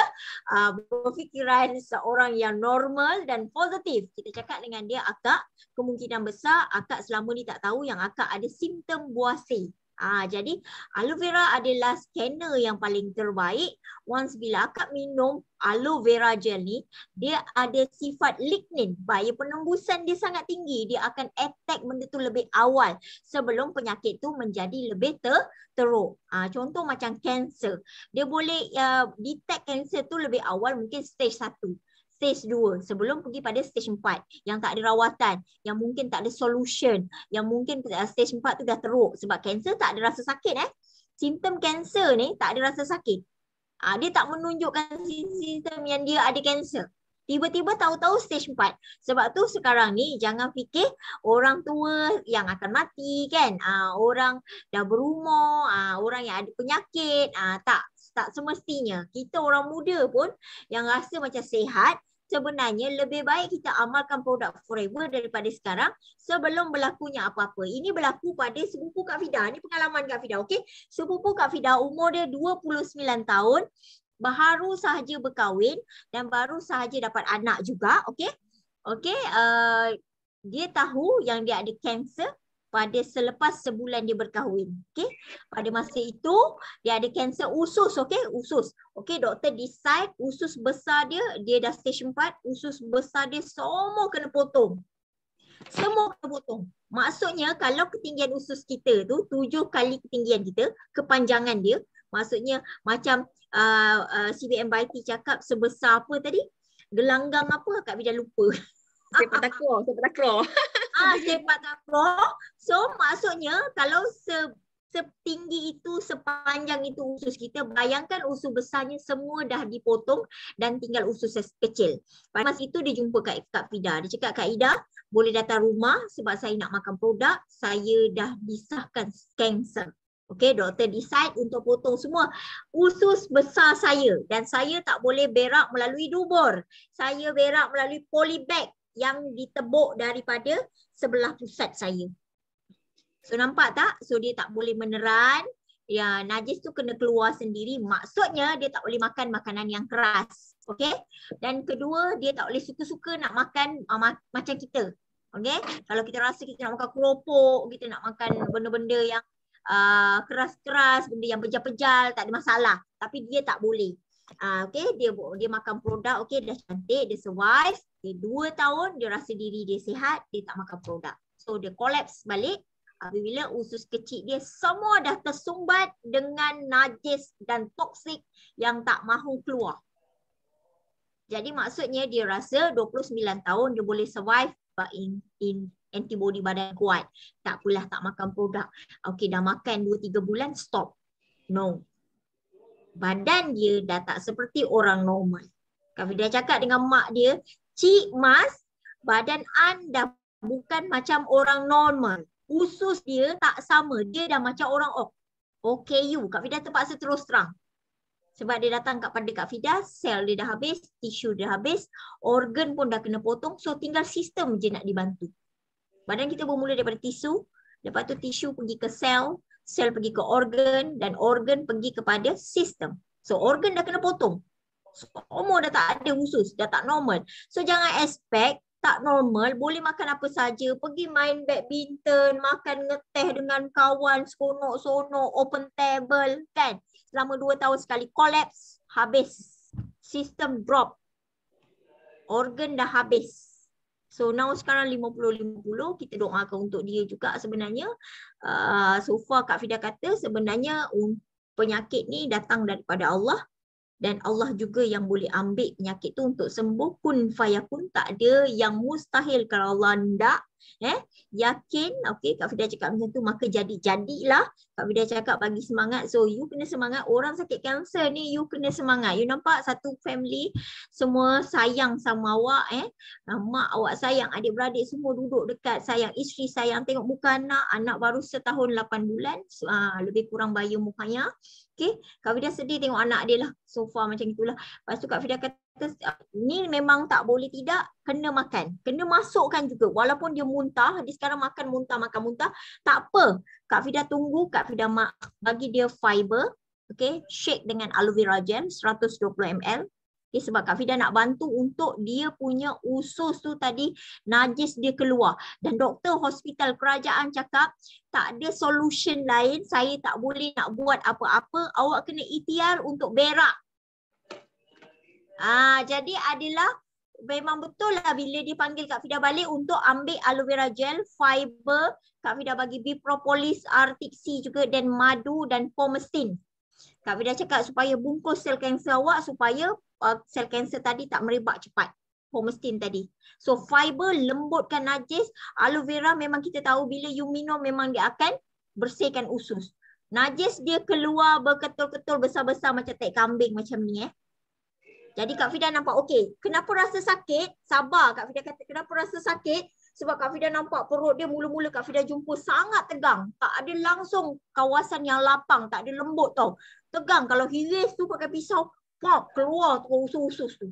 uh, berfikiran seorang yang normal dan positif. Kita cakap dengan dia akak, kemungkinan besar akak selama ni tak tahu yang akak ada simptom buasi. Ah, jadi aloe vera adalah scanner yang paling terbaik. Once bila akak minum aloe vera gel ni, dia ada sifat lignin. Bahaya penembusan dia sangat tinggi. Dia akan attack benda tu lebih awal sebelum penyakit tu menjadi lebih ter teruk. Ah, contoh macam cancer. Dia boleh uh, detect cancer tu lebih awal mungkin stage 1 stage 2 sebelum pergi pada stage 4 yang tak ada rawatan, yang mungkin tak ada solution, yang mungkin eh, stage 4 tu dah teruk sebab kanser tak ada rasa sakit eh. Simptom kanser ni tak ada rasa sakit. Ha, dia tak menunjukkan simptom yang dia ada kanser. Tiba-tiba tahu-tahu stage 4. Sebab tu sekarang ni jangan fikir orang tua yang akan mati kan. Ha, orang dah berumur, ha, orang yang ada penyakit. Ha, tak, tak semestinya kita orang muda pun yang rasa macam sihat sebenarnya lebih baik kita amalkan produk forever daripada sekarang sebelum berlakunya apa-apa. Ini berlaku pada sepupu Kak Fida. Ini pengalaman Kak Fida. Okay? Sepupu Kak Fida umur dia 29 tahun. Baru sahaja berkahwin dan baru sahaja dapat anak juga. Okay? Okay? Uh, eh, dia tahu yang dia ada cancer pada selepas sebulan dia berkahwin. Okey. Pada masa itu dia ada kanser usus, okey, usus. Okey, doktor decide usus besar dia dia dah stage 4, usus besar dia semua kena potong. Semua kena potong. Maksudnya kalau ketinggian usus kita tu 7 kali ketinggian kita, kepanjangan dia, maksudnya macam a uh, uh, CBM BIT cakap sebesar apa tadi? Gelanggang apa? Kak bidan lupa. Sepatah kro, sepatah kro ah, sepak takraw. So maksudnya kalau se setinggi itu, sepanjang itu usus kita, bayangkan usus besarnya semua dah dipotong dan tinggal usus kecil. Pada masa itu dia jumpa Kak, Kak Fida. Dia cakap, Kak Ida, boleh datang rumah sebab saya nak makan produk, saya dah disahkan cancer. Okay, doktor decide untuk potong semua usus besar saya dan saya tak boleh berak melalui dubur. Saya berak melalui polybag yang ditebuk daripada sebelah pusat saya. So nampak tak? So dia tak boleh meneran. Ya najis tu kena keluar sendiri. Maksudnya dia tak boleh makan makanan yang keras. Okay? Dan kedua dia tak boleh suka-suka nak makan uh, ma macam kita. Okay? Kalau kita rasa kita nak makan keropok, kita nak makan benda-benda yang ah, keras-keras, uh, benda yang pejal-pejal, tak ada masalah. Tapi dia tak boleh. Uh, ah, okay? Dia dia makan produk, okay? dia cantik, dia survive. Okay, dua tahun dia rasa diri dia sihat, dia tak makan produk. So dia collapse balik apabila usus kecil dia semua dah tersumbat dengan najis dan toksik yang tak mahu keluar. Jadi maksudnya dia rasa 29 tahun dia boleh survive but in, in antibody badan kuat. Tak pula tak makan produk. Okay, dah makan 2-3 bulan stop. No. Badan dia dah tak seperti orang normal. Kalau dia cakap dengan mak dia, Cik Mas, badan anda bukan macam orang normal. Usus dia tak sama. Dia dah macam orang ok. Okay you. Kak Fida terpaksa terus terang. Sebab dia datang kat pada Kak Fida, sel dia dah habis, tisu dia dah habis, organ pun dah kena potong. So tinggal sistem je nak dibantu. Badan kita bermula daripada tisu, lepas tu tisu pergi ke sel, sel pergi ke organ dan organ pergi kepada sistem. So organ dah kena potong semua dah tak ada khusus, dah tak normal. So jangan expect tak normal, boleh makan apa saja, pergi main badminton, makan ngeteh dengan kawan, seronok-seronok, open table, kan? Selama dua tahun sekali, collapse, habis. Sistem drop. Organ dah habis. So now sekarang 50-50, kita doakan untuk dia juga sebenarnya. Uh, so far Kak Fida kata sebenarnya penyakit ni datang daripada Allah dan Allah juga yang boleh ambil penyakit tu untuk sembuh kun fayakun tak ada yang mustahil kalau Allah ndak eh yakin okey Kak Fida cakap macam tu maka jadi jadilah Kak Fida cakap bagi semangat so you kena semangat orang sakit kanser ni you kena semangat you nampak satu family semua sayang sama awak eh ah, mak awak sayang adik beradik semua duduk dekat sayang isteri sayang tengok muka anak anak baru setahun lapan bulan uh, lebih kurang bayi mukanya Okay, Kak Fidah sedih tengok anak dia lah. So far macam itulah. Lepas tu Kak Fidah kata, ni memang tak boleh tidak, kena makan. Kena masukkan juga. Walaupun dia muntah, dia sekarang makan muntah, makan muntah. Tak apa. Kak Fida tunggu, Kak Fida bagi dia fiber. Okay, shake dengan aloe vera gel 120 ml. Okay, sebab Kak Fida nak bantu untuk dia punya usus tu tadi najis dia keluar. Dan doktor hospital kerajaan cakap tak ada solution lain. Saya tak boleh nak buat apa-apa. Awak kena ikhtiar untuk berak. Ah, jadi adalah memang betul lah bila dia panggil Kak Fida balik untuk ambil aloe vera gel, fiber. Kak Fida bagi B propolis, Arctic C juga dan madu dan pomestin. Kak Fida cakap supaya bungkus sel cancer awak supaya uh, sel kanser tadi tak merebak cepat homestin tadi. So fiber lembutkan najis, aloe vera memang kita tahu bila you minum memang dia akan bersihkan usus. Najis dia keluar berketul-ketul besar-besar macam tai kambing macam ni eh. Jadi Kak Fida nampak okey. Kenapa rasa sakit? Sabar Kak Fida kata kenapa rasa sakit? Sebab Kak Fida nampak perut dia mula-mula Kak Fida jumpa sangat tegang. Tak ada langsung kawasan yang lapang, tak ada lembut tau. Tegang kalau hiris tu pakai pisau, pop keluar usus-usus tu.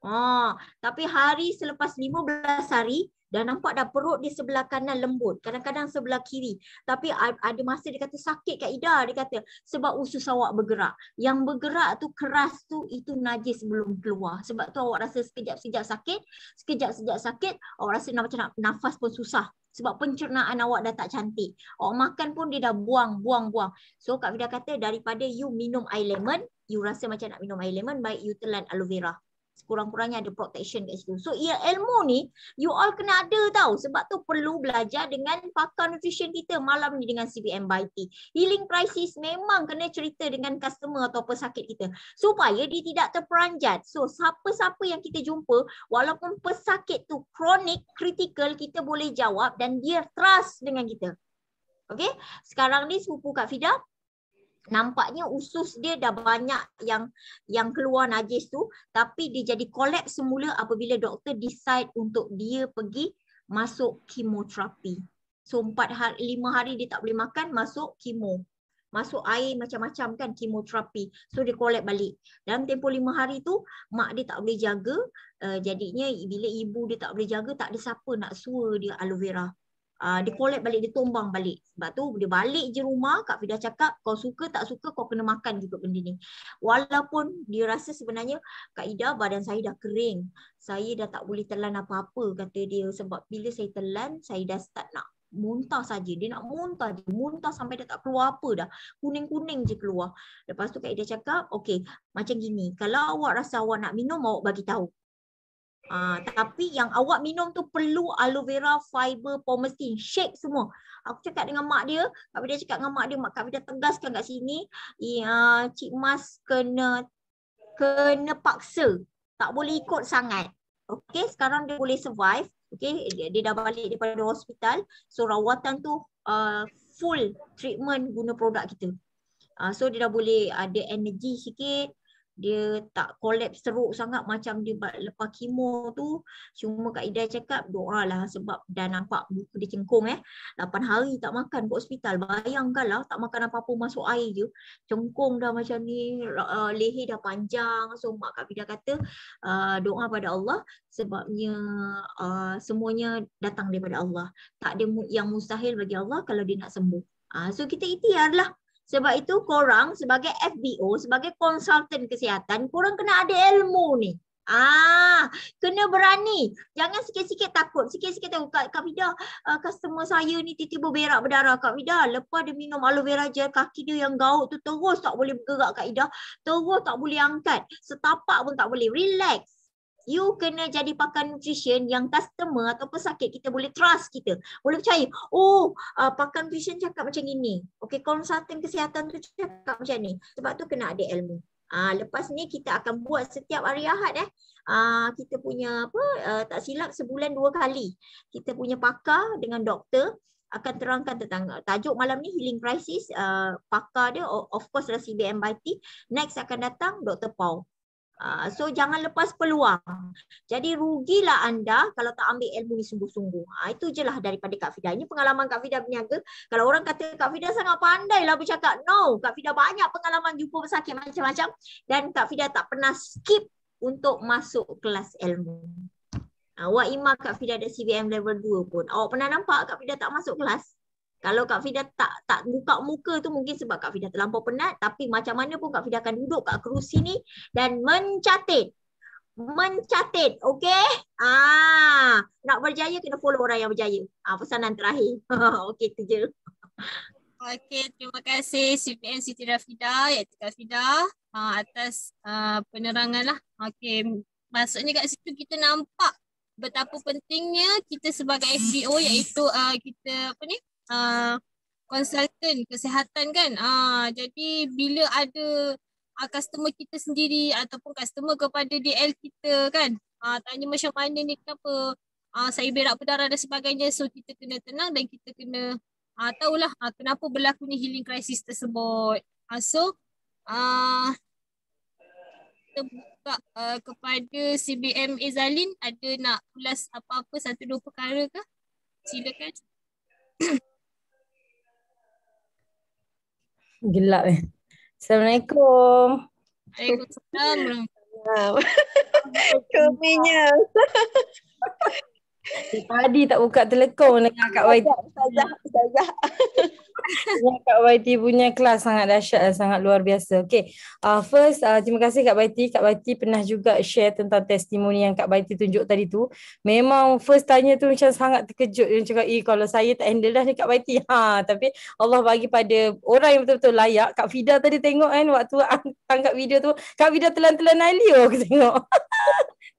Ah, tapi hari selepas 15 hari dan nampak dah perut di sebelah kanan lembut, kadang-kadang sebelah kiri. Tapi ada masa dia kata sakit kat Ida, dia kata sebab usus awak bergerak. Yang bergerak tu keras tu itu najis belum keluar. Sebab tu awak rasa sekejap-sekejap sakit, sekejap-sekejap sakit, awak rasa macam nak, nafas pun susah sebab pencernaan awak dah tak cantik. Awak makan pun dia dah buang, buang, buang. So Kak Fida kata daripada you minum air lemon, you rasa macam nak minum air lemon, baik you telan aloe vera. Sekurang-kurangnya ada protection kat situ. So ya ilmu ni, you all kena ada tau. Sebab tu perlu belajar dengan pakar nutrition kita malam ni dengan CBM by T. Healing crisis memang kena cerita dengan customer atau pesakit kita. Supaya dia tidak terperanjat. So siapa-siapa yang kita jumpa, walaupun pesakit tu kronik critical, kita boleh jawab dan dia trust dengan kita. Okay, sekarang ni sepupu Kak Fida nampaknya usus dia dah banyak yang yang keluar najis tu tapi dia jadi collapse semula apabila doktor decide untuk dia pergi masuk kemoterapi. So 4 hari 5 hari dia tak boleh makan masuk kemo. Masuk air macam-macam kan kemoterapi. So dia collapse balik. Dalam tempoh 5 hari tu mak dia tak boleh jaga uh, jadinya bila ibu dia tak boleh jaga tak ada siapa nak sua dia aloe vera uh, dia collect balik, dia tumbang balik. Sebab tu dia balik je rumah, Kak Fidah cakap kau suka tak suka kau kena makan juga benda ni. Walaupun dia rasa sebenarnya Kak Ida badan saya dah kering. Saya dah tak boleh telan apa-apa kata dia sebab bila saya telan saya dah start nak muntah saja dia nak muntah dia muntah sampai dia tak keluar apa dah kuning-kuning je keluar lepas tu kak dia cakap okey macam gini kalau awak rasa awak nak minum awak bagi tahu Ah, tapi yang awak minum tu perlu aloe vera fiber pomestin. Shake semua. Aku cakap dengan mak dia. Kak Bida cakap dengan mak dia. Mak Kak Bida tegaskan kat sini. Ya, Cik Mas kena kena paksa. Tak boleh ikut sangat. Okay, sekarang dia boleh survive. Okay, dia, dia dah balik daripada hospital. So, rawatan tu uh, full treatment guna produk kita. Uh, so, dia dah boleh ah, ada energy sikit dia tak collapse teruk sangat macam dia lepas kemo tu cuma Kak Ida cakap doa lah sebab dah nampak buku dia cengkung eh 8 hari tak makan kat hospital bayangkan lah tak makan apa-apa masuk air je cengkung dah macam ni uh, leher dah panjang so mak Kak Ida kata uh, doa pada Allah sebabnya uh, semuanya datang daripada Allah tak ada yang mustahil bagi Allah kalau dia nak sembuh uh, so kita ikhtiar lah sebab itu korang sebagai FBO, sebagai konsultan kesihatan, korang kena ada ilmu ni. Ah, kena berani. Jangan sikit-sikit takut. Sikit-sikit tahu Kak, Kak uh, customer saya ni tiba-tiba berak berdarah. Kak Fida, lepas dia minum aloe vera gel, kaki dia yang gaut tu terus tak boleh bergerak Kak Ida. Terus tak boleh angkat. Setapak pun tak boleh. Relax you kena jadi pakar nutrition yang customer atau pesakit kita boleh trust kita. Boleh percaya. Oh, uh, ah, pakar nutrition cakap macam ini. Okay, konsultan kesihatan tu cakap macam ni. Sebab tu kena ada ilmu. Uh, lepas ni kita akan buat setiap hari Ahad eh. Uh, kita punya apa, uh, tak silap sebulan dua kali. Kita punya pakar dengan doktor akan terangkan tentang tajuk malam ni healing crisis uh, pakar dia of course adalah CBM next akan datang Dr. Paul Ah, so jangan lepas peluang. Jadi rugilah anda kalau tak ambil ilmu ni sungguh-sungguh. Ha, itu je lah daripada Kak Fida. Ini pengalaman Kak Fida berniaga. Kalau orang kata Kak Fida sangat pandai lah bercakap. No, Kak Fida banyak pengalaman jumpa pesakit macam-macam. Dan Kak Fida tak pernah skip untuk masuk kelas ilmu. Awak ah, ha, imam Kak Fida ada CVM level 2 pun. Awak pernah nampak Kak Fida tak masuk kelas? Kalau ya. Kak Fida tak tak buka muka tu mungkin sebab Kak Fida terlampau penat tapi macam mana pun Kak Fida akan duduk kat kerusi ni dan mencatat. Mencatat, okey? Ah, nak berjaya kena follow orang yang berjaya. Ah, pesanan terakhir. okey, tu je. Okey, terima kasih CPN Siti Rafida, ya Kak Fida ah, atas ah, penerangan lah. Okey, maksudnya kat situ kita nampak betapa pentingnya kita sebagai FBO iaitu ah, kita apa ni? konsultan ah, uh, kesihatan kan. Uh, jadi bila ada uh, customer kita sendiri ataupun customer kepada DL kita kan uh, tanya macam mana ni kenapa uh, saya berak berdarah dan sebagainya so kita kena tenang dan kita kena uh, tahulah uh, kenapa berlaku ni healing crisis tersebut. Uh, so uh, kita buka uh, kepada CBM Ezalin ada nak ulas apa-apa satu dua perkara ke? Silakan. Gelap eh. Assalamualaikum. Waalaikumsalam. Kuminya. Kuminyal. Tadi tak buka telekom dengan Kak YT. Ustazah, Ustazah. Dengan Kak YT punya kelas sangat dahsyat dan sangat luar biasa. Okay. Uh, first, uh, terima kasih Kak YT. Kak YT pernah juga share tentang testimoni yang Kak YT tunjuk tadi tu. Memang first tanya tu macam sangat terkejut. Dia cakap, eh kalau saya tak handle dah ni Kak YT. Ha, tapi Allah bagi pada orang yang betul-betul layak. Kak Fida tadi tengok kan waktu tangkap video tu. Kak Fida telan-telan Nailio oh, aku tengok.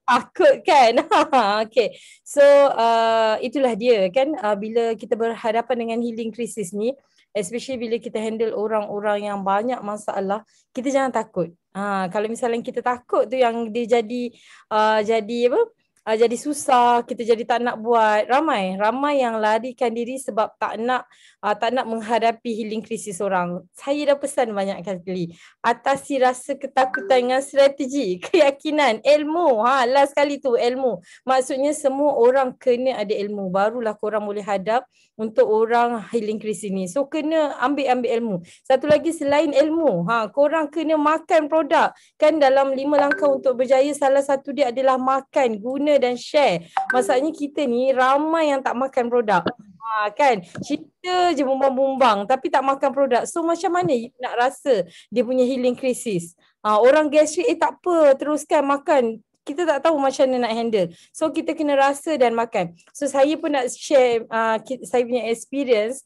Akut kan okay. So uh, itulah dia kan uh, Bila kita berhadapan dengan healing krisis ni Especially bila kita handle orang-orang yang banyak masalah Kita jangan takut uh, Kalau misalnya kita takut tu yang dia jadi uh, Jadi apa uh, jadi susah, kita jadi tak nak buat. Ramai, ramai yang larikan diri sebab tak nak uh, tak nak menghadapi healing krisis orang. Saya dah pesan banyak kali. Atasi rasa ketakutan dengan strategi, keyakinan, ilmu. Ha, last kali tu ilmu. Maksudnya semua orang kena ada ilmu. Barulah korang boleh hadap untuk orang healing kris ini. So kena ambil-ambil ilmu. Satu lagi selain ilmu, ha, korang kena makan produk. Kan dalam lima langkah untuk berjaya, salah satu dia adalah makan, guna dan share. Maksudnya kita ni ramai yang tak makan produk. Ha, kan? Cerita je bumbang-bumbang tapi tak makan produk. So macam mana nak rasa dia punya healing krisis? Ha, orang gastrik eh tak teruskan makan kita tak tahu macam mana nak handle. So kita kena rasa dan makan. So saya pun nak share uh, saya punya experience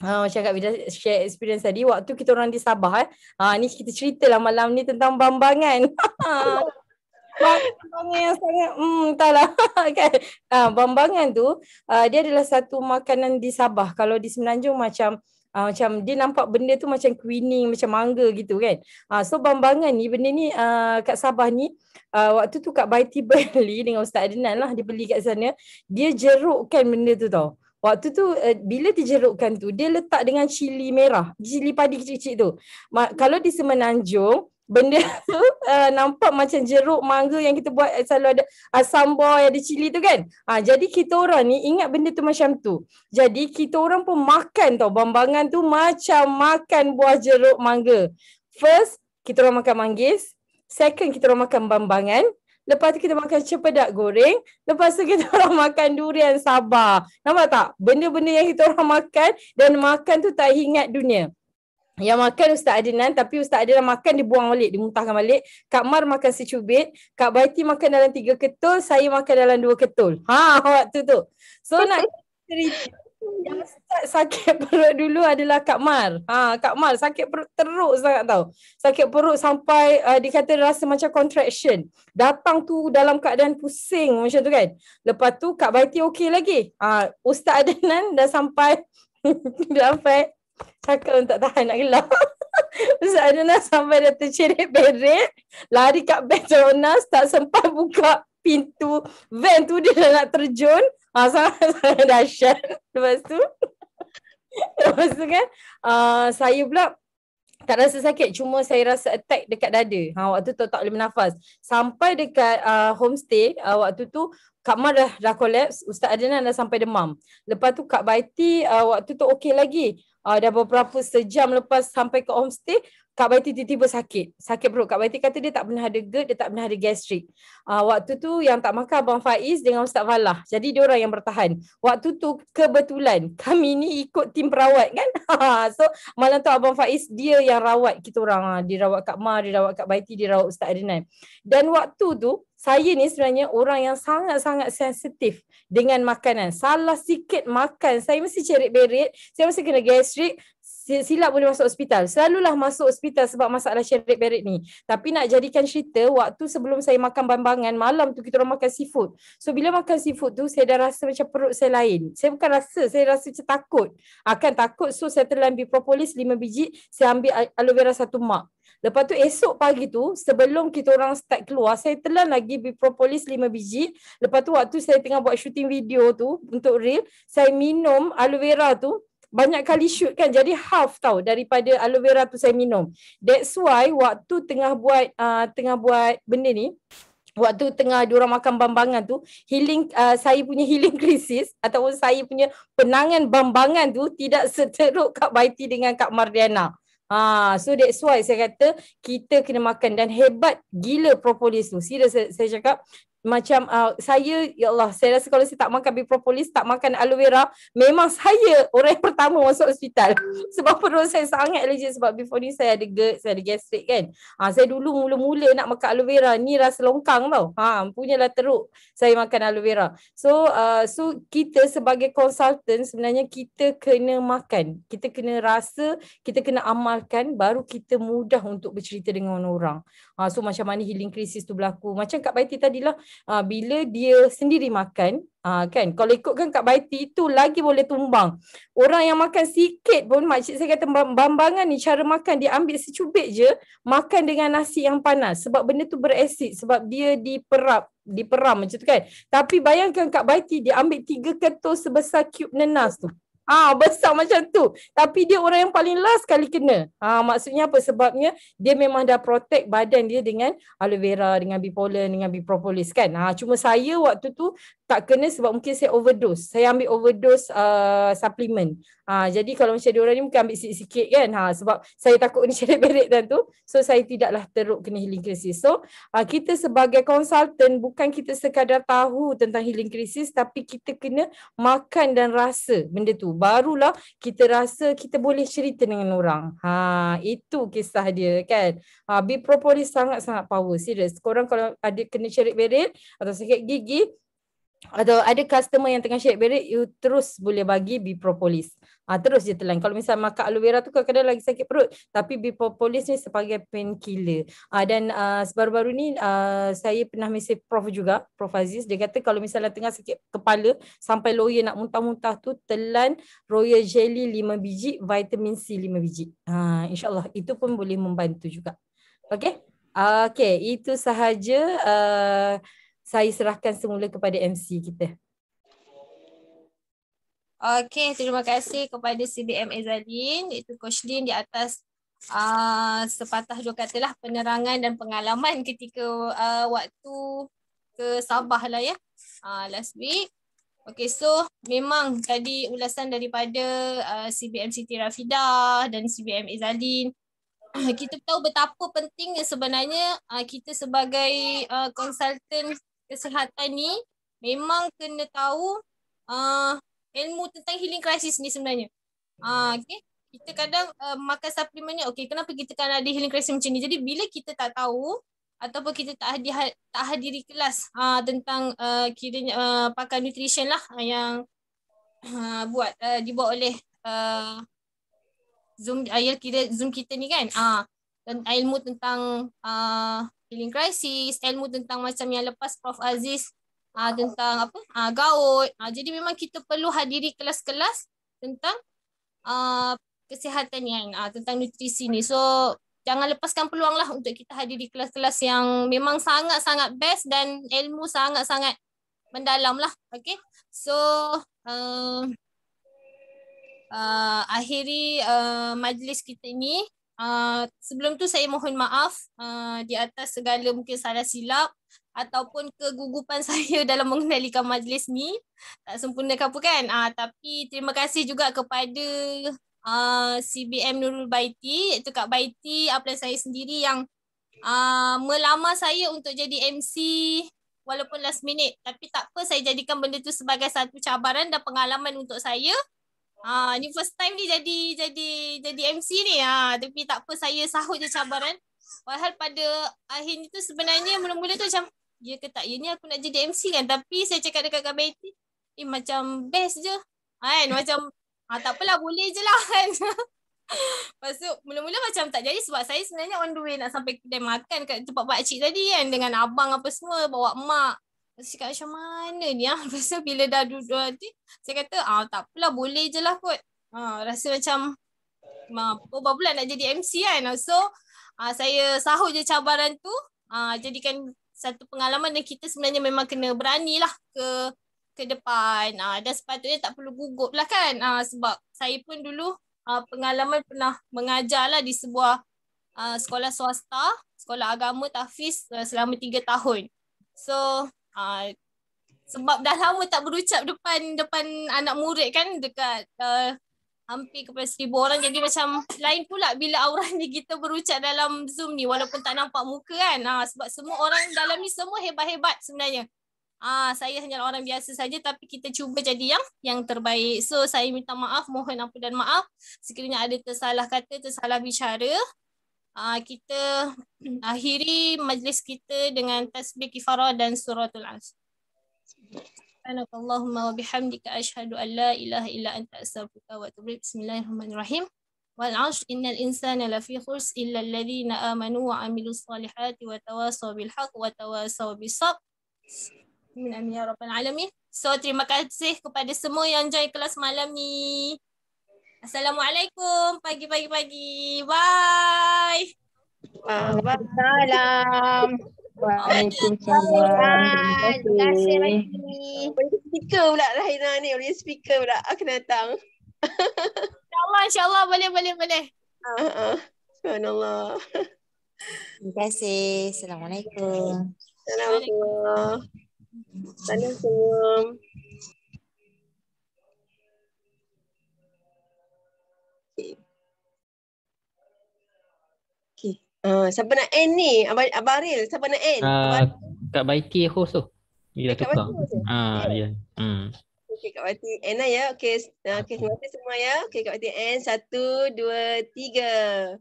Ha, macam Kak Bidah share experience tadi Waktu kita orang di Sabah eh. ha, Ni kita cerita lah malam ni tentang bambangan Bambangan yang sangat hmm, Entahlah kan? ha, Bambangan tu uh, Dia adalah satu makanan di Sabah Kalau di Semenanjung macam Uh, macam dia nampak benda tu macam queening, macam mangga gitu kan. Uh, so bambangan ni, benda ni uh, kat Sabah ni, uh, waktu tu kat Baiti beli dengan Ustaz Adnan lah, dia beli kat sana, dia jerukkan benda tu tau. Waktu tu uh, bila dijerukkan tu, dia letak dengan cili merah, cili padi kecil-kecil tu. Ma- kalau di Semenanjung, benda tu uh, nampak macam jeruk mangga yang kita buat eh, selalu ada uh, sambal yang ada cili tu kan. Ha, jadi kita orang ni ingat benda tu macam tu. Jadi kita orang pun makan tau bambangan tu macam makan buah jeruk mangga. First kita orang makan manggis. Second kita orang makan bambangan. Lepas tu kita makan cepedak goreng. Lepas tu kita orang makan durian sabar. Nampak tak? Benda-benda yang kita orang makan dan makan tu tak ingat dunia yang makan Ustaz Adnan tapi Ustaz Adnan makan dia buang balik, dia balik. Kak Mar makan secubit, Kak Baiti makan dalam tiga ketul, saya makan dalam dua ketul. Ha waktu tu. So nak cerita yang start sakit perut dulu adalah Kak Mar. Ha, Kak Mar sakit perut teruk sangat tau. Sakit perut sampai uh, dikata rasa macam contraction. Datang tu dalam keadaan pusing macam tu kan. Lepas tu Kak Baiti okey lagi. Ha, Ustaz Adnan dah sampai dah sampai Cakap pun tak tahan nak gelap. Ustaz nak sampai dah tercerit beret. Lari kat Petronas. Tak sempat buka pintu van tu. Dia nak terjun. Ha, ah, sangat, sangat dahsyat. Lepas tu. Lepas tu kan. Uh, saya pula tak rasa sakit cuma saya rasa attack dekat dada ha, waktu tu tak boleh bernafas sampai dekat uh, homestay uh, waktu tu Kak Mar dah, dah collapse Ustaz adina dah sampai demam lepas tu Kak Baiti uh, waktu tu okey lagi uh, dah beberapa sejam lepas sampai ke homestay, Kak Baiti tiba-tiba sakit. Sakit perut. Kak Baiti kata dia tak pernah ada GERD, dia tak pernah ada gastrik. Uh, ah, waktu tu yang tak makan Abang Faiz dengan Ustaz Falah. Jadi dia orang yang bertahan. Waktu tu kebetulan kami ni ikut tim perawat kan. so malam tu Abang Faiz dia yang rawat kita orang. Ah, dia rawat Kak Ma, dia rawat Kak Baiti, dia rawat Ustaz Adnan. Dan waktu tu saya ni sebenarnya orang yang sangat-sangat sensitif dengan makanan. Salah sikit makan, saya mesti cerit berit, saya mesti kena gastrik, silap boleh masuk hospital. Selalulah masuk hospital sebab masalah syarik berik ni. Tapi nak jadikan cerita, waktu sebelum saya makan bambangan, malam tu kita orang makan seafood. So bila makan seafood tu, saya dah rasa macam perut saya lain. Saya bukan rasa, saya rasa macam takut. Akan takut, so saya telan bipropolis lima biji, saya ambil aloe vera satu mak. Lepas tu esok pagi tu sebelum kita orang start keluar saya telan lagi bipropolis 5 biji. Lepas tu waktu saya tengah buat shooting video tu untuk reel, saya minum aloe vera tu banyak kali shoot kan jadi half tau daripada aloe vera tu saya minum that's why waktu tengah buat uh, tengah buat benda ni waktu tengah diorang makan bambangan tu healing uh, saya punya healing krisis ataupun saya punya penangan bambangan tu tidak seteruk Kak Baiti dengan Kak Mariana Ha, so that's why saya kata kita kena makan dan hebat gila propolis tu. Serius saya, saya cakap macam uh, saya ya Allah saya rasa kalau saya tak makan propolis tak makan aloe vera memang saya orang yang pertama masuk hospital sebab perut saya sangat allergy sebab before ni saya ada GERD saya ada gastrik kan ha, saya dulu mula-mula nak makan aloe vera ni rasa longkang tau ha punyalah teruk saya makan aloe vera so uh, so kita sebagai consultant sebenarnya kita kena makan kita kena rasa kita kena amalkan baru kita mudah untuk bercerita dengan orang ha, so macam mana healing crisis tu berlaku macam Kak Baiti tadilah uh, bila dia sendiri makan uh, kan kalau ikut kan kat baiti itu lagi boleh tumbang orang yang makan sikit pun makcik saya kata bambangan ni cara makan dia ambil secubit je makan dengan nasi yang panas sebab benda tu berasid sebab dia diperap diperam macam tu kan tapi bayangkan kat baiti dia ambil tiga ketul sebesar cube nenas tu Ah ha, besar macam tu. Tapi dia orang yang paling last kali kena. Ah ha, maksudnya apa sebabnya? Dia memang dah protect badan dia dengan aloe vera, dengan bipolar, dengan bipropolis kan. Ah ha, cuma saya waktu tu tak kena sebab mungkin saya overdose. Saya ambil overdose uh, supplement. Ha, jadi kalau macam diorang ni mungkin ambil sikit-sikit kan. Ha, sebab saya takut ni cerit berit dan tu. So saya tidaklah teruk kena healing krisis. So uh, kita sebagai konsultan bukan kita sekadar tahu tentang healing krisis. Tapi kita kena makan dan rasa benda tu. Barulah kita rasa kita boleh cerita dengan orang. Ha, itu kisah dia kan. Ha, ah, B-propolis sangat-sangat power. Serius. Korang kalau ada kena cerit berit atau sakit gigi atau ada customer yang tengah shake berit, you terus boleh bagi B Ha, terus je telan. Kalau misalnya makan aloe vera tu kadang-kadang lagi sakit perut. Tapi bipropolis ni sebagai painkiller. Ha, dan uh, sebaru-baru ni uh, saya pernah mesej Prof juga, Prof Aziz. Dia kata kalau misalnya tengah sakit kepala sampai lawyer nak muntah-muntah tu telan royal jelly 5 biji, vitamin C 5 biji. Ha, InsyaAllah itu pun boleh membantu juga. Okay? Uh, okay, itu sahaja. Uh, saya serahkan semula kepada MC kita. Okey, terima kasih kepada CBM Ezalin, iaitu Coach Lin di atas uh, sepatah dua katalah penerangan dan pengalaman ketika uh, waktu ke Sabah lah ya, uh, last week. Okey, so memang tadi ulasan daripada uh, CBM Siti Rafida dan CBM Ezalin kita tahu betapa pentingnya sebenarnya uh, kita sebagai uh, consultant kesihatan ni memang kena tahu uh, ilmu tentang healing crisis ni sebenarnya. Uh, ah, hmm. okay. Kita kadang uh, makan suplemen ni, okay, kenapa kita kan ada healing crisis macam ni? Jadi bila kita tak tahu ataupun kita tak hadir, ha, tak hadiri kelas uh, tentang uh, kira uh, pakar nutrition lah uh, yang uh, buat uh, dibuat oleh uh, Zoom, ayat kira Zoom kita ni kan. Uh, dan ilmu tentang uh, feeling crisis, ilmu tentang macam yang lepas Prof Aziz uh, tentang apa? Uh, ah, gaut. Uh, ah, jadi memang kita perlu hadiri kelas-kelas tentang uh, kesihatan yang uh, tentang nutrisi ni. So jangan lepaskan peluanglah untuk kita hadiri kelas-kelas yang memang sangat-sangat best dan ilmu sangat-sangat mendalam lah. Okay. So uh, uh, akhiri uh, majlis kita ini Ah, sebelum tu saya mohon maaf uh, di atas segala mungkin salah silap ataupun kegugupan saya dalam mengendalikan majlis ni tak sempurna ke apa kan uh, tapi terima kasih juga kepada uh, CBM Nurul Baiti iaitu Kak Baiti apalah saya sendiri yang uh, melamar saya untuk jadi MC walaupun last minute tapi tak apa saya jadikan benda tu sebagai satu cabaran dan pengalaman untuk saya ah ni first time ni jadi jadi jadi MC ni. Ha, tapi tak apa saya sahut je cabaran. Walhal pada akhirnya tu sebenarnya mula-mula tu macam ya ke tak ya ni aku nak jadi MC kan. Tapi saya cakap dekat Gabeti, eh macam best je. Ha, kan macam ha, tak apalah boleh je lah kan. pasu tu mula-mula macam tak jadi sebab saya sebenarnya on the way nak sampai kedai makan kat tempat pakcik tadi kan dengan abang apa semua bawa mak. Saya cakap macam mana ni ah. Lepas tu bila dah duduk nanti saya kata ah tak apalah boleh je lah kot. Ha, ah, rasa macam ma oh, apa pula nak jadi MC kan. Ah, so ah, saya sahut je cabaran tu ah, jadikan satu pengalaman dan kita sebenarnya memang kena berani lah ke ke depan. Ah, dan sepatutnya tak perlu gugup lah kan. Ah, sebab saya pun dulu ah, pengalaman pernah mengajar lah di sebuah ah, sekolah swasta, sekolah agama Tafiz ah, selama tiga tahun. So uh, sebab dah lama tak berucap depan depan anak murid kan dekat uh, hampir kepada seribu orang jadi macam lain pula bila aura ni kita berucap dalam Zoom ni walaupun tak nampak muka kan ha, sebab semua orang dalam ni semua hebat-hebat sebenarnya Ah ha, saya hanya orang biasa saja tapi kita cuba jadi yang yang terbaik so saya minta maaf mohon ampun dan maaf sekiranya ada tersalah kata tersalah bicara uh, kita akhiri majlis kita dengan tasbih kifarah dan suratul asr. Subhanakallahumma wa bihamdika ashhadu an la ilaha illa anta astaghfiruka wa atubu Bismillahirrahmanirrahim. Wal 'ashr innal insana lafi khurs illa alladhina amanu wa 'amilus salihati wa tawasaw bil haqq wa tawasaw bis sabr. Amin ya rabbal alamin. So terima kasih kepada semua yang join kelas malam ni. Assalamualaikum. Pagi-pagi pagi. Bye. Waalaikumsalam. Waalaikumsalam. Terima kasih lagi. Boleh speaker pula Rahina lah, ni. Boleh speaker pula. Aku ah, datang. InsyaAllah. InsyaAllah. Boleh, boleh, boleh. Uh, ah, uh. Ah. Allah. Terima kasih. Assalamualaikum. Assalamualaikum. Assalamualaikum. Assalamualaikum. Ah, siapa nak end ni? Abang Abang Aril, siapa nak end? Uh, Kak Baiti host tu. Dia dah tukar. Ha, ya. Hmm. Okay, Kak Bati. Anna ya. Okay, okay terima kasih semua ya. Okay, Kak Bati. And satu, dua, tiga.